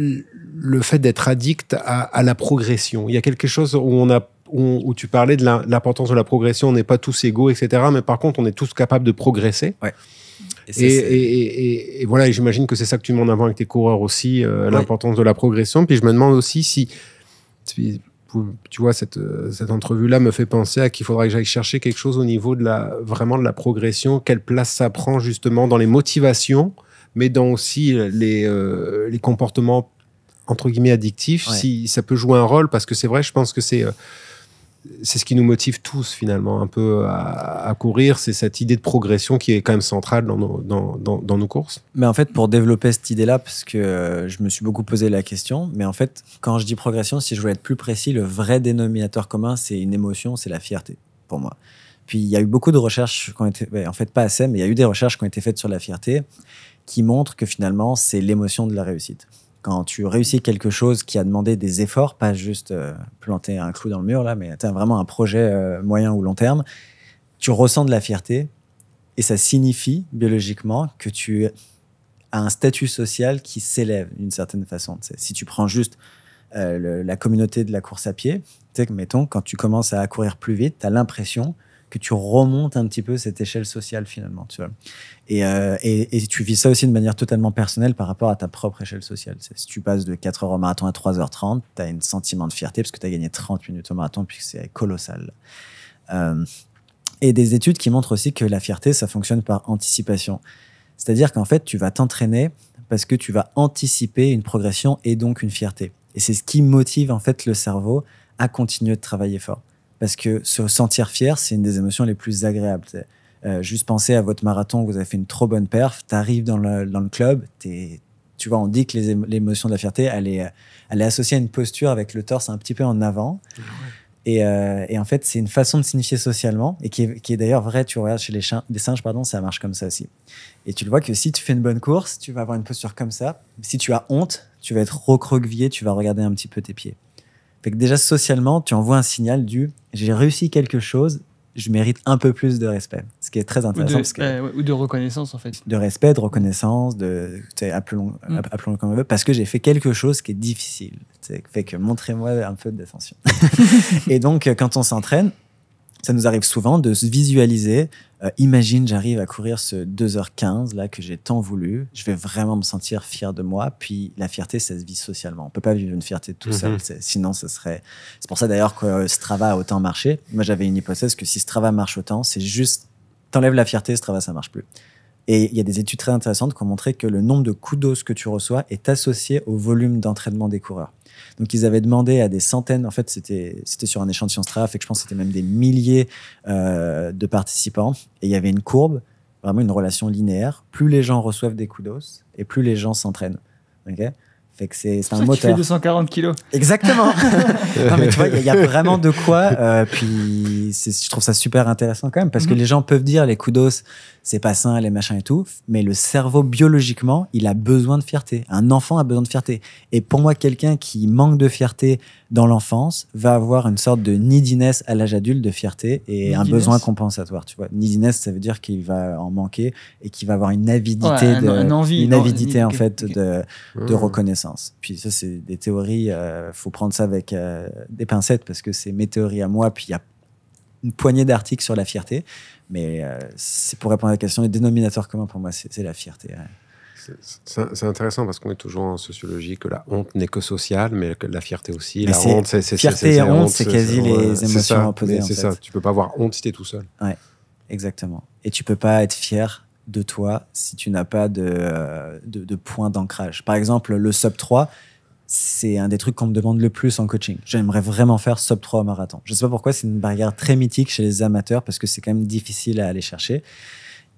le fait d'être addict à, à, la progression. Il y a quelque chose où on a où, tu parlais de l'importance de la progression, on n'est pas tous égaux, etc. Mais par contre, on est tous capables de progresser. Et, et, et, voilà, j'imagine que c'est ça que tu mets avant avec tes coureurs aussi, euh, l'importance de la progression. Puis je me demande aussi si, tu vois, cette, euh, cette entrevue-là me fait penser à qu'il faudra que j'aille chercher quelque chose au niveau de la, vraiment de la progression, quelle place ça prend justement dans les motivations, mais dans aussi les, euh, les comportements entre guillemets addictifs, si ça peut jouer un rôle, parce que c'est vrai, je pense que c'est c'est ce qui nous motive tous finalement un peu à, courir, c'est cette idée de progression qui est quand même centrale dans nos, courses. Mais en fait, pour développer cette idée-là, parce que euh, je me suis beaucoup posé la question, mais en fait, quand je dis progression, si je voulais être plus précis, le vrai dénominateur commun, c'est une émotion, c'est la fierté pour moi. Puis il y a eu beaucoup de recherches qui en fait pas assez, mais il y a eu des recherches qui ont été faites sur la fierté qui montrent que finalement, c'est l'émotion de la réussite quand tu réussis quelque chose qui a demandé des efforts, pas juste euh, planter un clou dans le mur, là, mais tu vraiment un projet euh, moyen ou long terme, tu ressens de la fierté et ça signifie biologiquement que tu as un statut social qui s'élève d'une certaine façon. Si tu prends juste euh, la communauté de la course à pied, tu sais, mettons, quand tu commences à courir plus vite, tu as l'impression que tu remontes un petit peu cette échelle sociale finalement. Tu vois. Euh, et, et, tu vis ça aussi de manière totalement personnelle par rapport à ta propre échelle sociale. Si tu passes de 4 heures au marathon à 3h30, tu as un sentiment de fierté parce que tu as gagné 30 minutes au marathon, puisque c'est colossal. Euh, et des études qui montrent aussi que la fierté, ça fonctionne par anticipation. C'est-à-dire qu'en fait, tu vas t'entraîner parce que tu vas anticiper une progression et donc une fierté. Et c'est ce qui motive en fait le cerveau à continuer de travailler fort parce que se sentir fier, c'est une des émotions les plus agréables. Euh, juste penser à votre marathon, vous avez fait une trop bonne perf, t'arrives dans le, dans le club, tu vois, on dit que l'émotion de la fierté, elle est, associée à une posture avec le torse un petit peu en avant. Euh, et, en fait, c'est une façon de signifier socialement, et qui est, d'ailleurs vrai, tu regardes chez les, les, singes, pardon, ça marche comme ça aussi. Et tu le vois que si tu fais une bonne course, tu vas avoir une posture comme ça. Si tu as honte, tu vas être recroquevillé, tu vas regarder un petit peu tes pieds. Fait que déjà, socialement, tu envoies un signal du j'ai réussi quelque chose, je mérite un peu plus de respect. Ce qui est très intéressant. Euh, ou de, reconnaissance, en fait. De respect, de reconnaissance, de, appelons, mm. le comme on veut, parce que j'ai fait quelque chose qui est difficile. Fait que montrez-moi un peu d'attention. et donc, euh, quand on s'entraîne, ça nous arrive souvent de se visualiser. Euh, imagine, j'arrive à courir ce 2h15 là que j'ai tant voulu. Je vais vraiment me sentir fier de moi. Puis la fierté, ça se vit socialement. On peut pas vivre une fierté tout mhm. seul. Sinon, ce serait. C'est pour ça d'ailleurs que euh, Strava a autant marché. Moi, j'avais une hypothèse que si Strava marche autant, c'est juste t'enlèves la fierté, Strava, ça marche plus. Et il y a des études très intéressantes qui ont montré que le nombre de coups d'os que tu reçois est associé au volume d'entraînement des coureurs. Donc ils avaient demandé à des centaines, en fait c'était sur un échantillon strafe et que je pense c'était même des milliers euh, de participants. Et il y avait une courbe, vraiment une relation linéaire. Plus les gens reçoivent des coups et plus les gens s'entraînent. fait que c'est un moteur. Tu 240 kilos. Exactement. non, mais tu vois, il y, a vraiment de quoi. Euh, puis je trouve ça super intéressant quand même parce que mhm. les gens peuvent dire les coups c'est pas sain, les machins et tout. Mais le cerveau, biologiquement, il a besoin de fierté. Un enfant a besoin de fierté. Et pour moi, quelqu'un qui manque de fierté dans l'enfance va avoir une sorte de neediness à l'âge adulte de fierté et un besoin compensatoire. Tu vois, neediness, ça veut dire qu'il va en manquer et qu'il va avoir une avidité, de, une avidité en fait de, mmh. reconnaissance. Puis ça, c'est des théories. il euh, faut prendre ça avec euh, des pincettes parce que c'est mes théories à moi. Puis il y a une poignée d'articles sur la fierté. Mais euh, c'est pour répondre à la question, le dénominateur commun pour moi, c'est la fierté. C'est intéressant parce qu'on est toujours en sociologie que la honte n'est que sociale, mais que la fierté aussi. la honte, c'est fierté et c'est quasi les émotions opposées. C'est ça. Tu peux pas avoir honte si tu es tout seul. Ouais, exactement. Et tu peux pas être fier de toi si tu n'as pas de, euh, de, de point d'ancrage. Par exemple, le sub 3, c'est un des trucs qu'on me demande le plus en coaching. J'aimerais vraiment faire sub 3 au marathon. Je sais pas pourquoi, c'est une barrière très mythique chez les amateurs parce que c'est quand même difficile à aller chercher.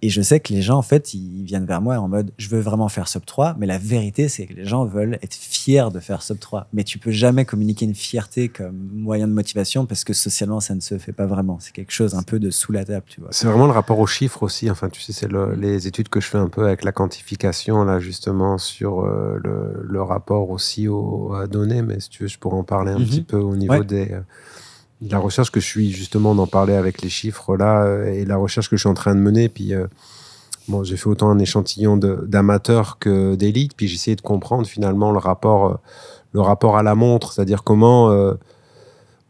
Et je sais que les gens, en fait, ils viennent vers moi en mode je veux vraiment faire sub 3, mais la vérité, c'est que les gens veulent être fiers de faire sub 3. Mais tu peux jamais communiquer une fierté comme moyen de motivation parce que socialement, ça ne se fait pas vraiment. C'est quelque chose un peu de sous la table, tu vois. C'est vraiment le rapport aux chiffres aussi. Enfin, tu sais, c'est les études que je fais un peu avec la quantification, là, justement, sur euh, le, rapport aussi aux, données. Mais si tu veux, je pourrais en parler un mhm. petit peu au niveau des la recherche que je suis justement d'en parler avec les chiffres là euh, et la recherche que je suis en train de mener. Puis euh, bon, j'ai fait autant un échantillon d'amateurs que d'élites. Puis j'ai essayé de comprendre finalement le rapport, euh, le rapport à la montre, c'est-à-dire comment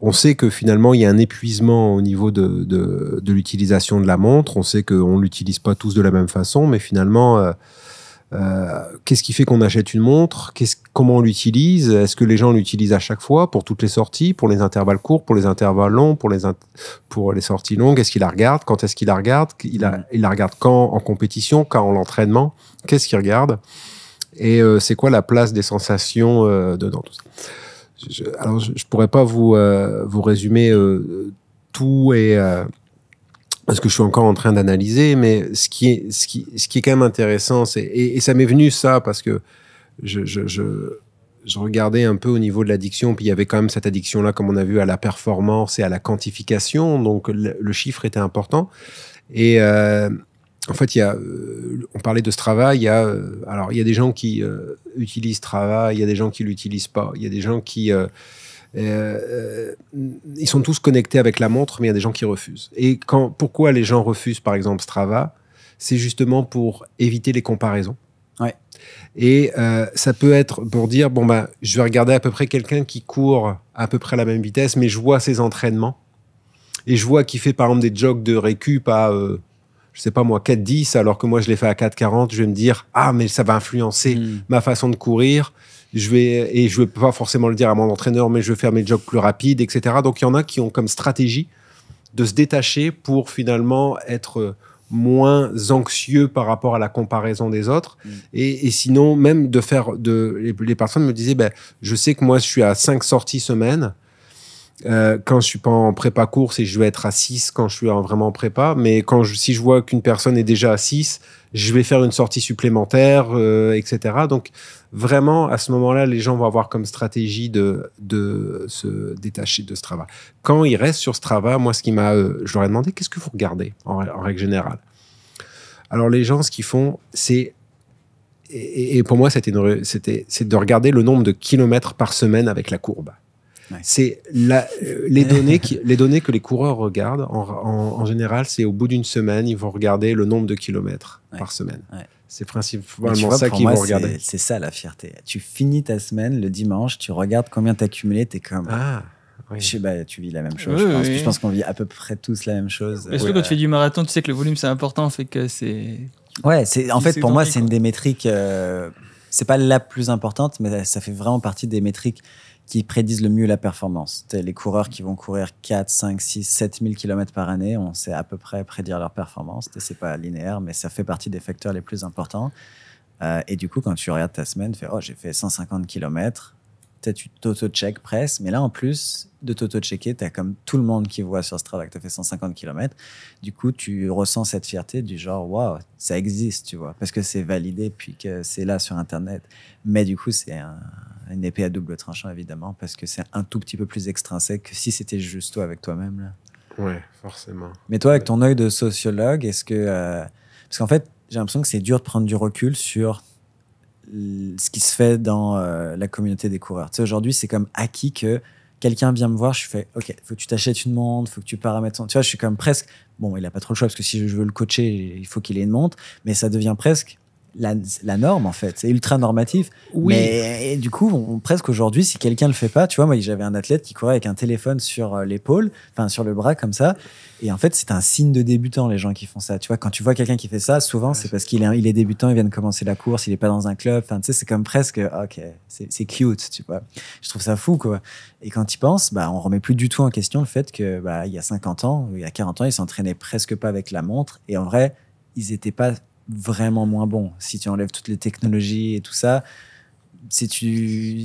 on sait que finalement il y a un épuisement au niveau de, l'utilisation de la montre. On sait qu'on l'utilise pas tous de la même façon, mais finalement euh, qu'est-ce qui fait qu'on achète une montre Comment on l'utilise Est-ce que les gens l'utilisent à chaque fois pour toutes les sorties, pour les intervalles courts, pour les intervalles longs, pour les, pour les sorties longues Est-ce qu'il la regarde Quand est-ce qu'il la regarde il, mm. il, la regarde quand En compétition Quand en l'entraînement Qu'est-ce qu'il regarde Et euh, c'est quoi la place des sensations euh, dedans tout ça je, Alors, je ne pourrais pas vous, vous résumer tout et ce que je suis encore en train d'analyser, mais ce qui, est, ce, qui, est quand même intéressant, c'est, et, ça m'est venu ça parce que je, je, regardais un peu au niveau de l'addiction, puis il y avait quand même cette addiction-là, comme on a vu, à la performance et à la quantification, donc le, chiffre était important. Et euh, en fait, il euh, on parlait de Strava, il y a, euh, alors il y a des gens qui utilisent travail, il y a des gens qui l'utilisent pas, il y a des gens qui... Euh, euh, ils sont tous connectés avec la montre, mais il y a des gens qui refusent. Et quand, pourquoi les gens refusent, par exemple, Strava C'est justement pour éviter les comparaisons. Et euh, ça peut être pour dire bon bah je vais regarder à peu près quelqu'un qui court à peu près à la même vitesse, mais je vois ses entraînements et je vois qu'il fait par exemple des jogs de récup à je je sais pas moi 4-10 alors que moi je l'ai fait à 4'40. je vais me dire ah mais ça va influencer hmm. ma façon de courir je vais, et je vais pas forcément le dire à mon entraîneur, mais je vais faire mes jobs plus rapides, etc. Donc il y en a qui ont comme stratégie de se détacher pour finalement être moins anxieux par rapport à la comparaison des autres. Mm. Et, sinon, même de faire de, les, personnes me disaient, ben, je sais que moi, je suis à cinq sorties semaine. Euh, quand je suis pas en prépa course et je vais être à 6 quand je suis en, vraiment en prépa, mais quand je, si je vois qu'une personne est déjà à 6, je vais faire une sortie supplémentaire, euh, etc. Donc, vraiment, à ce moment-là, les gens vont avoir comme stratégie de, de se détacher de Strava. Quand ils restent sur Strava, moi, ce qui m'a, euh, je leur ai demandé, qu'est-ce que vous regardez en, règle générale Alors, les gens, ce qu'ils font, c'est et, pour moi, c'était de regarder le nombre de kilomètres par semaine avec la courbe. C'est euh, les données les données que les coureurs regardent en, général, c'est au bout d'une semaine, ils vont regarder le nombre de kilomètres par semaine. Ouais. C'est principalement ça C'est ça la fierté. Tu finis ta semaine le dimanche, tu regardes combien t'as cumulé, t'es comme. Ah. Oui. Bah, tu vis la même chose, je pense. pense qu'on vit à peu près tous la même chose. Est-ce que quand tu fais du marathon, tu sais que le volume, c'est important, fait que c'est. Ouais, c'est en fait, pour moi, c'est une des métriques. Euh, c'est pas la plus importante, mais ça fait vraiment partie des métriques qui prédisent le mieux la performance. Les coureurs qui vont courir 4, 5, 6, 7 000 km par année, on sait à peu près prédire leur performance. Ce n'est pas linéaire, mais ça fait partie des facteurs les plus importants. Euh, et du coup, quand tu regardes ta semaine, tu fais Oh, j'ai fait 150 km, tu t'auto-check presse, mais là en plus de t'auto-checker, tu as comme tout le monde qui voit sur Strava que tu as fait 150 km. Du coup, tu ressens cette fierté du genre, waouh, ça existe, tu vois, parce que c'est validé, puis que c'est là sur Internet. Mais du coup, c'est un, une épée à double tranchant, évidemment, parce que c'est un tout petit peu plus extrinsèque que si c'était juste toi avec toi-même. Là. Ouais, forcément. Mais toi, avec ton œil de sociologue, est-ce que. Euh, parce qu'en fait, j'ai l'impression que c'est dur de prendre du recul sur ce qui se fait dans euh, la communauté des coureurs. Tu sais, aujourd'hui, c'est comme acquis que quelqu'un vient me voir, je fais OK, faut que tu t'achètes une montre, faut que tu paramètres son. Tu vois, je suis comme presque. Bon, il a pas trop le choix parce que si je veux le coacher, il faut qu'il ait une montre, mais ça devient presque la, norme en fait. C'est ultra normatif. Oui. Mais et du coup, presque aujourd'hui, si quelqu'un le fait pas, tu vois, moi j'avais un athlète qui courait avec un téléphone sur euh, l'épaule, enfin sur le bras comme ça. Et en fait, c'est un signe de débutant les gens qui font ça. Tu vois, quand tu vois quelqu'un qui fait ça, souvent c'est parce qu'il est, il est débutant, il vient de commencer la course, il n'est pas dans un club. Enfin, tu sais, c'est comme presque, euh, ok, c'est cute, tu vois. Je trouve ça fou quoi. Et quand il penses, bah, on remet plus du tout en question le fait que, bah, il y a 50 ans, il y a 40 ans, ils s'entraînaient presque pas avec la montre. Et en vrai, ils n'étaient pas vraiment moins bon. Si tu enlèves toutes les technologies et tout ça, si tu,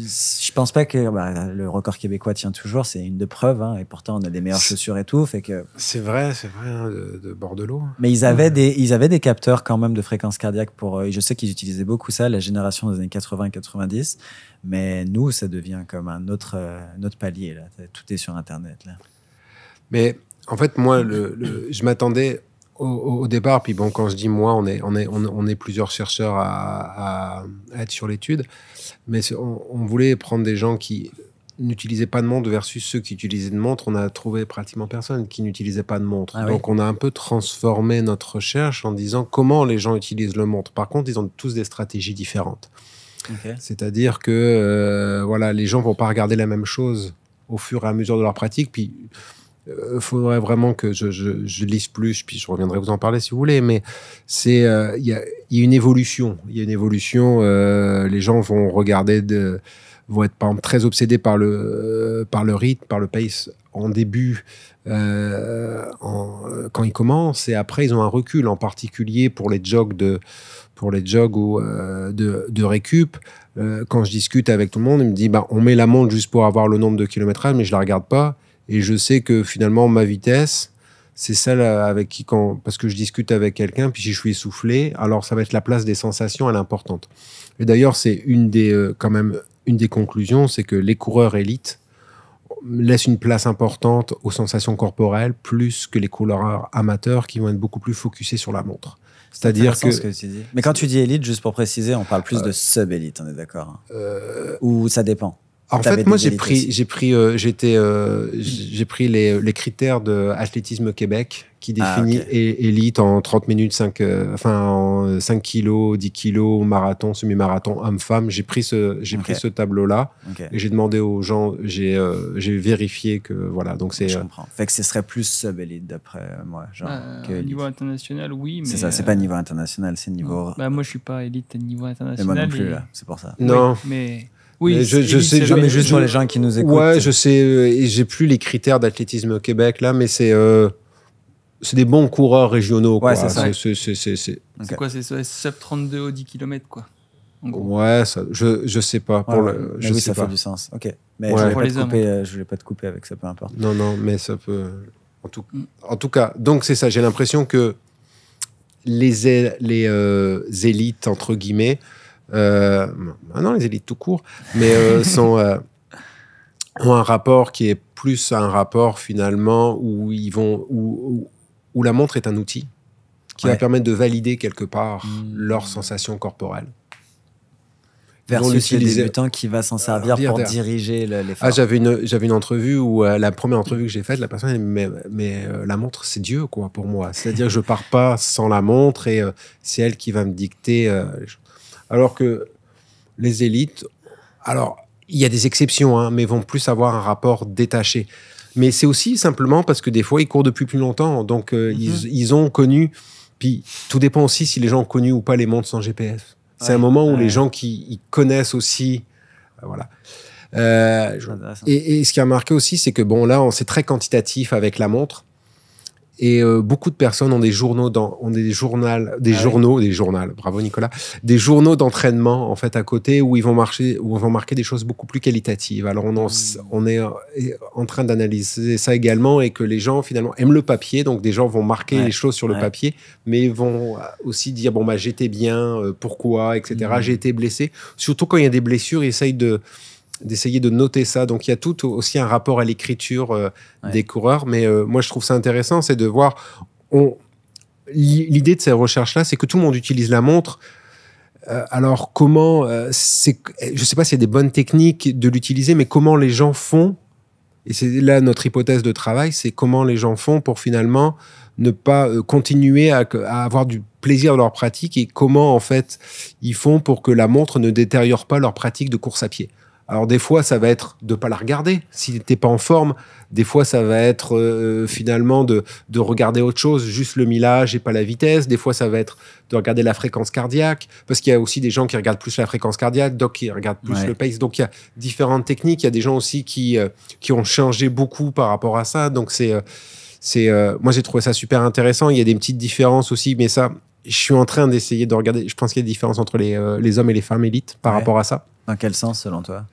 je pense pas que bah, le record québécois tient toujours. C'est une de preuves. Hein, et pourtant, on a des meilleures chaussures et tout. Fait que. C'est vrai, c'est vrai hein, de, de l'eau. Mais ils avaient des, ils avaient des capteurs quand même de fréquence cardiaque pour. Euh, et je sais qu'ils utilisaient beaucoup ça, la génération des années 80-90. Mais nous, ça devient comme un autre, euh, notre palier là. Tout est sur Internet là. Mais en fait, moi, le, je m'attendais au, départ, puis bon, quand je dis moi, on est, on est, on, est plusieurs chercheurs à, être sur l'étude, mais on, voulait prendre des gens qui n'utilisaient pas de montre versus ceux qui utilisaient de montre. On a trouvé pratiquement personne qui n'utilisait pas de montre. Ah Donc on a un peu transformé notre recherche en disant comment les gens utilisent le montre. Par contre, ils ont tous des stratégies différentes. C'est-à-dire que euh, voilà, les gens vont pas regarder la même chose au fur et à mesure de leur pratique. Puis il euh, faudrait vraiment que je, lise plus, puis je reviendrai vous en parler si vous voulez, mais c'est euh, il y, a, une évolution. Il y a une évolution. Euh, les gens vont regarder, de, vont être très obsédés par le, par le rythme, par le pace en début, quand ils commencent, et après ils ont un recul, en particulier pour les jogs de pour les jogs ou de, récup. quand je discute avec tout le monde, ils me disent bah, on met la montre juste pour avoir le nombre de kilométrages, mais je la regarde pas. Et je sais que finalement, ma vitesse, c'est celle euh, avec qui, quand, parce que je discute avec quelqu'un, puis si je suis essoufflé, alors ça va être la place des sensations, elle est importante. Et d'ailleurs, c'est une des, euh, quand même, une des conclusions, c'est que les coureurs élites laissent une place importante aux sensations corporelles plus que les coureurs amateurs qui vont être beaucoup plus focusés sur la montre. C'est-à-dire que... que Mais quand tu dis élite, juste pour préciser, on parle plus euh, de sub-élite, on est d'accord hein. Ou ça dépend en fait, moi, j'ai pris, j'ai pris, euh, j'étais, euh, j'ai pris les, critères de Athlétisme Québec qui ah, définit élite en 30 minutes, 5, euh, enfin, en 5 kilos, 10 kilos, marathon, semi-marathon, homme-femme. J'ai pris ce, j'ai pris ce tableau-là et j'ai demandé aux gens, j'ai, j'ai vérifié que, voilà, donc c'est. Je comprends. Fait que ce serait plus sub-élite d'après moi, genre. Bah, niveau international, oui, mais. C'est ça, c'est pas niveau international, c'est niveau. Bah, moi, je suis pas élite niveau international. Et moi non plus, c'est pour ça. Non. mais. Oui, je, je sais jamais juste pour les gens qui nous écoutent. Ouais, je sais. Euh, et J'ai plus les critères d'athlétisme au Québec là, mais c'est euh, des bons coureurs régionaux. Ouais, c'est ça. C'est quoi C'est sub 32 au 10 km quoi. Ouais, ça, je, je sais pas. je oui, ça fait du sens. Ok. Mais je, voulais pour couper, euh, je voulais pas te couper avec ça, peu importe. Non, non, mais ça peut. En tout, en tout cas, donc c'est ça. J'ai l'impression que les, les élites, entre guillemets, euh, non, les élites tout court, mais euh, sont, euh, ont un rapport qui est plus un rapport finalement où, ils vont, où, où, la montre est un outil qui va permettre de valider quelque part hmm. leur sensation corporelle versus le débutant qui va s'en ah, servir pour diriger les Ah, j'avais une j'avais une entrevue où euh, la première entrevue que j'ai faite, la personne mais mais la montre c'est Dieu quoi pour moi. C'est-à-dire que je pars pas sans la montre et c'est elle qui va me dicter alors que les élites, alors il y a des exceptions, hein, mais vont plus avoir un rapport détaché. Mais c'est aussi simplement parce que des fois, ils courent depuis plus longtemps. Donc, euh, mhm. ils, ont connu. Puis, tout dépend aussi si les gens ont connu ou pas les montres sans GPS. C'est un moment où les gens qui connaissent aussi. Euh, voilà. Euh, et, ce qui a marqué aussi, c'est que bon, là, on c'est très quantitatif avec la montre. Et euh, beaucoup de personnes ont des journaux, dans, ont des ah journaux, des journaux, des journaux. Bravo Nicolas. Des journaux d'entraînement en fait à côté où ils vont marcher, où on marquer des choses beaucoup plus qualitatives. Alors on, hmm. on est euh, en train d'analyser ça également et que les gens finalement aiment le papier, donc des gens vont marquer les choses sur le papier, mais vont euh, aussi dire bon bah j'étais bien, pourquoi, etc. Hmm. J'ai été blessé. Surtout quand il y a des blessures, ils essayent de d'essayer de noter ça. Donc il y a tout aussi un rapport à l'écriture euh, des coureurs, mais euh, moi je trouve ça intéressant, c'est de voir. On... L'idée de ces recherches-là, c'est que tout le monde utilise la montre. Euh, alors comment, c'est... je ne sais pas s'il y a des bonnes techniques de l'utiliser, mais comment les gens font et c'est là notre hypothèse de travail, c'est comment les gens font pour finalement ne pas continuer à, avoir du plaisir dans leur pratique et comment en fait ils font pour que la montre ne détériore pas leur pratique de course à pied. Alors des fois, ça va être de pas la regarder si n'était pas en forme. Des fois, ça va être euh, finalement de, regarder autre chose, juste le millage et pas la vitesse. Des fois, ça va être de regarder la fréquence cardiaque, parce qu'il y a aussi des gens qui regardent plus la fréquence cardiaque, d'autres qui regardent plus le pace. Donc il y a différentes techniques. Il y a des gens aussi qui euh, qui ont changé beaucoup par rapport à ça. Donc c'est euh, moi j'ai trouvé ça super intéressant. Il y a des petites différences aussi, mais ça, je suis en train d'essayer de regarder. Je pense qu'il y a des différences entre les, hommes et les femmes élites par rapport à ça. Dans quel sens, selon toi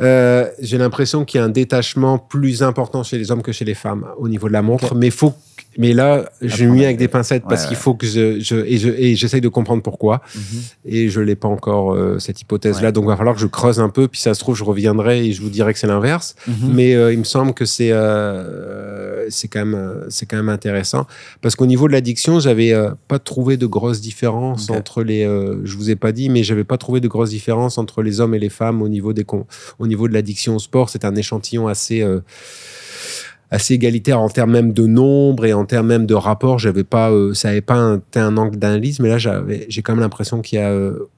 euh, j'ai l'impression qu'il y a un détachement plus important chez les hommes que chez les femmes au niveau de la montre, mais faut mais là, je m'y mets avec des pincettes parce qu'il faut que je, et j'essaye de comprendre pourquoi. Mm-hmm. Et je l'ai pas encore euh, cette hypothèse là, Donc, donc va falloir que je creuse un peu. Puis ça se trouve, je reviendrai et je vous dirai que c'est l'inverse. Mm-hmm. Mais euh, il me semble que c'est euh, c'est quand même c'est quand même intéressant parce qu'au niveau de l'addiction, j'avais pas trouvé de grosses différences entre les. je vous ai pas dit, mais j'avais pas trouvé de grosses différences entre les hommes et les femmes au niveau des au niveau de l'addiction au sport. C'est un échantillon assez assez égalitaire en termes même de nombre et en termes même de rapport. J'avais pas, euh, ça n'avait pas un, un angle d'analyse, mais là j'ai quand même l'impression qu'il y a euh,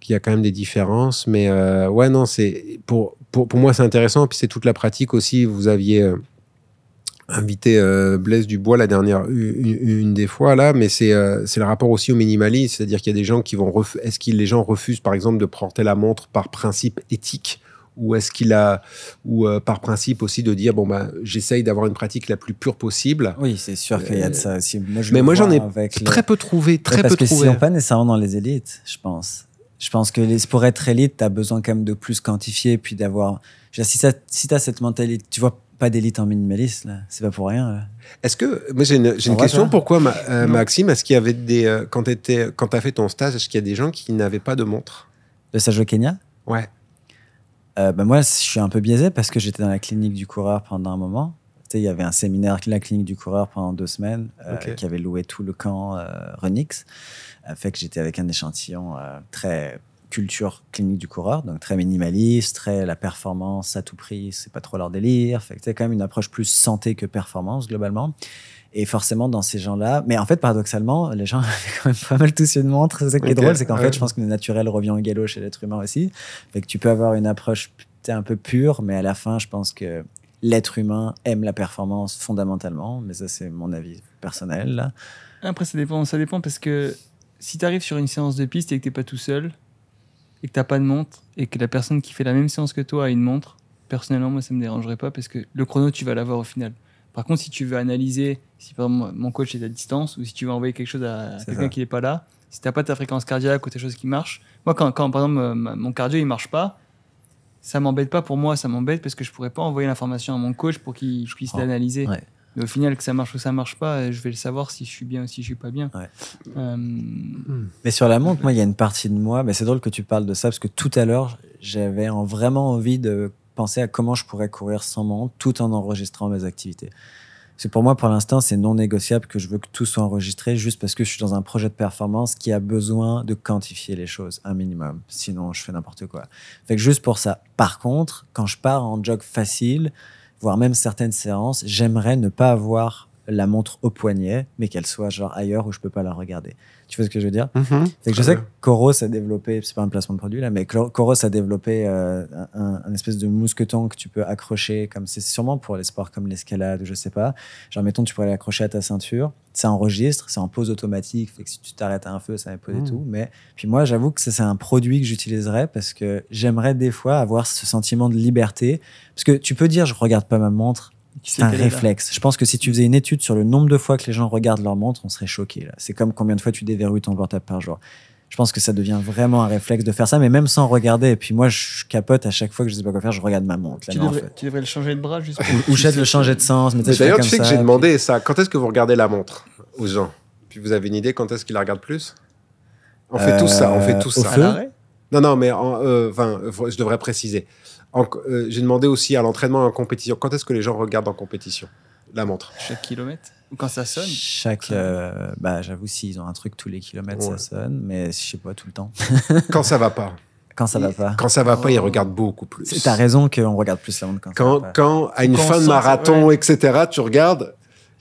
qu'il y a quand même des différences. Mais euh, ouais, non, c'est pour, pour, pour moi c'est intéressant. Puis c'est toute la pratique aussi. Vous aviez invité Blaise Dubois la dernière une, des fois là, mais c'est le rapport aussi au minimalisme, c'est-à-dire qu'il y a des gens qui vont est-ce que les gens refusent par exemple de porter la montre par principe éthique ou est-ce qu'il a, ou euh, par principe aussi de dire bon bah j'essaye d'avoir une pratique la plus pure possible. Oui, c'est sûr qu'il y a de ça aussi. mais moi j'en ai très peu trouvé, très trouvé. parce que trouvé. pas nécessairement dans les élites, je pense. Je pense que pour être élite, tu as besoin quand même de plus quantifier puis d'avoir. Si tu as, cette mentalité, tu vois pas d'élite en minimaliste, C'est pas pour rien. Est-ce que. Moi, j'ai une, question. Pourquoi, euh, Maxime, est-ce qu'il y avait des. Euh, quand tu as fait ton stage, est-ce qu'il y a des gens qui n'avaient pas de montre Le Sage au Kenya Ouais. Euh, ben moi, je suis un peu biaisé parce que j'étais dans la clinique du coureur pendant un moment. Tu sais, il y avait un séminaire, la clinique du coureur pendant deux semaines, euh, qui avait loué tout le camp euh, Renix. fait que j'étais avec un échantillon très culture clinique du coureur, donc très minimaliste, très la performance à tout prix, c'est pas trop leur délire. Fait que quand même une approche plus santé que performance globalement. Et forcément, dans ces gens-là, mais en fait, paradoxalement, les gens avaient quand même pas mal tous une montre. C'est ça qui est drôle, c'est qu'en fait, je pense que le naturel revient au galop chez l'être humain aussi. Fait que tu peux avoir une approche un peu pure, mais à la fin, je pense que l'être humain aime la performance fondamentalement. Mais ça, c'est mon avis personnel. Après, ça dépend, ça dépend parce que si tu arrives sur une séance de piste et que tu n'es pas tout seul, et que t'as pas de montre, et que la personne qui fait la même séance que toi a une montre, personnellement, moi, ça me dérangerait pas parce que le chrono, tu vas l'avoir au final. Par contre, si tu veux analyser, si par exemple, mon coach est à distance ou si tu veux envoyer quelque chose à quelqu'un qui n'est pas là, si tu n'as pas ta fréquence cardiaque ou tes choses qui marchent, moi, quand, par exemple mon cardio il marche pas, ça m'embête pas pour moi, ça m'embête parce que je pourrais pas envoyer l'information à mon coach pour qu'il puisse oh, l'analyser. Mais au final, que ça marche ou ça marche pas, euh, je vais le savoir si je suis bien ou si je suis pas bien. Euh, hmm. Mais sur la montre, moi, il y a une partie de moi, mais c'est drôle que tu parles de ça parce que tout à l'heure, j'avais vraiment envie de penser à comment je pourrais courir sans montre tout en enregistrant mes activités. C'est pour moi, pour l'instant, c'est non négociable que je veux que tout soit enregistré juste parce que je suis dans un projet de performance qui a besoin de quantifier les choses un minimum. Sinon, je fais n'importe quoi. Fait que juste pour ça. Par contre, quand je pars en jog facile, voire même certaines séances, j'aimerais ne pas avoir la montre au poignet, mais qu'elle soit genre ailleurs où je peux pas la regarder. Tu vois ce que je veux dire mm-hmm. Je sais que Coros a développé, c'est pas un placement de produit là, mais Coros a développé euh, un, espèce de mousqueton que tu peux accrocher, comme c'est sûrement pour les sports comme l'escalade, ou je sais pas. Genre, mettons, tu pourrais l'accrocher à ta ceinture, ça enregistre, c'est en pause automatique, fait que si tu t'arrêtes à un feu, ça va poser mm. tout. Mais puis moi, j'avoue que c'est un produit que j'utiliserais parce que j'aimerais des fois avoir ce sentiment de liberté. Parce que tu peux dire, je regarde pas ma montre, c'est un réflexe. Je pense que si tu faisais une étude sur le nombre de fois que les gens regardent leur montre, on serait choqué. C'est comme combien de fois tu déverrouilles ton portable par jour. Je pense que ça devient vraiment un réflexe de faire ça, mais même sans regarder. Et puis moi, je capote à chaque fois que je sais pas quoi faire, je regarde ma montre. tu, devrais, le changer de bras juste. ou jette le changer de sens. d'ailleurs, tu sais que j'ai demandé ça. Quand est-ce que vous regardez la montre aux gens Puis vous avez une idée quand est-ce qu'ils la regardent plus On fait tout ça. On fait tout euh, ça. Non, non, mais euh, enfin, je devrais préciser. Euh, j'ai demandé aussi à l'entraînement en compétition. Quand est-ce que les gens regardent en compétition la montre Chaque kilomètre Ou quand ça sonne Chaque. Euh, bah, j'avoue, s'ils ont un truc tous les kilomètres, ça sonne, mais je sais pas tout le temps. quand ça va pas quand ça va pas. Quand ça va pas, ils oh. regardent beaucoup plus. as raison qu'on regarde plus la montre quand, quand à une fin de marathon, etc., tu regardes,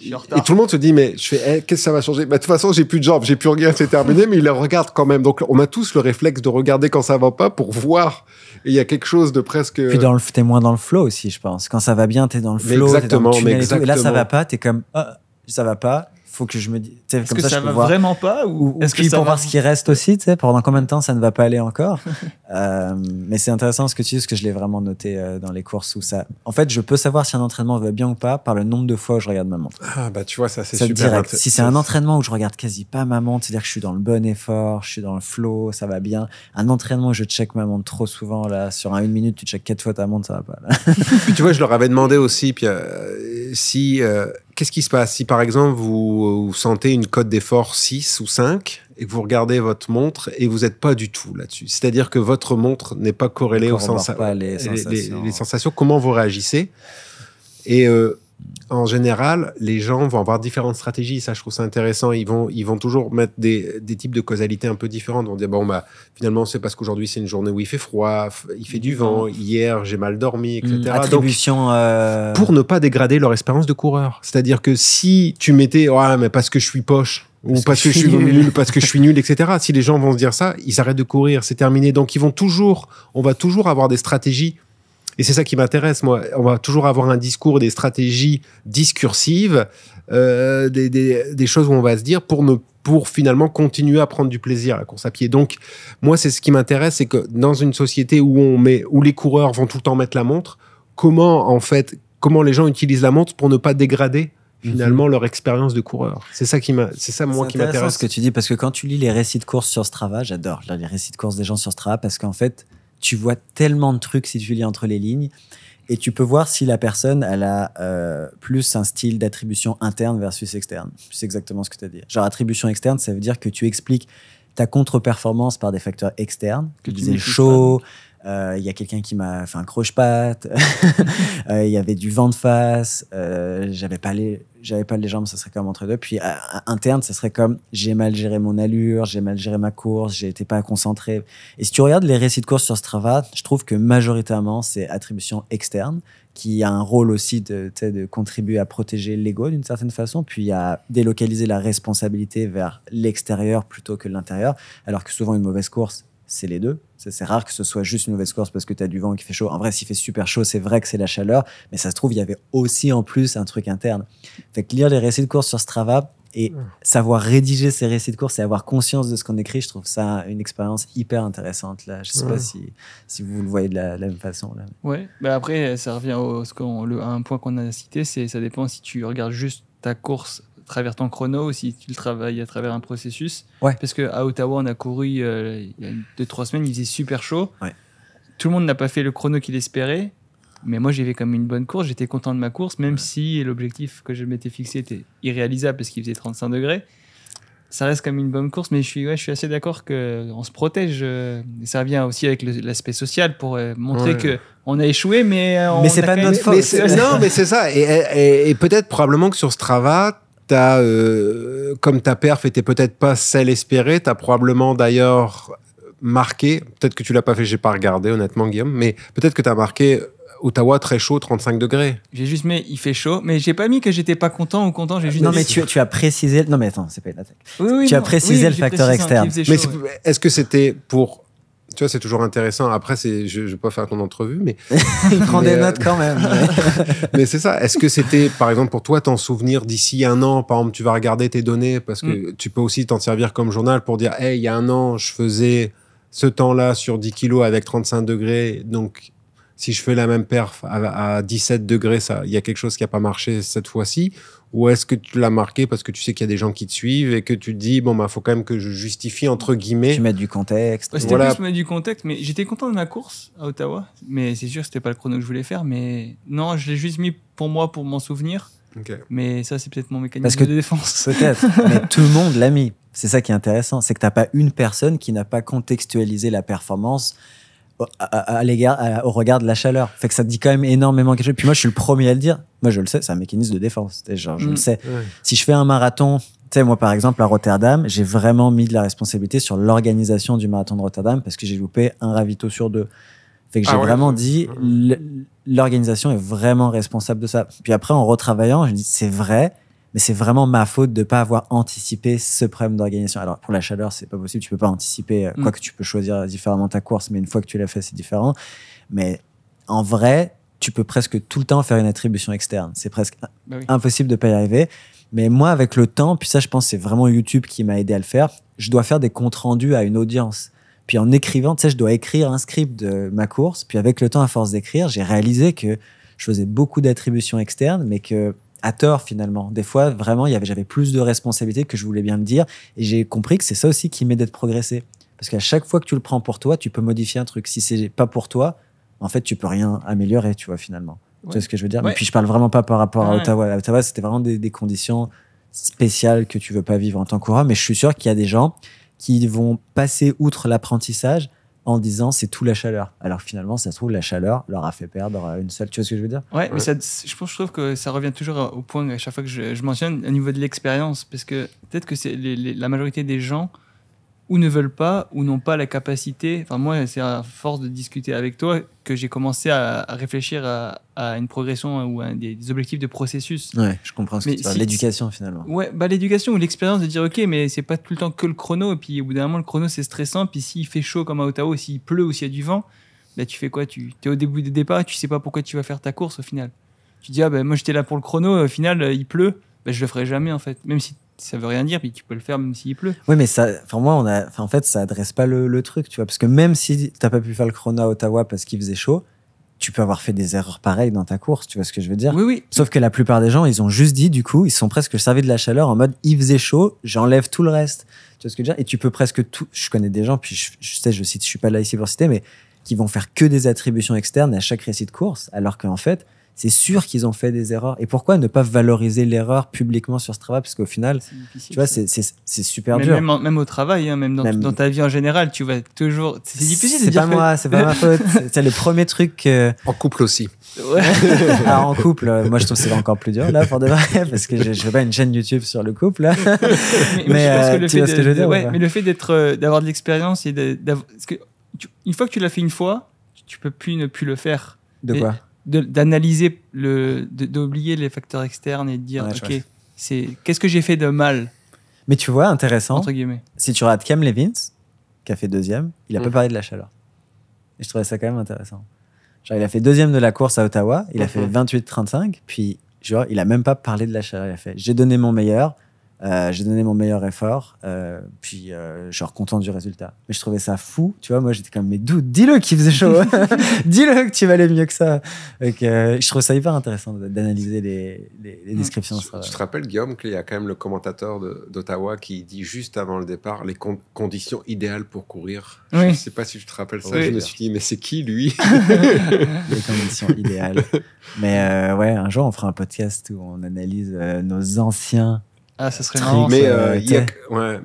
et, tout le monde se dit, mais je fais, eh, qu'est-ce que ça va changer bah, De toute façon, j'ai plus de jambes, j'ai plus rien, c'est terminé, mais il regarde quand même. Donc, on a tous le réflexe de regarder quand ça va pas pour voir. il y a quelque chose de presque. Puis, dans le, t'es moins dans le flow aussi, je pense. Quand ça va bien, t'es dans le flow. exactement, mais exactement. Et, là, ça va pas, t'es comme, oh, ça va pas faut que je me dise. Est-ce que ça, va vraiment pas ou, ou est-ce que pour voir ce qui reste aussi, tu sais, pendant combien de temps ça ne va pas aller encore. Euh, mais c'est intéressant ce que tu dis, parce que je l'ai vraiment noté euh, dans les courses où ça. En fait, je peux savoir si un entraînement va bien ou pas par le nombre de fois où je regarde ma montre. Ah bah tu vois, ça c'est super. Direct. Si c'est un entraînement où je regarde quasi pas ma montre, c'est-à-dire que je suis dans le bon effort, je suis dans le flow, ça va bien. Un entraînement où je check ma montre trop souvent là, sur une minute, tu check quatre fois ta montre, ça va pas. puis tu vois, je leur avais demandé aussi, puis euh, si qu'est-ce qui se passe si par exemple vous, sentez une cote d'effort 6 ou 5 et que vous regardez votre montre et vous n'êtes pas du tout là-dessus C'est-à-dire que votre montre n'est pas corrélée aux les sensations. sensations. Comment vous réagissez Et euh, en général, les gens vont avoir différentes stratégies. Ça, je trouve ça intéressant. Ils vont, ils vont toujours mettre des, types de causalités un peu différentes. On dit, bon, bah, finalement, c'est parce qu'aujourd'hui, c'est une journée où il fait froid, il fait du vent. Hier, j'ai mal dormi, etc. Mmh. Euh, pour ne pas dégrader leur expérience de coureur. C'est-à-dire que si tu mettais, ouais, oh, ah, mais parce que je suis poche, ou parce, que, je suis nul, parce que je suis nul, etc. Si les gens vont se dire ça, ils arrêtent de courir, c'est terminé. Donc ils vont toujours, on va toujours avoir des stratégies et c'est ça qui m'intéresse, moi. On va toujours avoir un discours, des stratégies discursives, euh, des, choses où on va se dire pour, ne, pour finalement continuer à prendre du plaisir à la course à pied. Donc, moi, c'est ce qui m'intéresse, c'est que dans une société où, on met, où les coureurs vont tout le temps mettre la montre, comment, en fait, comment les gens utilisent la montre pour ne pas dégrader mhm. finalement leur expérience de coureur. C'est ça qui c'est ça moi qui m'intéresse. ce que tu dis parce que quand tu lis les récits de course sur Strava, j'adore les récits de course des gens sur Strava parce qu'en fait tu vois tellement de trucs si tu lis entre les lignes. Et tu peux voir si la personne, elle a euh, plus un style d'attribution interne versus externe. C'est exactement ce que tu as dit. Genre, attribution externe, ça veut dire que tu expliques ta contre-performance par des facteurs externes, que tu disais chaud, euh, il y a quelqu'un qui m'a fait un croche-patte. Euh, il y avait du vent de face. Euh, j'avais pas les, j'avais pas les jambes. Ça serait comme entre deux. Puis interne, ça serait comme j'ai mal géré mon allure, j'ai mal géré ma course, j'ai été pas concentré. Et si tu regardes les récits de course sur Strava, je trouve que majoritairement c'est attribution externe qui a un rôle aussi de, de contribuer à protéger l'ego d'une certaine façon, puis à délocaliser la responsabilité vers l'extérieur plutôt que l'intérieur, alors que souvent une mauvaise course, c'est les deux. C'est rare que ce soit juste une mauvaise course parce que tu as du vent qui fait chaud. En vrai, s'il fait super chaud, c'est vrai que c'est la chaleur, mais ça se trouve, il y avait aussi en plus un truc interne. Fait lire les récits de course sur Strava et mmh. savoir rédiger ces récits de course et avoir conscience de ce qu'on écrit, je trouve ça une expérience hyper intéressante. Là. Je sais pas mmh. si, si vous le voyez de la, même façon. Oui, Ouais, bah, après, ça revient au, ce à un point qu'on a cité c'est ça dépend si tu regardes juste ta course travers ton chrono ou si tu le travailles à travers un processus. Ouais. Parce qu'à Ottawa, on a couru euh, il y a deux, trois semaines, il faisait super chaud. Tout le monde n'a pas fait le chrono qu'il espérait. Mais moi, j'avais comme une bonne course. J'étais content de ma course, même si l'objectif que je m'étais fixé était irréalisable parce qu'il faisait 35 degrés. Ça reste comme une bonne course, mais je suis, ouais, je suis assez d'accord qu'on se protège. Euh, ça vient aussi avec l'aspect social pour euh, montrer que on a échoué, mais on mais c'est pas notre faute. non, mais c'est ça. Et, et peut-être probablement que sur Strava, euh, comme ta perf était peut-être pas celle espérée, tu as probablement d'ailleurs marqué, peut-être que tu l'as pas fait, j'ai pas regardé honnêtement Guillaume, mais peut-être que tu as marqué Ottawa très chaud, 35 degrés. J'ai juste mis il fait chaud, mais j'ai pas mis que j'étais pas content ou content. J'ai juste non mais tu, as précisé. Non mais attends, c'est pas une attaque. tu as précisé le facteur externe. mais est-ce que c'était pour tu vois, c'est toujours intéressant. Après, c'est, je ne vais pas faire ton entrevue, mais. Il prend des euh, notes quand même. mais c'est ça. Est-ce que c'était, par exemple, pour toi, t'en souvenir d'ici un an Par exemple, tu vas regarder tes données parce que mm. tu peux aussi t'en servir comme journal pour dire, hey, il y a un an, je faisais ce temps-là sur 10 kilos avec 35 degrés. Donc, si je fais la même perf à, 17 degrés, ça, il y a quelque chose qui n'a pas marché cette fois-ci. Ou est-ce que tu l'as marqué parce que tu sais qu'il y a des gens qui te suivent et que tu te dis, bon, bah, faut quand même que je justifie entre guillemets. Tu mets du contexte. c'était du contexte, mais j'étais content de ma course à Ottawa. Mais c'est sûr, c'était pas le chrono que je voulais faire. Mais non, je l'ai juste mis pour moi, pour m'en souvenir. Mais ça, c'est peut-être mon mécanisme parce que de défense. peut mais tout le monde l'a mis. C'est ça qui est intéressant. C'est que tu n'as pas une personne qui n'a pas contextualisé la performance à, à, au regard de la chaleur. Fait que ça te dit quand même énormément quelque chose. Puis moi, je suis le premier à le dire. Moi, je le sais, c'est un mécanisme de défense. Genre, je le mm. sais. Si je fais un marathon, tu moi, par exemple, à Rotterdam, j'ai vraiment mis de la responsabilité sur l'organisation du marathon de Rotterdam parce que j'ai loupé un ravito sur deux. Fait que ah j'ai vraiment dit, mm. l'organisation est vraiment responsable de ça. Puis après, en retravaillant, je dis, c'est vrai, mais c'est vraiment ma faute de pas avoir anticipé ce problème d'organisation. Alors pour la chaleur, c'est pas possible, tu peux pas anticiper, euh, quoi mm. que tu peux choisir différemment ta course, mais une fois que tu l'as fait, c'est différent. Mais en vrai, tu peux presque tout le temps faire une attribution externe. C'est presque bah impossible de pas y arriver. Mais moi, avec le temps, puis ça, je pense, c'est vraiment YouTube qui m'a aidé à le faire. Je dois faire des comptes rendus à une audience. Puis en écrivant, tu sais, je dois écrire un script de ma course. Puis avec le temps, à force d'écrire, j'ai réalisé que je faisais beaucoup d'attributions externes, mais que à tort finalement. Des fois, vraiment, j'avais plus de responsabilités que je voulais bien me dire. Et j'ai compris que c'est ça aussi qui m'aide à progresser. Parce qu'à chaque fois que tu le prends pour toi, tu peux modifier un truc. Si n'est pas pour toi, en fait, tu peux rien améliorer, tu vois, finalement. Tu vois ce que je veux dire Et puis, je parle vraiment pas par rapport à Ottawa. À Ottawa, c'était vraiment des, conditions spéciales que tu veux pas vivre en tant courant Mais je suis sûr qu'il y a des gens qui vont passer outre l'apprentissage en disant c'est tout la chaleur. Alors finalement, ça se trouve, la chaleur leur a fait perdre euh, une seule. Tu vois ce que je veux dire Ouais, mais je, pense, je trouve que ça revient toujours au point à chaque fois que je, je mentionne, au niveau de l'expérience, parce que peut-être que c'est la majorité des gens ou ne veulent pas ou n'ont pas la capacité. Enfin, moi, c'est à force de discuter avec toi que j'ai commencé à, réfléchir à, une progression ou à des, objectifs de processus. Ouais, je comprends ce que tu l'éducation, finalement. Ouais, bah, l'éducation ou l'expérience de dire, OK, mais c'est pas tout le temps que le chrono. Et puis, au bout d'un moment, le chrono, c'est stressant. Puis, s'il fait chaud comme à Ottawa, s'il pleut ou s'il y a du vent, là, bah, tu fais quoi Tu es au début des départ, tu sais pas pourquoi tu vas faire ta course au final. Tu dis, ah, ben, moi, j'étais là pour le chrono. Au final, il pleut. Bah, je le ferai jamais, en fait. Même si ça veut rien dire, mais tu peux le faire même s'il pleut. Oui, mais ça, enfin moi, on a, en fait, ça adresse pas le, truc, tu vois, parce que même si t'as pas pu faire le chrono à Ottawa parce qu'il faisait chaud, tu peux avoir fait des erreurs pareilles dans ta course, tu vois ce que je veux dire Oui, oui. Sauf que la plupart des gens, ils ont juste dit, du coup, ils sont presque servis de la chaleur en mode, il faisait chaud, j'enlève tout le reste, tu vois ce que je veux dire Et tu peux presque tout. Je connais des gens, puis je, sais, je cite, je suis pas là ici pour citer, mais qui vont faire que des attributions externes à chaque récit de course, alors qu'en fait, c'est sûr qu'ils ont fait des erreurs. Et pourquoi ne pas valoriser l'erreur publiquement sur ce travail Parce qu'au final, tu vois, c'est super dur. Même, au travail, hein, même, dans, ta vie en général, tu vas toujours. C'est difficile C'est pas moi, c'est pas ma faute. C'est le premier truc. Euh, en couple aussi. Ah, en couple, euh, moi je trouve c'est encore plus dur là pour de vrai, parce que je, je fais pas une chaîne YouTube sur le couple. Mais, que mais le fait d'être, euh, d'avoir de l'expérience et d'avoir, une fois que tu l'as fait une fois, tu peux plus ne plus le faire. De quoi d'analyser, le, d'oublier les facteurs externes et de dire, OK, c'est, qu'est-ce que j'ai fait de mal Mais tu vois, intéressant, si tu regardes Cam Levins, qui a fait deuxième, il a pas mm. parlé de la chaleur. Et je trouvais ça quand même intéressant. Genre, il a fait deuxième de la course à Ottawa, il a mm-hmm. fait 28-35, puis vois il a même pas parlé de la chaleur. Il a fait, j'ai donné mon meilleur, euh, j'ai donné mon meilleur effort, euh, puis je euh, genre content du résultat. Mais je trouvais ça fou, tu vois. Moi, j'étais comme, mais d'où Dis-le qu'il faisait chaud, dis-le que tu valais mieux que ça. je trouve ça hyper intéressant d'analyser les, mm. descriptions. Tu, te rappelles, Guillaume, qu'il y a quand même le commentateur d'Ottawa qui dit juste avant le départ les conditions idéales pour courir. Je ne sais pas si tu te rappelles ça. Je me suis dit, mais c'est qui lui Les conditions idéales. Mais ouais, un jour, on fera un podcast où on analyse nos anciens. Ah, ça serait euh, marrant. Mais il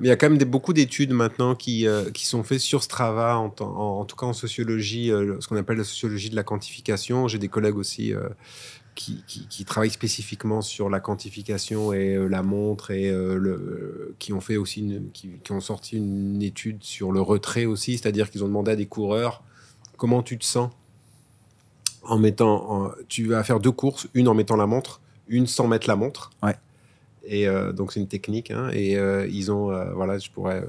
y a quand même des, beaucoup d'études maintenant qui, euh, qui sont faites sur Strava, en, en, tout cas en sociologie, euh, ce qu'on appelle la sociologie de la quantification. J'ai des collègues aussi qui, travaillent spécifiquement sur la quantification et la montre et le, qui ont fait aussi qui, ont sorti une étude sur le retrait aussi, c'est-à-dire qu'ils ont demandé à des coureurs comment tu te sens en mettant, tu vas faire deux courses, une en mettant la montre, une sans mettre la montre. Ouais. Et euh, donc c'est une technique. Hein, et euh, ils ont, euh, voilà, je pourrais,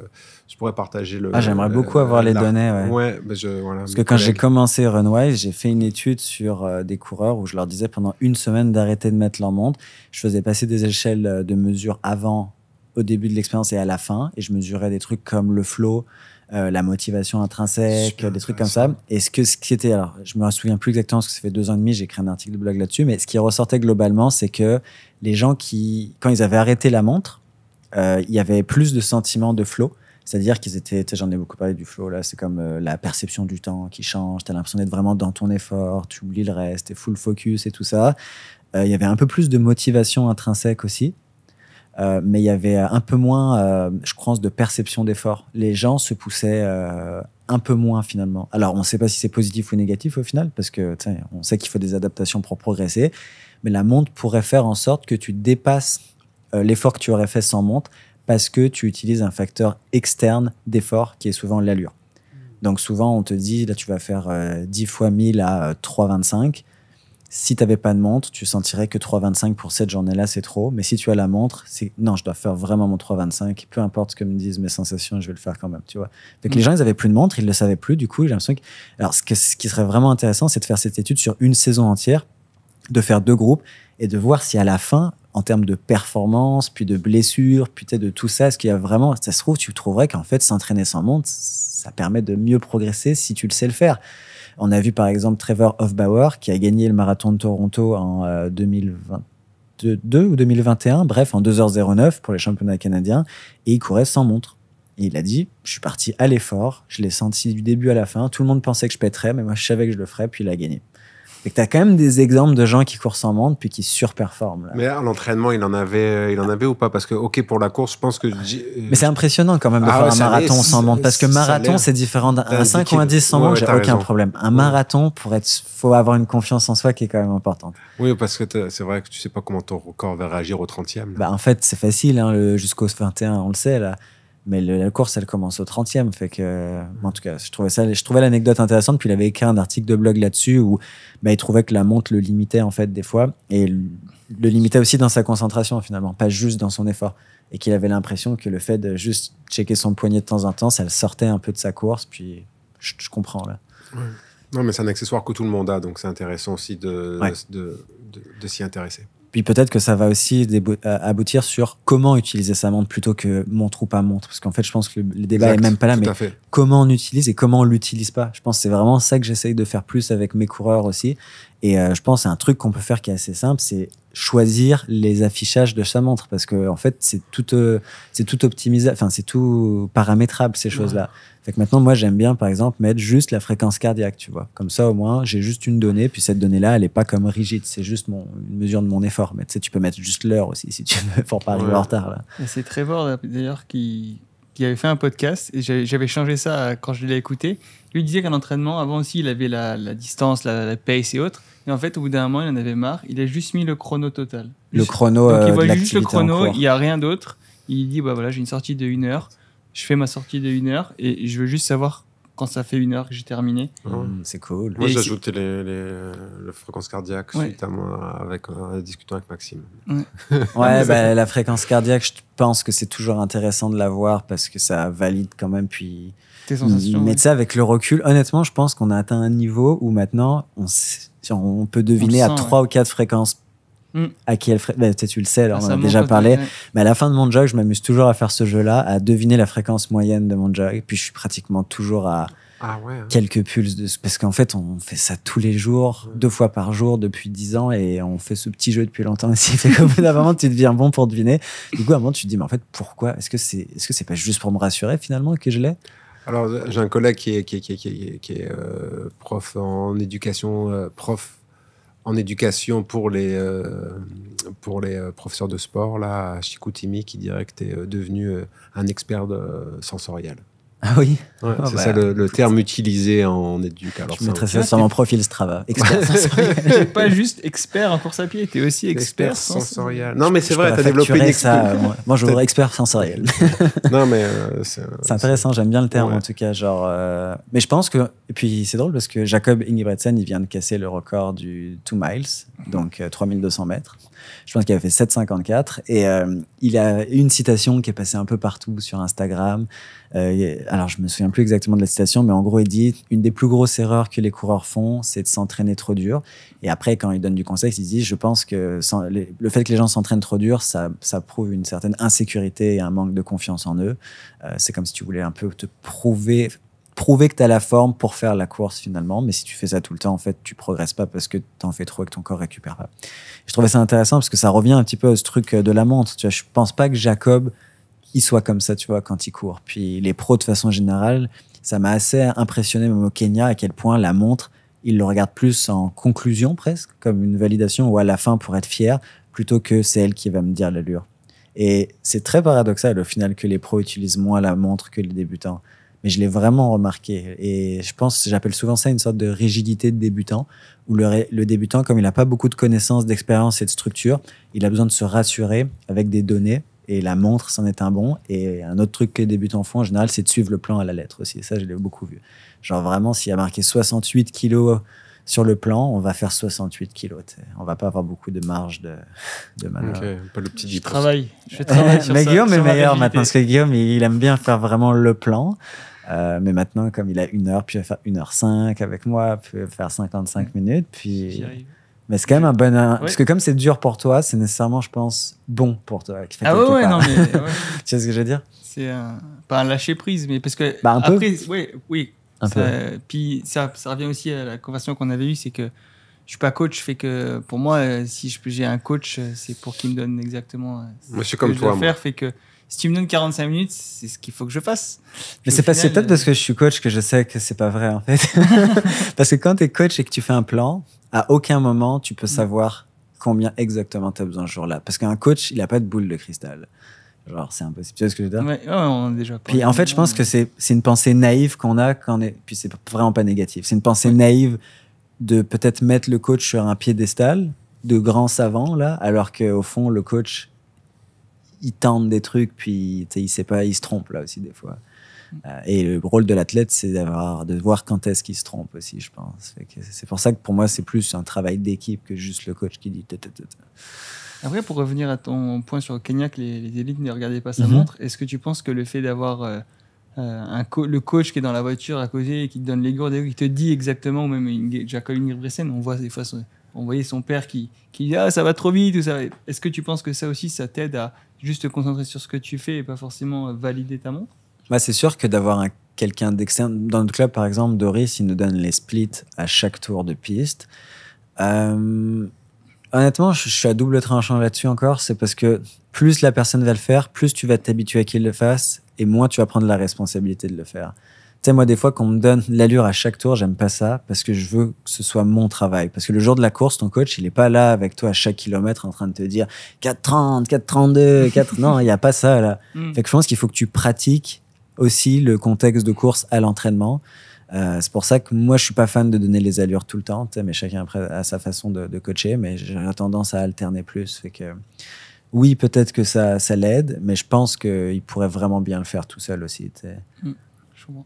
je pourrais partager le. Ah, j'aimerais beaucoup avoir les données. Ouais. Ben, je, voilà, Parce que quand j'ai commencé Runwise, j'ai fait une étude sur des coureurs où je leur disais pendant une semaine d'arrêter de mettre leur montre. Je faisais passer des échelles de mesure avant, au début de l'expérience et à la fin, et je mesurais des trucs comme le flow, euh, la motivation intrinsèque, des trucs comme ça. Et ce que ce qui était, alors je me souviens plus exactement parce que ça fait deux ans et demi, j'ai écrit un article de blog là-dessus, mais ce qui ressortait globalement, c'est que les gens qui, quand ils avaient arrêté la montre, euh, il y avait plus de sentiments de flow. C'est-à-dire qu'ils étaient, j'en ai beaucoup parlé du flow, là, c'est comme euh, la perception du temps qui change, t'as l'impression d'être vraiment dans ton effort, tu oublies le reste, t'es full focus et tout ça. Il y avait un peu plus de motivation intrinsèque aussi. Euh, mais il y avait euh, un peu moins, euh, je crois, de perception d'effort. Les gens se poussaient un peu moins finalement. Alors, on ne sait pas si c'est positif ou négatif au final, parce que on sait qu'il faut des adaptations pour progresser. Mais la montre pourrait faire en sorte que tu dépasses l'effort que tu aurais fait sans montre, parce que tu utilises un facteur externe d'effort qui est souvent l'allure. Hmm. Donc souvent, on te dit, là, tu vas faire 10 fois 1000 à 3,25 si tu pas de montre, tu sentirais que 3,25 pour cette journée-là, c'est trop. Mais si tu as la montre, c'est non, je dois faire vraiment mon 3,25. Peu importe ce que me disent mes sensations, je vais le faire quand même. Tu vois. Donc les mm. gens, ils n'avaient plus de montre, ils le savaient plus. Du coup, j'ai l'impression que. Alors, ce, qui serait vraiment intéressant, c'est de faire cette étude sur une saison entière, de faire deux groupes et de voir si à la fin, en termes de performance, puis de blessures, puis de tout ça, est-ce qu'il y a vraiment. Ça se trouve, tu trouverais qu'en fait, s'entraîner sans montre, ça permet de mieux progresser si tu le sais le faire. On a vu par exemple Trevor Hofbauer qui a gagné le marathon de Toronto en 2022 euh, ou 2021, bref, en 2h09 pour les championnats canadiens, et il courait sans montre. il a dit, je suis parti à l'effort, je l'ai senti du début à la fin, tout le monde pensait que je pèterais, mais moi je savais que je le ferais, puis il a gagné. Et tu as quand même des exemples de gens qui courent sans montre puis qui surperforment. Mais à l'entraînement, il en avait, euh, il en avait ou pas Parce que, OK, pour la course, je pense que. Euh, Mais c'est impressionnant quand même de ah faire un marathon sans montre. Parce que marathon, c'est différent d'un 5 ou un 10 sans montre, j'ai aucun problème. Un marathon, pour être, faut avoir une confiance en soi qui est quand même importante. Oui, parce que c'est vrai que tu sais pas comment ton corps va réagir au 30e. Bah, en fait, c'est facile. Hein, jusqu'au 21, on le sait. là mais la course, elle commence au 30e. Fait que, en tout cas, je trouvais ça, je trouvais l'anecdote intéressante. Puis il avait écrit un article de blog là-dessus où bah, il trouvait que la montre le limitait, en fait, des fois. Et le, limitait aussi dans sa concentration, finalement, pas juste dans son effort. Et qu'il avait l'impression que le fait de juste checker son poignet de temps en temps, ça le sortait un peu de sa course. Puis je, comprends, là. Non, mais c'est un accessoire que tout le monde a. Donc c'est intéressant aussi de, de, de s'y intéresser. Puis peut-être que ça va aussi euh, aboutir sur comment utiliser sa montre plutôt que montre ou pas montre. Parce qu'en fait, je pense que le débat est même pas là, mais comment on utilise et comment on l'utilise pas. Je pense que c'est vraiment ça que j'essaye de faire plus avec mes coureurs aussi. Et euh, je pense un truc qu'on peut faire qui est assez simple, c'est choisir les affichages de sa montre parce que en fait c'est tout euh, c'est tout optimisable enfin c'est tout paramétrable ces choses là maintenant, moi, j'aime bien, par exemple, mettre juste la fréquence cardiaque, tu vois. Comme ça, au moins, j'ai juste une donnée, puis cette donnée-là, elle n'est pas comme rigide, c'est juste mon, une mesure de mon effort. Mais tu tu peux mettre juste l'heure aussi, si tu veux, pour pas arriver en retard. C'est Trevor, d'ailleurs, qui, qui avait fait un podcast, et j'avais changé ça quand je l'ai écouté. Lui disait qu'un entraînement, avant aussi, il avait la, distance, la, pace et autres. Et en fait, au bout d'un moment, il en avait marre. Il a juste mis le chrono total. Le chrono. il euh, voit juste le chrono, il n'y a rien d'autre. Il dit, bah voilà, j'ai une sortie de une heure je fais ma sortie de 1 heure et je veux juste savoir quand ça fait une heure que j'ai terminé. Mmh. Mmh, c'est cool. Moi, j'ai les, les, fréquence cardiaque suite à moi avec, euh, en discutant avec Maxime. Ouais, bah, la fréquence cardiaque, je pense que c'est toujours intéressant de la voir parce que ça valide quand même. Puis, Tes sensations. ça avec le recul. Honnêtement, je pense qu'on a atteint un niveau où maintenant, on, on peut deviner à trois ou quatre fréquences Mm. À qui elle bah, tu le sais, ah, on en a déjà parlé. Mais à la fin de mon jog, je m'amuse toujours à faire ce jeu-là, à deviner la fréquence moyenne de mon jog. Puis je suis pratiquement toujours à ah hein. quelques pulses. De... Parce qu'en fait, on fait ça tous les jours, deux fois par jour depuis dix ans. Et on fait ce petit jeu depuis longtemps. Et fait comme bout tu deviens bon pour deviner. Du coup, à un moment, tu te dis, mais en fait, pourquoi Est-ce que c'est est -ce c'est pas juste pour me rassurer finalement que je l'ai alors, j'ai un collègue qui est, euh, prof en éducation, euh, prof en éducation pour les, euh, pour les euh, professeurs de sport là, à Chicoutimi qui, dirait est euh, devenu un expert de, sensoriel. Ah oui oh, C'est bah. ça le, terme utilisé en éduc. Alors je mettrais ça ah, sur mon profil Strava. Expert sensoriel. pas juste expert en course à pied, t'es aussi expert, sensoriel. Non mais c'est vrai, t'as développé une ça, moi, je voudrais expert sensoriel. non mais... Euh, c'est intéressant, j'aime bien le terme en tout cas. Genre, euh, Mais je pense que... Et puis c'est drôle parce que Jacob Ingebretsen, il vient de casser le record du 2 miles, donc 3200 euh, mètres je pense qu'il avait fait 7,54. Et euh, il a une citation qui est passée un peu partout sur Instagram. Euh, alors, je me souviens plus exactement de la citation, mais en gros, il dit Une des plus grosses erreurs que les coureurs font, c'est de s'entraîner trop dur. Et après, quand il donne du conseil, il dit Je pense que le fait que les gens s'entraînent trop dur, ça, prouve une certaine insécurité et un manque de confiance en eux. Euh, c'est comme si tu voulais un peu te prouver Trouver que tu as la forme pour faire la course finalement. Mais si tu fais ça tout le temps, en fait, tu progresses pas parce que tu en fais trop et que ton corps récupère pas. Je trouvais ça intéressant parce que ça revient un petit peu à ce truc euh, de la montre. Tu vois, pense pas que Jacob, il soit comme ça, tu vois, quand il court. Puis les pros, de façon générale, ça m'a assez impressionné, même au Kenya, à quel point la montre, il le regarde plus en conclusion presque, comme une validation ou à la fin pour être fier, plutôt que c'est elle qui va me dire l'allure. Et c'est très paradoxal au final que les pros utilisent moins la montre que les débutants mais je l'ai vraiment remarqué. Et je pense, j'appelle souvent ça une sorte de rigidité de débutant, où le, le débutant, comme il n'a pas beaucoup de connaissances, d'expérience et de structure, il a besoin de se rassurer avec des données. Et la montre, c'en est un bon. Et un autre truc que les débutants font en général, c'est de suivre le plan à la lettre aussi. Et ça, je l'ai beaucoup vu. Genre vraiment, s'il y a marqué 68 kilos sur le plan, on va faire 68 kilos. On On va pas avoir beaucoup de marge de, de manœuvre. le petit je travaille. mais Guillaume est meilleur maintenant parce que Guillaume, il aime bien faire vraiment le plan. Euh, mais maintenant, comme il a une heure, puis il va faire une heure cinq avec moi, puis il va faire 55 mm. minutes, puis... Mais c'est quand même un bon... Parce que comme c'est dur pour toi, c'est nécessairement, je pense, bon pour toi. ah ouais, ouais, non, mais... tu sais ce que je veux dire C'est pas un lâcher-prise, mais parce que... Bah, un peu. oui, un peu. Puis ça, ça, revient aussi à la conversation qu'on avait eue, c'est que je suis pas coach, fait que pour moi, euh, si j'ai un coach, euh, c'est pour qu'il me donne exactement. Moi, je suis comme toi. Faire, fait que si tu me donnes 45 minutes, c'est ce qu'il faut que je fasse. Mais c'est pas si être parce euh, que je suis coach que je sais que c'est pas vrai, en fait. parce que quand tu es coach et que tu fais un plan, à aucun moment tu peux mm. savoir combien exactement tu as besoin ce jour-là. Parce qu'un coach, il n'a pas de boule de cristal. Genre, c'est impossible. Tu vois ce que je veux dire? Ouais, on déjà Puis en fait, je pense que c'est une pensée naïve qu'on a quand on est. Puis c'est vraiment pas négatif. C'est une pensée naïve de peut-être mettre le coach sur un piédestal de grand savant, là, alors qu'au fond, le coach, il tente des trucs, puis il sait pas, il se trompe là aussi des fois. Euh, et le rôle de l'athlète, c'est d'avoir, de voir quand est-ce qu'il se trompe aussi, je pense. C'est pour ça que pour moi, c'est plus un travail d'équipe que juste le coach qui dit. Après, pour revenir à ton point sur Kenya, les, les élites ne regardaient pas sa mhm. montre. Est-ce que tu penses que le fait d'avoir euh, euh, un le coach qui est dans la voiture à côté et qui te donne les gourdes et qui te dit exactement, ou même une, Jacob on voit des fois on voyait son père qui, qui dit Ah, ça va trop vite. Est-ce que tu penses que ça aussi, ça t'aide à juste te concentrer sur ce que tu fais et pas forcément valider ta montre bah, C'est sûr que d'avoir quelqu'un d'externe. Dans notre club, par exemple, Doris, il nous donne les splits à chaque tour de piste. Euh, honnêtement, je, suis à double tranchant là-dessus encore. C'est parce que plus la personne va le faire, plus tu vas t'habituer à qu'il le fasse et moins tu vas prendre la responsabilité de le faire sais, moi, des fois, qu'on me donne l'allure à chaque tour, j'aime pas ça parce que je veux que ce soit mon travail. Parce que le jour de la course, ton coach, il est pas là avec toi à chaque kilomètre en train de te dire 4,30, 4,32, 4. non, il n'y a pas ça là. Mm. Fait que je pense qu'il faut que tu pratiques aussi le contexte de course à l'entraînement. Euh, c'est pour ça que moi, je suis pas fan de donner les allures tout le temps, mais chacun a sa façon de, coacher, mais j'ai tendance à alterner plus. Fait que oui, peut-être que ça, ça l'aide, mais je pense qu'il pourrait vraiment bien le faire tout seul aussi. Mm.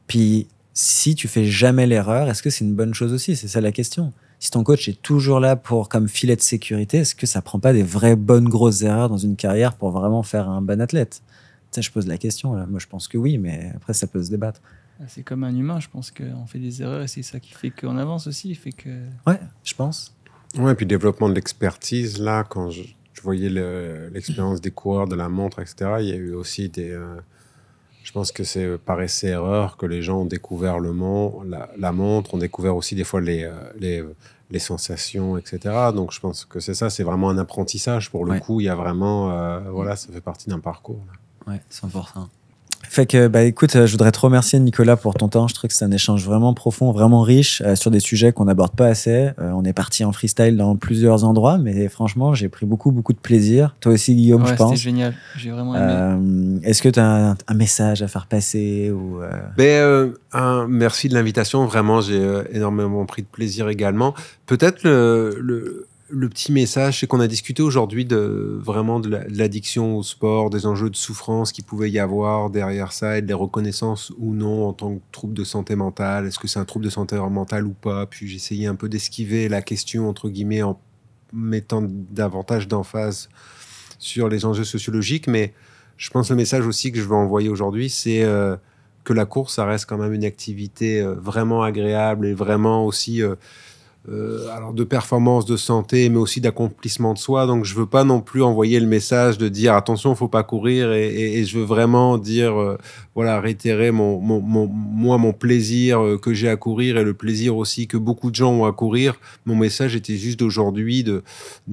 Puis si tu fais jamais l'erreur, est-ce que c'est une bonne chose aussi C'est ça la question. Si ton coach est toujours là pour comme filet de sécurité, est-ce que ça prend pas des vraies bonnes grosses erreurs dans une carrière pour vraiment faire un bon athlète Ça, je pose la question. Moi, je pense que oui, mais après, ça peut se débattre. Ah, c'est comme un humain, je pense qu'on fait des erreurs et c'est ça qui fait qu'on avance aussi, fait que. Ouais, je pense. Ouais, et puis développement de l'expertise là, quand je, voyais l'expérience des coureurs de la montre, etc. Il y a eu aussi des euh, je pense que c'est euh, par essai-erreur que les gens ont découvert le la, montre, ont découvert aussi des fois les, euh, euh, sensations, etc. Donc je pense que c'est ça, c'est vraiment un apprentissage. Pour le coup, il y a vraiment, voilà, ça fait partie d'un parcours. Là. Ouais, important. Fait que, bah, écoute, euh, je voudrais te remercier, Nicolas, pour ton temps. Je trouve que c'est un échange vraiment profond, vraiment riche, euh, sur des sujets qu'on n'aborde pas assez. Euh, on est parti en freestyle dans plusieurs endroits, mais franchement, j'ai pris beaucoup, beaucoup de plaisir. Toi aussi, Guillaume, je pense. c'est génial. J'ai vraiment aimé. Est-ce que tu as un, message à faire passer ou, ben, un, Merci de l'invitation. Vraiment, j'ai énormément pris de plaisir également. Peut-être le le petit message, c'est qu'on a discuté aujourd'hui de vraiment de l'addiction au sport, des enjeux de souffrance qui pouvait y avoir derrière ça et des reconnaissances ou non en tant que trouble de santé mentale. Est-ce que c'est un trouble de santé mentale ou pas Puis j'essayais un peu d'esquiver la question entre guillemets en mettant davantage d'emphase sur les enjeux sociologiques. Mais je pense que le message aussi que je veux envoyer aujourd'hui, c'est euh, que la course, ça reste quand même une activité euh, vraiment agréable et vraiment aussi euh, euh, alors de performance, de santé, mais aussi d'accomplissement de soi. Donc je ne veux pas non plus envoyer le message de dire attention, faut pas courir, et, je veux vraiment dire euh, voilà réitérer mon, moi mon plaisir euh, que j'ai à courir et le plaisir aussi que beaucoup de gens ont à courir. Mon message était juste aujourd'hui de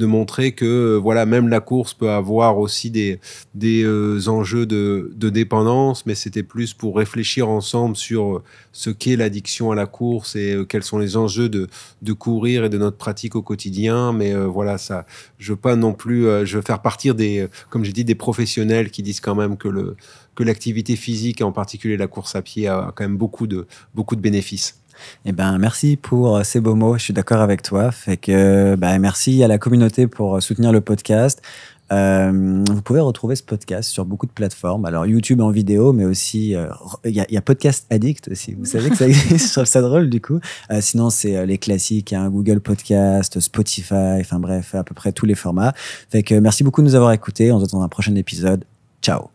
montrer que voilà même la course peut avoir aussi des des enjeux de dépendance, mais c'était plus pour réfléchir ensemble sur ce qu'est l'addiction à la course et euh, quels sont les enjeux de, courir et de notre pratique au quotidien. Mais euh, voilà, ça, je veux pas non plus, euh, je veux faire partir des, comme j'ai dit, des professionnels qui disent quand même que le que l'activité physique en particulier la course à pied a quand même beaucoup de beaucoup de bénéfices. Eh ben, merci pour ces beaux mots. Je suis d'accord avec toi. Fait que, ben, merci à la communauté pour soutenir le podcast. Euh, vous pouvez retrouver ce podcast sur beaucoup de plateformes. Alors, YouTube en vidéo, mais aussi, euh, il y, a, Podcast Addict aussi. Vous savez que ça existe, sur trouve du coup. Euh, sinon, c'est les classiques, hein, Google Podcast, Spotify, enfin bref, à peu près tous les formats. Fait que merci beaucoup de nous avoir écoutés. On se retrouve dans un prochain épisode. Ciao.